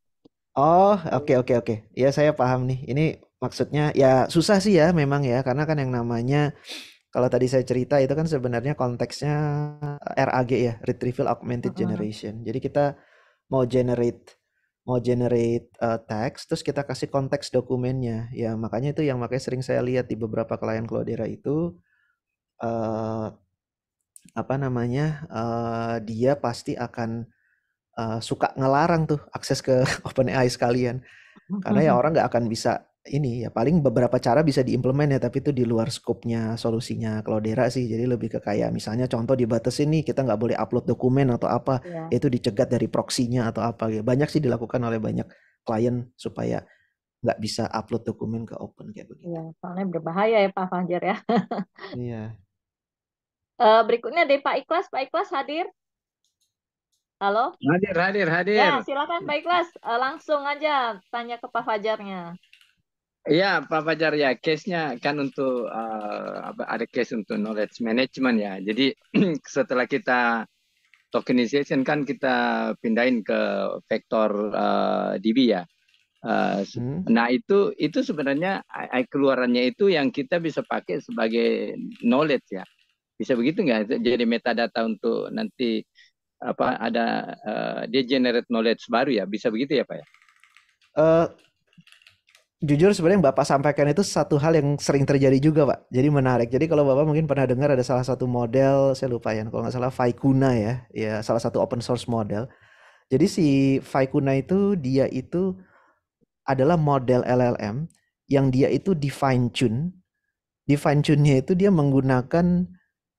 oh oke okay, oke okay, oke okay. ya saya paham nih ini maksudnya ya susah sih ya memang ya karena kan yang namanya kalau tadi saya cerita itu kan sebenarnya konteksnya RAG ya retrieval augmented uh -huh. generation jadi kita mau generate mau generate uh, eh, text terus kita kasih konteks dokumennya ya makanya itu yang makanya sering saya lihat di beberapa klien Cloudera itu uh, apa namanya uh, dia pasti akan uh, suka ngelarang tuh akses ke (laughs) OpenAI sekalian karena ya (laughs) orang nggak akan bisa ini ya paling beberapa cara bisa diimplement ya tapi itu di luar skopnya solusinya Cloudera sih jadi lebih ke kayak misalnya contoh di batas ini kita nggak boleh upload dokumen atau apa yeah. itu dicegat dari proksinya atau apa gitu banyak sih dilakukan oleh banyak klien supaya nggak bisa upload dokumen ke open kayak begitu. Iya, soalnya berbahaya ya Pak Fajar ya. (laughs) iya. Uh, berikutnya dari Pak Ikhlas, Pak Ikhlas hadir. Halo? Hadir, hadir, hadir. Ya, silakan Pak Ikhlas. Uh, langsung aja tanya ke Pak Fajarnya. Iya, Pak Fajar ya. Case-nya kan untuk uh, ada case untuk knowledge management ya. Jadi (clears throat) setelah kita tokenization kan kita pindahin ke vektor uh, eh, DB ya. Uh, hmm. Nah itu itu sebenarnya keluarannya itu yang kita bisa pakai sebagai knowledge ya. Bisa begitu nggak? Jadi metadata untuk nanti apa ada uh, dia generate knowledge baru ya. Bisa begitu ya Pak ya? Uh, jujur sebenarnya yang Bapak sampaikan itu satu hal yang sering terjadi juga Pak. Jadi menarik. Jadi kalau Bapak mungkin pernah dengar ada salah satu model, saya lupa ya, kalau nggak salah Faikuna ya, ya salah satu open source model. Jadi si Faikuna itu dia itu adalah model LLM yang dia itu define tune. Define tune-nya itu dia menggunakan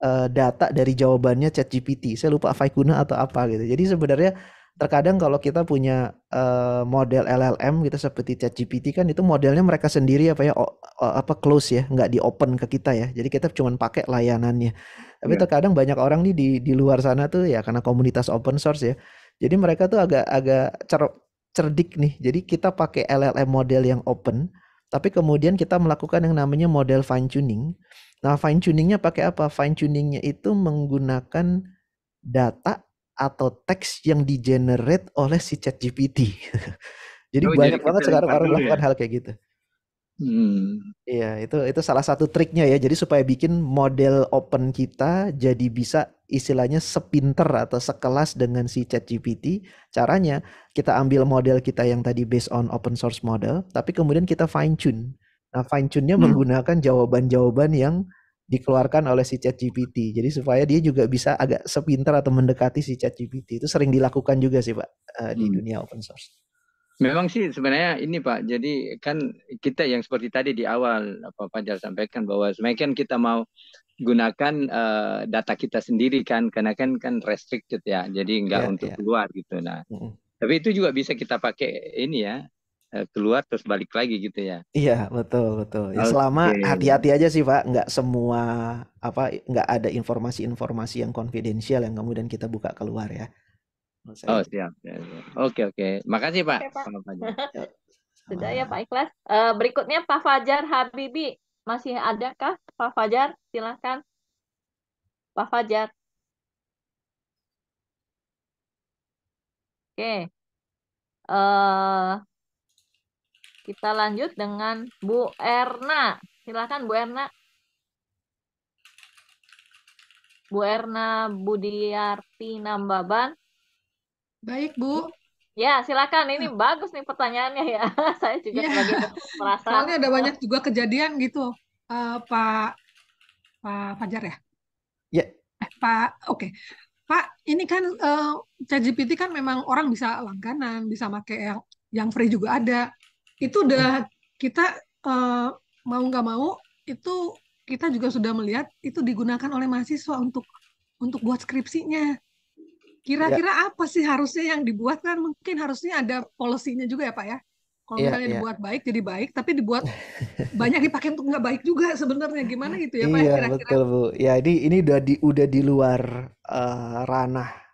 eh, data dari jawabannya ChatGPT. Saya lupa Faikuna atau apa gitu. Jadi sebenarnya terkadang kalau kita punya uh, model LLM gitu seperti ChatGPT kan itu modelnya mereka sendiri apa ya o, o, apa close ya nggak di open ke kita ya jadi kita cuma pakai layanannya tapi yeah. terkadang banyak orang nih di di luar sana tuh ya karena komunitas open source ya jadi mereka tuh agak agak cer, cerdik nih jadi kita pakai LLM model yang open tapi kemudian kita melakukan yang namanya model fine tuning nah fine tuningnya pakai apa fine tuningnya itu menggunakan data atau teks yang di generate oleh si chat GPT. (laughs) jadi oh, banyak jadi banget sekarang orang ya? melakukan ya? hal kayak gitu. Hmm. Iya, itu itu salah satu triknya ya. Jadi supaya bikin model open kita jadi bisa istilahnya sepinter atau sekelas dengan si ChatGPT. Caranya kita ambil model kita yang tadi based on open source model, tapi kemudian kita fine tune. Nah, fine tune-nya hmm. menggunakan jawaban-jawaban yang dikeluarkan oleh si ChatGPT. Jadi supaya dia juga bisa agak sepinter atau mendekati si ChatGPT. Itu sering dilakukan juga sih, Pak, eh, di hmm. dunia open source. Memang sih sebenarnya ini Pak. Jadi kan kita yang seperti tadi di awal Pak Fajar sampaikan bahwa sebenarnya kan kita mau gunakan uh, data kita sendiri kan karena kan kan restricted ya. Jadi enggak yeah, untuk yeah. keluar gitu. Nah, mm -hmm. tapi itu juga bisa kita pakai ini ya Eh, keluar terus balik lagi gitu ya. Iya, betul, betul. Ya selama hati-hati aja sih, Pak. Enggak semua apa Enggak ada informasi-informasi yang konfidensial yang kemudian kita buka keluar ya. Oh, gitu. siap. Oke, oke. Makasih, Pak. Okay, Pak. (laughs) Ya, Sudah ya, Pak Ikhlas. Eh, berikutnya Pak Fajar Habibi. Masih ada kah Pak Fajar? Silakan. Pak Fajar. Oke. Okay. Uh, eh, kita lanjut dengan Bu Erna. silakan Bu Erna. Bu Erna Budiarti Nambaban. Baik, Bu. Ya, silakan. Ini ah. bagus nih pertanyaannya ya. (laughs) Saya juga ya. sebagai merasa. Soalnya ada banyak juga kejadian gitu, uh, Pak Pak Fajar ya. Ya. Eh, Pak, oke. Okay. Pak, ini kan uh, ChatGPT kan memang orang bisa langganan, bisa pakai yang yang free juga ada itu udah kita uh, mau nggak mau itu kita juga sudah melihat itu digunakan oleh mahasiswa untuk untuk buat skripsinya. Kira-kira ya. apa sih harusnya yang dibuat kan mungkin harusnya ada polisinya juga ya Pak ya. Kalau ya, misalnya ya. dibuat baik jadi baik, tapi dibuat (laughs) banyak dipakai untuk nggak baik juga sebenarnya gimana gitu ya Pak? Ya, iya kira-kira. betul Bu. Ya ini ini udah di udah di luar uh, ranah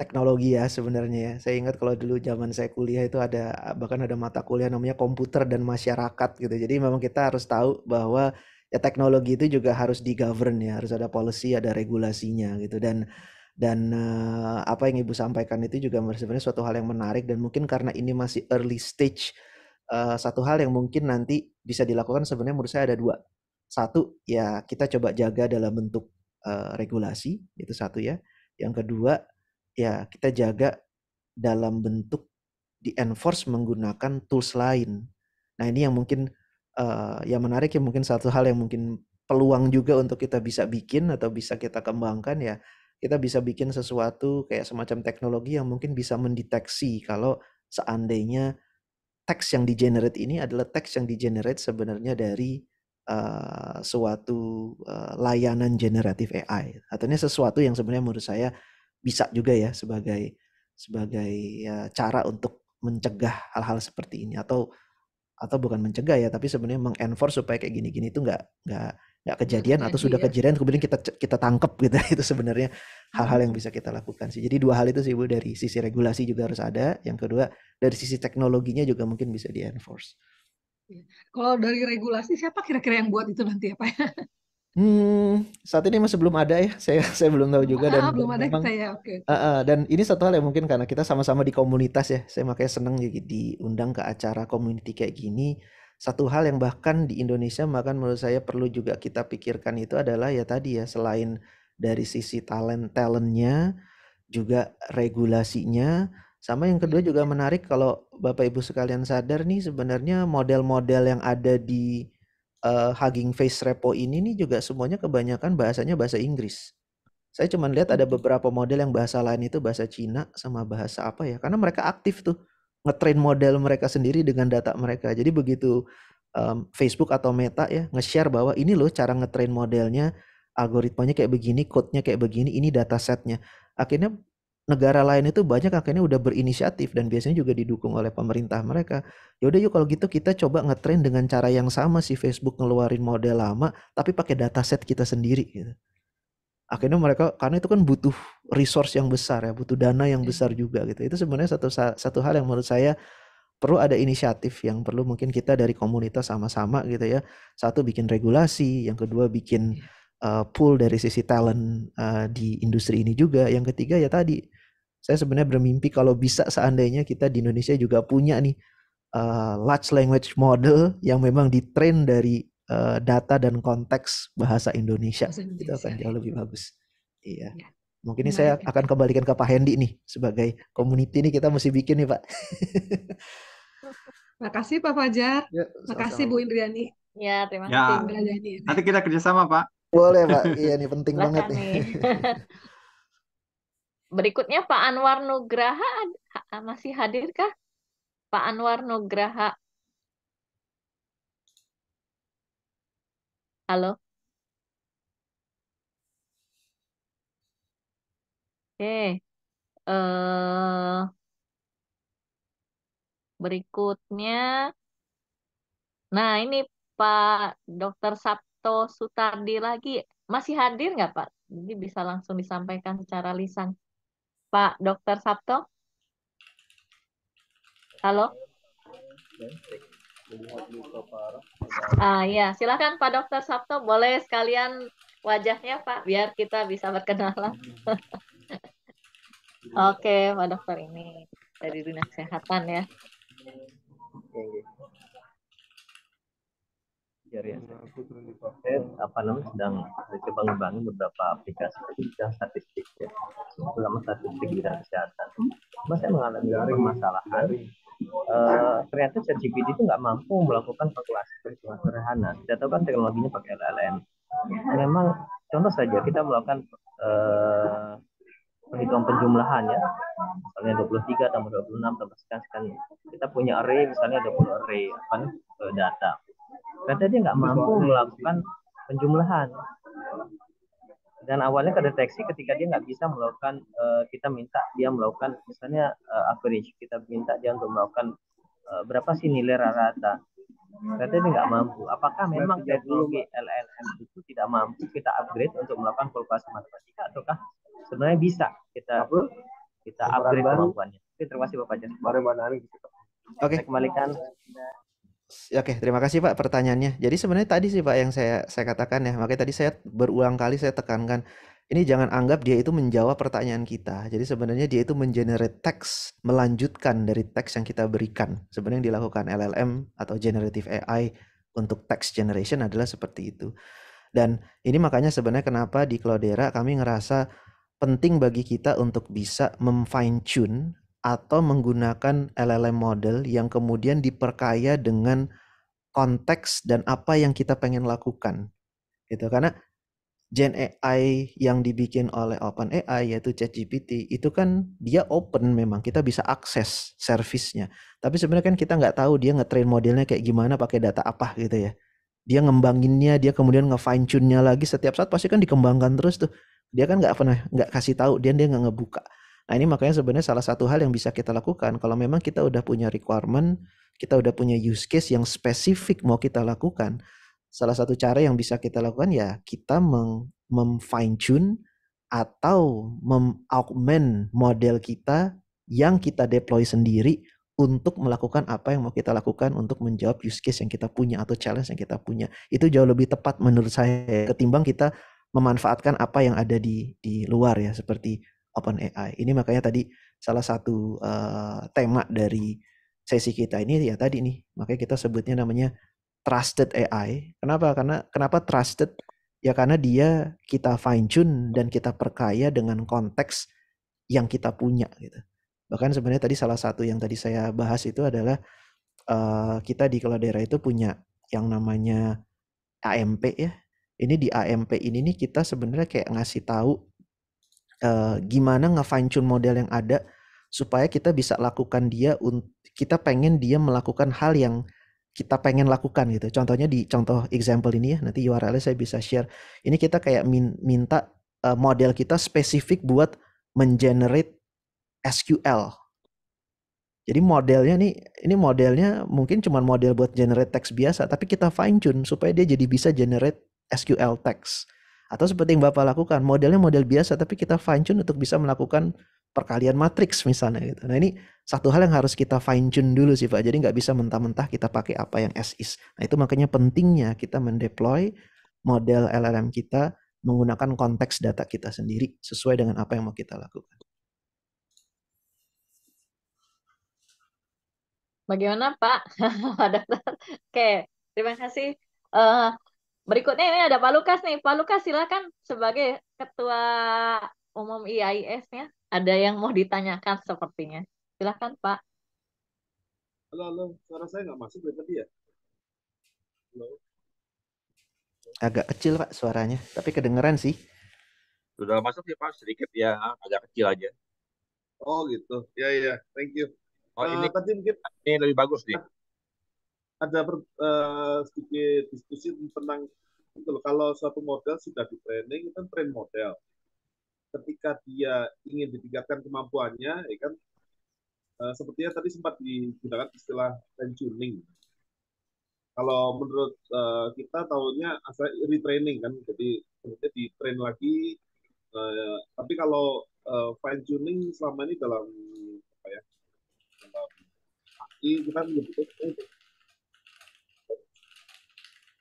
teknologi ya sebenarnya ya. Saya ingat kalau dulu zaman saya kuliah itu ada bahkan ada mata kuliah namanya komputer dan masyarakat gitu. Jadi memang kita harus tahu bahwa ya teknologi itu juga harus di govern ya, harus ada policy, ada regulasinya gitu dan dan uh, apa yang Ibu sampaikan itu juga sebenarnya suatu hal yang menarik dan mungkin karena ini masih early stage uh, satu hal yang mungkin nanti bisa dilakukan sebenarnya menurut saya ada dua. Satu ya kita coba jaga dalam bentuk uh, regulasi itu satu ya. Yang kedua ya kita jaga dalam bentuk di enforce menggunakan tools lain. Nah ini yang mungkin uh, yang menarik ya mungkin satu hal yang mungkin peluang juga untuk kita bisa bikin atau bisa kita kembangkan ya kita bisa bikin sesuatu kayak semacam teknologi yang mungkin bisa mendeteksi kalau seandainya teks yang di generate ini adalah teks yang di generate sebenarnya dari uh, suatu uh, layanan generatif AI. Artinya sesuatu yang sebenarnya menurut saya bisa juga ya sebagai sebagai ya, cara untuk mencegah hal-hal seperti ini atau atau bukan mencegah ya tapi sebenarnya mengenforce supaya kayak gini-gini itu nggak nggak nggak kejadian atau sudah ya. kejadian kemudian kita kita tangkep gitu (laughs) itu sebenarnya hal-hal yang hmm. bisa kita lakukan sih jadi dua hal itu sih bu dari sisi regulasi juga harus ada yang kedua dari sisi teknologinya juga mungkin bisa dienforce. Iya. kalau dari regulasi siapa kira-kira yang buat itu nanti apa ya (laughs) Hmm, saat ini masih belum ada ya. Saya (laughs) saya belum tahu juga ah, dan ah, belum ada memang, saya. Oke. Okay. Uh, uh, dan ini satu hal yang mungkin karena kita sama-sama di komunitas ya. Saya makanya senang jadi diundang ke acara community kayak gini. Satu hal yang bahkan di Indonesia bahkan menurut saya perlu juga kita pikirkan itu adalah ya tadi ya selain dari sisi talent talentnya juga regulasinya sama yang kedua juga iya. menarik kalau Bapak Ibu sekalian sadar nih sebenarnya model-model yang ada di uh, Hugging Face repo ini nih juga semuanya kebanyakan bahasanya bahasa Inggris. Saya cuma lihat ada beberapa model yang bahasa lain itu bahasa Cina sama bahasa apa ya? Karena mereka aktif tuh ngetrain model mereka sendiri dengan data mereka. Jadi begitu um, Facebook atau Meta ya nge-share bahwa ini loh cara ngetrain modelnya, algoritmanya kayak begini, code-nya kayak begini, ini data setnya. Akhirnya negara lain itu banyak akhirnya udah berinisiatif dan biasanya juga didukung oleh pemerintah mereka. Ya udah yuk kalau gitu kita coba ngetrain dengan cara yang sama si Facebook ngeluarin model lama tapi pakai dataset kita sendiri gitu. Akhirnya mereka karena itu kan butuh resource yang besar ya, butuh dana yang iya. besar juga gitu. Itu sebenarnya satu satu hal yang menurut saya perlu ada inisiatif yang perlu mungkin kita dari komunitas sama-sama gitu ya. Satu bikin regulasi, yang kedua bikin uh, pool dari sisi talent uh, di industri ini juga. Yang ketiga ya tadi saya sebenarnya bermimpi kalau bisa seandainya kita di Indonesia juga punya nih uh, large language model yang memang ditrain dari uh, data dan konteks bahasa Indonesia. bahasa Indonesia. Itu akan jauh ya. lebih bagus. Iya. Ya. Mungkin ini saya ya. akan kembalikan ke Pak Hendy nih sebagai community nih kita mesti bikin nih Pak. (laughs) Makasih Pak Fajar. Ya, kasih Makasih Bu Indriani. Ya, terima ya. kasih ya. Indriani. Nanti kita kerjasama Pak. Boleh Pak. Iya nih penting banget nih. (laughs) Berikutnya Pak Anwar Nugraha masih hadirkah? Pak Anwar Nugraha. Halo. Oke. eh. berikutnya. Nah, ini Pak Dr. Sabto Sutardi lagi. Masih hadir nggak, Pak? Jadi bisa langsung disampaikan secara lisan. Pak dokter Sabto? Halo? Ah, ya, silakan Pak dokter Sabto, boleh sekalian wajahnya Pak, biar kita bisa berkenalan. (laughs) Oke, Pak Dokter ini dari Dinas Kesehatan ya. Syariah saya apa namanya sedang mencoba mengembangkan beberapa aplikasi tentang statistik ya terutama statistik di bidang kesehatan mas saya mengalami permasalahan Uh, ternyata ChatGPT itu nggak mampu melakukan kalkulasi perhitungan sederhana. Kita tahu kan teknologinya pakai LLM. Memang contoh saja kita melakukan uh, eh, perhitungan penjumlahan ya. Misalnya 23 tambah 26 tambah sekian sekian. Kita punya array misalnya 20 array apa, eh, data. Ternyata dia nggak mampu melakukan penjumlahan. Dan awalnya kedeteksi ketika dia nggak bisa melakukan, uh, kita minta dia melakukan, misalnya uh, eh, average, kita minta dia untuk melakukan uh, berapa sih nilai rata-rata. Ternyata dia nggak mampu. Apakah memang teknologi LLM itu tidak mampu kita upgrade untuk melakukan kalkulasi matematika ataukah sebenarnya bisa kita kita upgrade kemampuannya. Oke, terima kasih Bapak Jan. Oke. Okay. kembalikan Ya, oke, terima kasih Pak pertanyaannya. Jadi sebenarnya tadi sih Pak yang saya saya katakan ya, makanya tadi saya berulang kali saya tekankan ini jangan anggap dia itu menjawab pertanyaan kita. Jadi sebenarnya dia itu mengenerate teks, melanjutkan dari teks yang kita berikan. Sebenarnya yang dilakukan LLM atau generative AI untuk text generation adalah seperti itu. Dan ini makanya sebenarnya kenapa di Cloudera kami ngerasa penting bagi kita untuk bisa memfine tune atau menggunakan LLM model yang kemudian diperkaya dengan konteks dan apa yang kita pengen lakukan. Gitu karena Gen AI yang dibikin oleh Open AI yaitu ChatGPT itu kan dia open memang kita bisa akses servisnya. Tapi sebenarnya kan kita nggak tahu dia ngetrain modelnya kayak gimana pakai data apa gitu ya. Dia ngembanginnya, dia kemudian ngefine tune-nya lagi setiap saat pasti kan dikembangkan terus tuh. Dia kan nggak pernah nggak kasih tahu, dia dia nggak ngebuka. Nah ini makanya sebenarnya salah satu hal yang bisa kita lakukan kalau memang kita udah punya requirement, kita udah punya use case yang spesifik mau kita lakukan. Salah satu cara yang bisa kita lakukan ya kita memfine tune atau mem augment model kita yang kita deploy sendiri untuk melakukan apa yang mau kita lakukan untuk menjawab use case yang kita punya atau challenge yang kita punya. Itu jauh lebih tepat menurut saya ya, ketimbang kita memanfaatkan apa yang ada di di luar ya seperti Open AI. Ini makanya tadi salah satu uh, tema dari sesi kita ini ya tadi nih, makanya kita sebutnya namanya trusted AI. Kenapa? Karena kenapa trusted? Ya karena dia kita fine tune dan kita perkaya dengan konteks yang kita punya gitu. Bahkan sebenarnya tadi salah satu yang tadi saya bahas itu adalah uh, kita di kaldera itu punya yang namanya AMP ya. Ini di AMP ini nih kita sebenarnya kayak ngasih tahu uh, gimana ngefine tune model yang ada supaya kita bisa lakukan dia kita pengen dia melakukan hal yang kita pengen lakukan gitu. Contohnya di contoh example ini ya, nanti url saya bisa share. Ini kita kayak min, minta uh, model kita spesifik buat mengenerate SQL. Jadi modelnya nih, ini modelnya mungkin cuma model buat generate text biasa, tapi kita fine tune supaya dia jadi bisa generate SQL text. Atau seperti yang Bapak lakukan, modelnya model biasa tapi kita fine tune untuk bisa melakukan perkalian matriks misalnya gitu. Nah ini satu hal yang harus kita fine tune dulu sih Pak. Jadi nggak bisa mentah-mentah kita pakai apa yang as is. Nah itu makanya pentingnya kita mendeploy model LLM kita menggunakan konteks data kita sendiri sesuai dengan apa yang mau kita lakukan. Bagaimana Pak? (laughs) Oke, terima kasih. Uh, Berikutnya ini ada Pak Lukas nih. Pak Lukas silakan sebagai ketua umum IAIS-nya. Ada yang mau ditanyakan sepertinya. Silakan Pak. Halo, halo. Suara saya nggak masuk dari tadi ya? Halo. Agak kecil Pak suaranya, tapi kedengeran sih. Sudah masuk ya Pak, sedikit ya, agak kecil aja. Oh gitu, ya ya, thank you. Oh, uh, ini, eh, tadi mungkin... ini lebih bagus nih ada per, uh, sedikit diskusi tentang itu loh, kalau suatu model sudah di training itu kan train model. Ketika dia ingin ditingkatkan kemampuannya, ya kan uh, sepertinya tadi sempat digunakan istilah fine tuning. Kalau menurut uh, kita tahunya asal retraining kan, jadi kemudian di train lagi. Uh, tapi kalau uh, fine tuning selama ini dalam apa ya dalam AI kita menyebutnya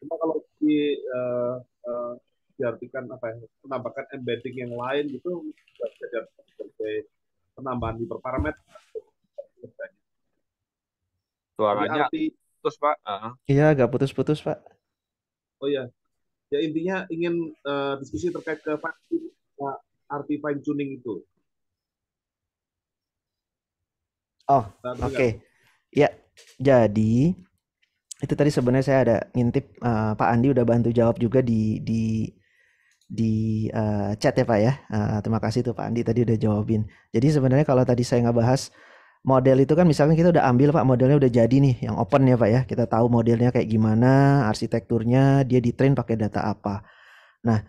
cuma kalau di uh, uh, diartikan apa ya penambahkan embedding yang lain gitu bisa sebagai penambahan parameter. suaranya arti, putus pak uh-huh. iya agak putus-putus pak oh ya ya intinya ingin uh, diskusi terkait ke arti fine tuning itu oh oke okay. ya jadi itu tadi sebenarnya saya ada ngintip uh, Pak Andi udah bantu jawab juga di di di uh, chat ya Pak ya. Uh, terima kasih tuh Pak Andi tadi udah jawabin. Jadi sebenarnya kalau tadi saya nggak bahas model itu kan misalnya kita udah ambil Pak modelnya udah jadi nih yang open ya Pak ya. Kita tahu modelnya kayak gimana, arsitekturnya, dia di train pakai data apa. Nah,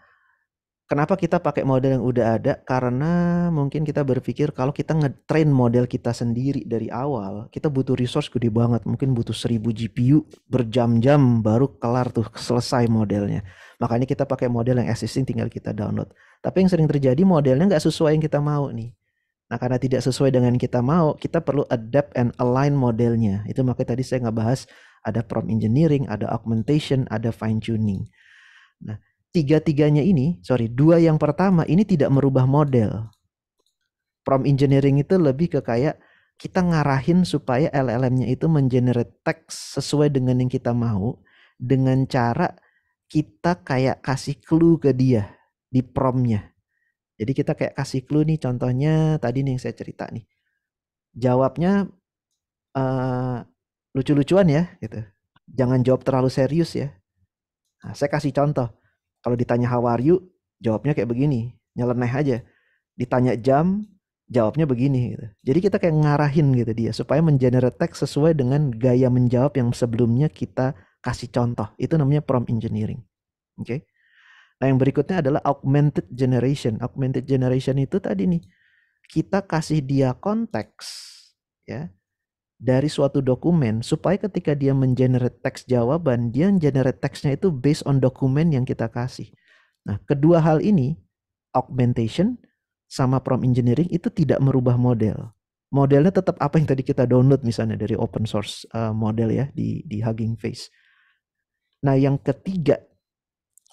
Kenapa kita pakai model yang udah ada? Karena mungkin kita berpikir kalau kita nge ngetrain model kita sendiri dari awal, kita butuh resource gede banget. Mungkin butuh 1000 GPU berjam-jam baru kelar tuh selesai modelnya. Makanya kita pakai model yang existing tinggal kita download. Tapi yang sering terjadi modelnya nggak sesuai yang kita mau nih. Nah karena tidak sesuai dengan yang kita mau, kita perlu adapt and align modelnya. Itu makanya tadi saya nggak bahas ada prompt engineering, ada augmentation, ada fine tuning. Nah tiga-tiganya ini, sorry, dua yang pertama ini tidak merubah model. Prompt engineering itu lebih ke kayak kita ngarahin supaya LLM-nya itu mengenerate teks sesuai dengan yang kita mau dengan cara kita kayak kasih clue ke dia di promnya. Jadi kita kayak kasih clue nih contohnya tadi nih yang saya cerita nih. Jawabnya uh, lucu-lucuan ya gitu. Jangan jawab terlalu serius ya. Nah, saya kasih contoh kalau ditanya how are you, jawabnya kayak begini, nyeleneh aja. Ditanya jam, jawabnya begini gitu. Jadi kita kayak ngarahin gitu dia supaya mengenerate teks sesuai dengan gaya menjawab yang sebelumnya kita kasih contoh. Itu namanya prompt engineering. Oke. Okay? Nah, yang berikutnya adalah augmented generation. Augmented generation itu tadi nih kita kasih dia konteks ya dari suatu dokumen supaya ketika dia mengenerate teks jawaban, dia generate teksnya itu based on dokumen yang kita kasih. Nah, kedua hal ini, augmentation sama prompt engineering itu tidak merubah model. Modelnya tetap apa yang tadi kita download misalnya dari open source eh, model ya di di Hugging Face. Nah, yang ketiga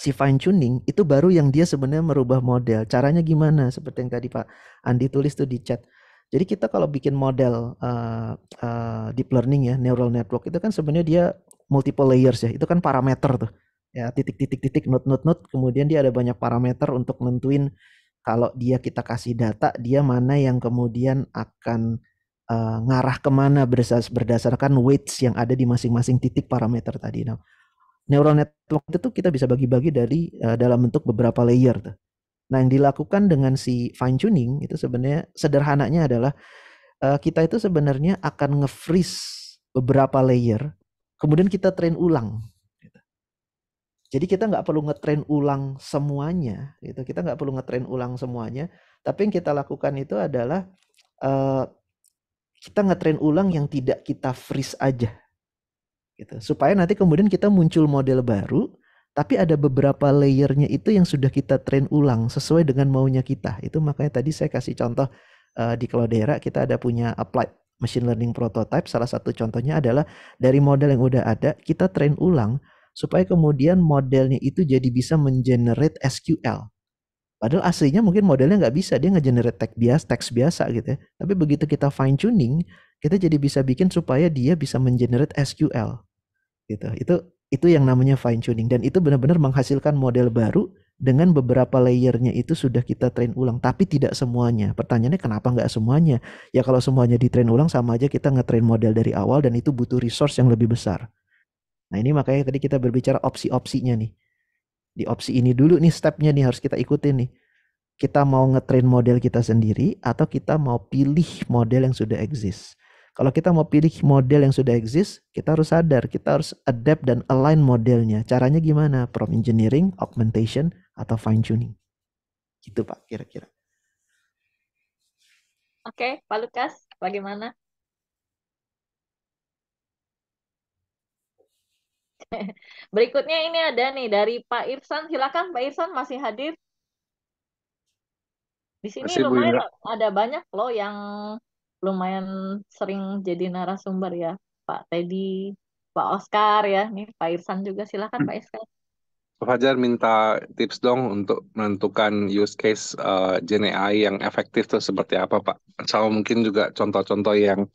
si fine tuning itu baru yang dia sebenarnya merubah model. Caranya gimana? Seperti yang tadi Pak Andi tulis tuh di chat jadi kita kalau bikin model uh, uh, deep learning ya, neural network itu kan sebenarnya dia multiple layers ya. Itu kan parameter tuh. Ya, titik-titik-titik, node-node-node. Kemudian dia ada banyak parameter untuk nentuin kalau dia kita kasih data, dia mana yang kemudian akan uh, ngarah kemana berdasarkan weights yang ada di masing-masing titik parameter tadi. Nah, neural network itu kita bisa bagi-bagi dari uh, dalam bentuk beberapa layer tuh. Nah, yang dilakukan dengan si fine tuning itu sebenarnya sederhananya adalah uh, kita itu sebenarnya akan nge-freeze beberapa layer, kemudian kita train ulang. Gitu. Jadi kita nggak perlu ngetrain ulang semuanya, gitu. Kita nggak perlu ngetrain ulang semuanya. Tapi yang kita lakukan itu adalah uh, kita ngetrain ulang yang tidak kita freeze aja gitu supaya nanti kemudian kita muncul model baru tapi ada beberapa layernya itu yang sudah kita train ulang sesuai dengan maunya kita itu makanya tadi saya kasih contoh uh, di Cloudera kita ada punya applied machine learning prototype salah satu contohnya adalah dari model yang udah ada kita train ulang supaya kemudian modelnya itu jadi bisa mengenerate SQL padahal aslinya mungkin modelnya nggak bisa dia nggak generate teks biasa teks biasa gitu ya tapi begitu kita fine tuning kita jadi bisa bikin supaya dia bisa mengenerate SQL gitu itu itu yang namanya fine tuning dan itu benar-benar menghasilkan model baru dengan beberapa layernya itu sudah kita train ulang tapi tidak semuanya pertanyaannya kenapa nggak semuanya ya kalau semuanya di train ulang sama aja kita ngetrain model dari awal dan itu butuh resource yang lebih besar nah ini makanya tadi kita berbicara opsi-opsinya nih di opsi ini dulu nih stepnya nih harus kita ikutin nih kita mau ngetrain model kita sendiri atau kita mau pilih model yang sudah exist kalau kita mau pilih model yang sudah exist, kita harus sadar, kita harus adapt dan align modelnya. Caranya gimana? Prompt engineering, augmentation, atau fine tuning. Gitu Pak, kira-kira. Oke, okay, Pak Lukas, bagaimana? (laughs) Berikutnya ini ada nih dari Pak Irsan. Silakan Pak Irsan masih hadir. Di sini Masih lumayan ada banyak loh yang lumayan sering jadi narasumber ya Pak Teddy, Pak Oscar ya, nih Pak Irsan juga silakan Pak hmm. Irsan. Pak Fajar minta tips dong untuk menentukan use case uh, Gen AI yang efektif itu seperti apa Pak? Sama mungkin juga contoh-contoh yang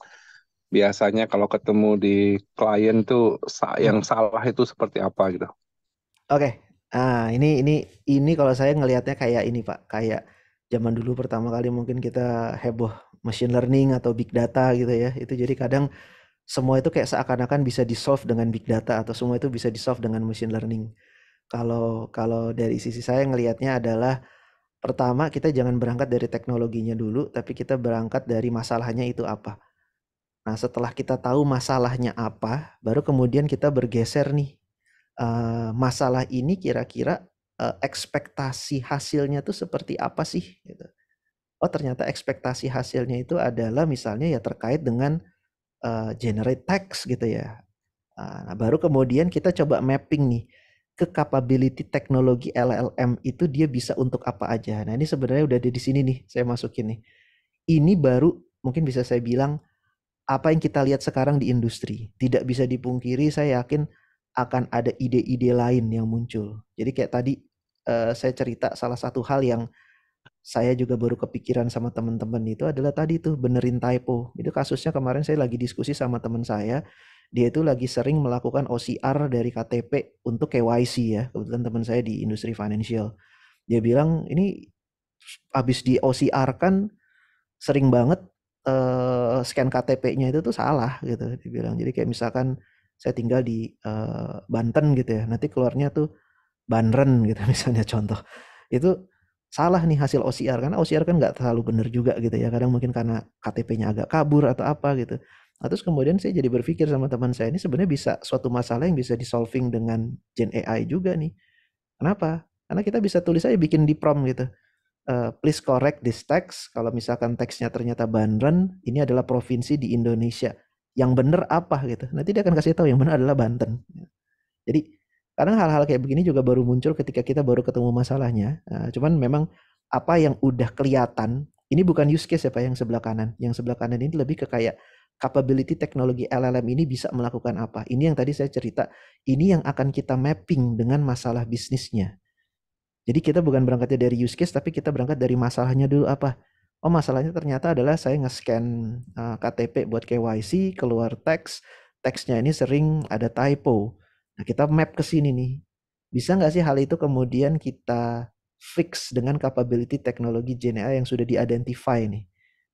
biasanya kalau ketemu di klien tuh hmm. yang salah itu seperti apa gitu? Oke, okay. ah ini ini ini kalau saya ngelihatnya kayak ini Pak, kayak zaman dulu pertama kali mungkin kita heboh machine learning atau big data gitu ya itu jadi kadang semua itu kayak seakan-akan bisa di solve dengan big data atau semua itu bisa di solve dengan machine learning kalau kalau dari sisi saya ngelihatnya adalah pertama kita jangan berangkat dari teknologinya dulu tapi kita berangkat dari masalahnya itu apa nah setelah kita tahu masalahnya apa baru kemudian kita bergeser nih uh, masalah ini kira-kira uh, ekspektasi hasilnya tuh seperti apa sih gitu oh ternyata ekspektasi hasilnya itu adalah misalnya ya terkait dengan uh, generate text gitu ya. Ah, nah, baru kemudian kita coba mapping nih ke capability teknologi LLM itu dia bisa untuk apa aja. Nah, ini sebenarnya udah ada di sini nih, saya masukin nih. Ini baru mungkin bisa saya bilang apa yang kita lihat sekarang di industri. Tidak bisa dipungkiri, saya yakin akan ada ide-ide lain yang muncul. Jadi kayak tadi eh, saya cerita salah satu hal yang saya juga baru kepikiran sama teman-teman itu adalah tadi tuh benerin typo. Itu kasusnya kemarin saya lagi diskusi sama teman saya, dia itu lagi sering melakukan OCR dari KTP untuk KYC ya. Kebetulan teman saya di industri financial. Dia bilang ini habis di OCR kan sering banget uh, scan KTP-nya itu tuh salah gitu dia bilang. Jadi kayak misalkan saya tinggal di uh, Banten gitu ya. Nanti keluarnya tuh Banren gitu (laughs) misalnya contoh. Itu salah nih hasil OCR karena OCR kan nggak terlalu benar juga gitu ya kadang mungkin karena KTP-nya agak kabur atau apa gitu nah, terus kemudian saya jadi berpikir sama teman saya ini sebenarnya bisa suatu masalah yang bisa di solving dengan Gen AI juga nih kenapa karena kita bisa tulis aja bikin di prom gitu uh, please correct this text. Kalau misalkan teksnya ternyata Banten, ini adalah provinsi di Indonesia. Yang benar apa gitu. Nanti dia akan kasih tahu yang benar adalah Banten. Jadi Kadang hal-hal kayak begini juga baru muncul ketika kita baru ketemu masalahnya. Uh, cuman memang apa yang udah kelihatan, ini bukan use case ya Pak yang sebelah kanan. Yang sebelah kanan ini lebih ke kayak capability teknologi LLM ini bisa melakukan apa. Ini yang tadi saya cerita, ini yang akan kita mapping dengan masalah bisnisnya. Jadi kita bukan berangkatnya dari use case, tapi kita berangkat dari masalahnya dulu apa. Oh masalahnya ternyata adalah saya nge-scan eh, KTP buat KYC, keluar teks, teksnya ini sering ada typo. Nah, kita map ke sini nih. Bisa nggak sih hal itu kemudian kita fix dengan capability teknologi GNA yang sudah diidentify nih.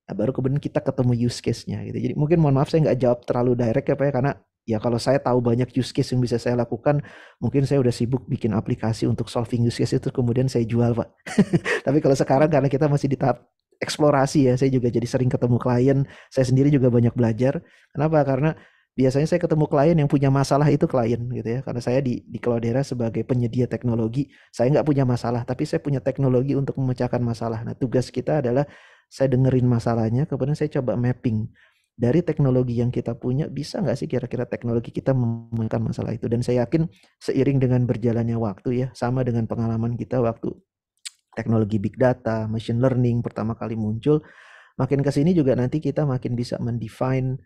Nah, baru kemudian kita ketemu use case-nya gitu. Jadi mungkin mohon maaf saya nggak jawab terlalu direct ya Pak ya karena ya kalau saya tahu banyak use case yang bisa saya lakukan, mungkin saya udah sibuk bikin aplikasi untuk solving use case itu kemudian saya jual Pak. (laughs) Tapi kalau sekarang karena kita masih di tahap eksplorasi ya, saya juga jadi sering ketemu klien, saya sendiri juga banyak belajar. Kenapa? Karena biasanya saya ketemu klien yang punya masalah itu klien gitu ya karena saya di di Cloudera sebagai penyedia teknologi saya nggak punya masalah tapi saya punya teknologi untuk memecahkan masalah nah tugas kita adalah saya dengerin masalahnya kemudian saya coba mapping dari teknologi yang kita punya bisa nggak sih kira-kira teknologi kita memecahkan masalah itu dan saya yakin seiring dengan berjalannya waktu ya sama dengan pengalaman kita waktu teknologi big data machine learning pertama kali muncul makin ke sini juga nanti kita makin bisa mendefine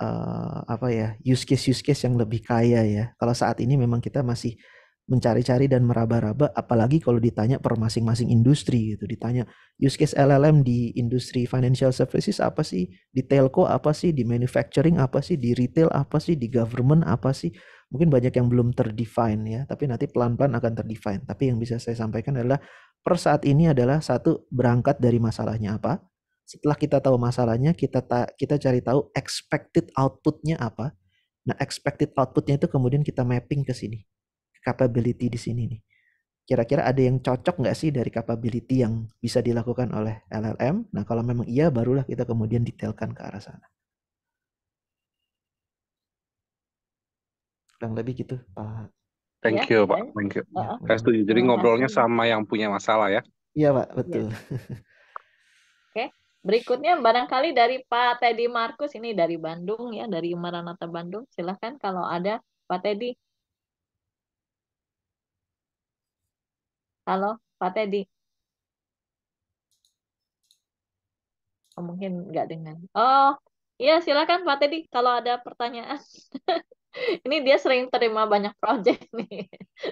uh, apa ya use case use case yang lebih kaya ya. Kalau saat ini memang kita masih mencari-cari dan meraba-raba apalagi kalau ditanya per masing-masing industri gitu ditanya use case LLM di industri financial services apa sih di telco apa sih di manufacturing apa sih di retail apa sih di government apa sih mungkin banyak yang belum terdefine ya tapi nanti pelan-pelan akan terdefine tapi yang bisa saya sampaikan adalah per saat ini adalah satu berangkat dari masalahnya apa setelah kita tahu masalahnya, kita ta kita cari tahu expected outputnya apa. Nah, expected outputnya itu kemudian kita mapping ke sini, ke capability di sini nih. Kira-kira ada yang cocok nggak sih dari capability yang bisa dilakukan oleh LLM? Nah, kalau memang iya, barulah kita kemudian detailkan ke arah sana. kurang lebih gitu Pak. Thank ya, you Pak, thank you. Uh-uh. Saya setuju. Jadi ngobrolnya sama yang punya masalah ya. Iya Pak, betul. yeah. (laughs) Berikutnya barangkali dari Pak Teddy Markus ini dari Bandung ya, dari Maranatha Bandung. Silahkan kalau ada Pak Teddy. Halo Pak Teddy. Oh, mungkin nggak dengan. Oh, iya silakan Pak Teddy kalau ada pertanyaan. (laughs) ini dia sering terima banyak project nih.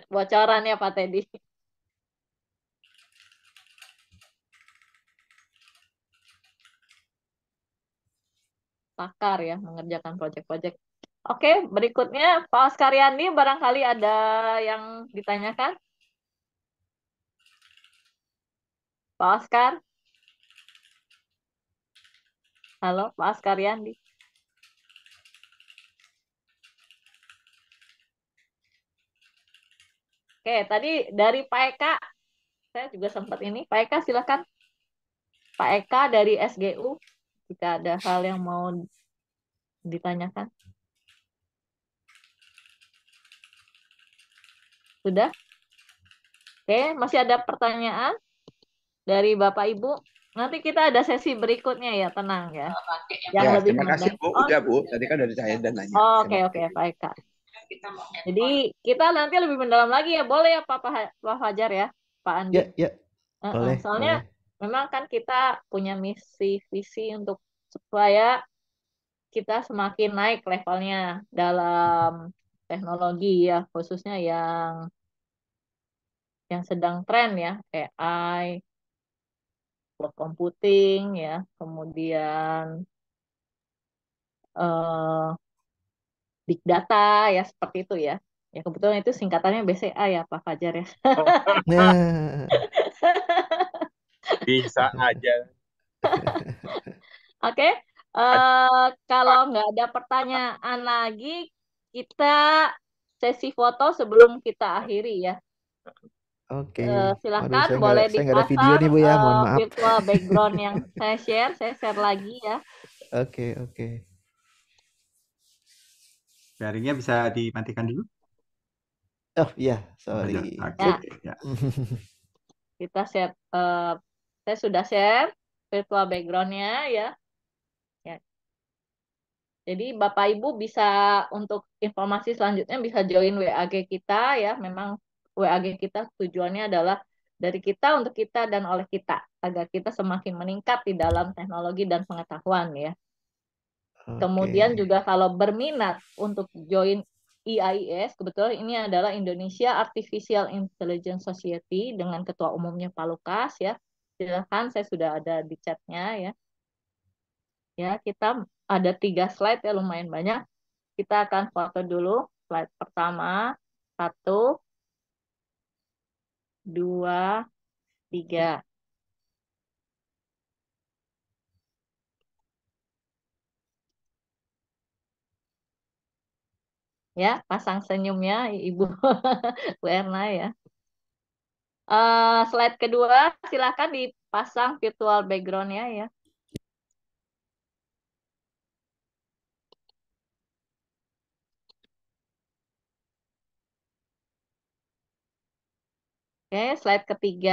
(laughs) Bocoran ya Pak Teddy. pakar ya mengerjakan proyek-proyek. Oke, berikutnya Pak Askariani barangkali ada yang ditanyakan. Pak Askar? Halo, Pak Askariani. Oke, tadi dari Pak Eka, saya juga sempat ini. Pak Eka, silakan. Pak Eka dari SGU jika ada hal yang mau ditanyakan. Sudah? Oke, masih ada pertanyaan dari Bapak Ibu? Nanti kita ada sesi berikutnya ya, tenang ya. Oh, yang ya, lebih terima kasih Bu, oh, udah Bu. Tadi kan dari saya dan nanya. Oh, oke, oke, baik Kak. Jadi kita nanti lebih mendalam lagi ya, boleh ya Pak, Fajar ya, Pak Andi? Ya, ya. Boleh, Soalnya boleh memang kan kita punya misi visi untuk supaya kita semakin naik levelnya dalam teknologi ya khususnya yang yang sedang tren ya AI cloud computing ya kemudian uh, big data ya seperti itu ya ya kebetulan itu singkatannya BCA ya Pak Fajar ya. Oh. (laughs) Nah. Bisa aja. (laughs) Oke, okay. uh, eh, kalau nggak ada pertanyaan lagi, kita sesi foto sebelum kita akhiri ya. Oke. Okay. Uh, eh, silahkan Aduh, saya boleh gak, saya video nih bu ya, eh, mohon maaf. virtual (laughs) background yang saya share, saya share lagi ya. Oke okay, oke. Okay. jaringnya bisa dimatikan dulu. Oh iya, sorry. Okay. Ya. ya. Kita share uh, saya sudah share virtual backgroundnya ya. ya. Jadi Bapak Ibu bisa untuk informasi selanjutnya bisa join WAG kita ya. Memang WAG kita tujuannya adalah dari kita untuk kita dan oleh kita agar kita semakin meningkat di dalam teknologi dan pengetahuan ya. Okay. Kemudian juga kalau berminat untuk join e IAIS, kebetulan ini adalah Indonesia Artificial Intelligence Society dengan ketua umumnya Pak Lukas ya silahkan saya sudah ada di chatnya ya ya kita ada tiga slide ya lumayan banyak kita akan foto dulu slide pertama satu dua tiga ya pasang senyumnya ibu (laughs) Bu ya Eh, slide kedua, silakan dipasang virtual background-nya ya. Oke, okay, slide ketiga.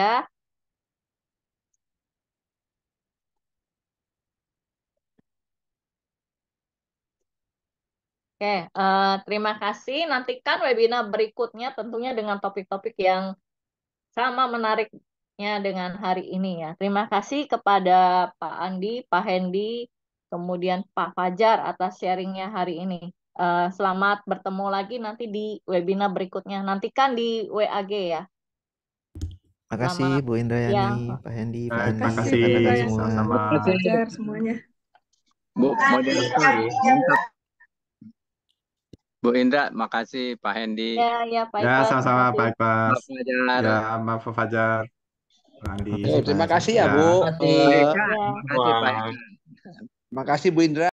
Oke, okay, uh, eh, terima kasih. Nantikan webinar berikutnya tentunya dengan topik-topik yang sama menariknya dengan hari ini ya. Terima kasih kepada Pak Andi, Pak Hendi, kemudian Pak Fajar atas sharingnya hari ini. Uh, selamat bertemu lagi nanti di webinar berikutnya. Nantikan di WAG ya. terima kasih Bu Indrayani, ya. Pak Hendi, Pak Andi, Pak Andi, semuanya. Bu, mau jadi Bu Indra, makasih Pak Hendi. Ya, ya Pak Ya, sama-sama Pak Iqbal. Maaf Fajar. Ya, maaf Pak Fajar. Andi, terima kasih ya, Bu. Terima kasih, Pak. Terima kasih Bu ya. Indra.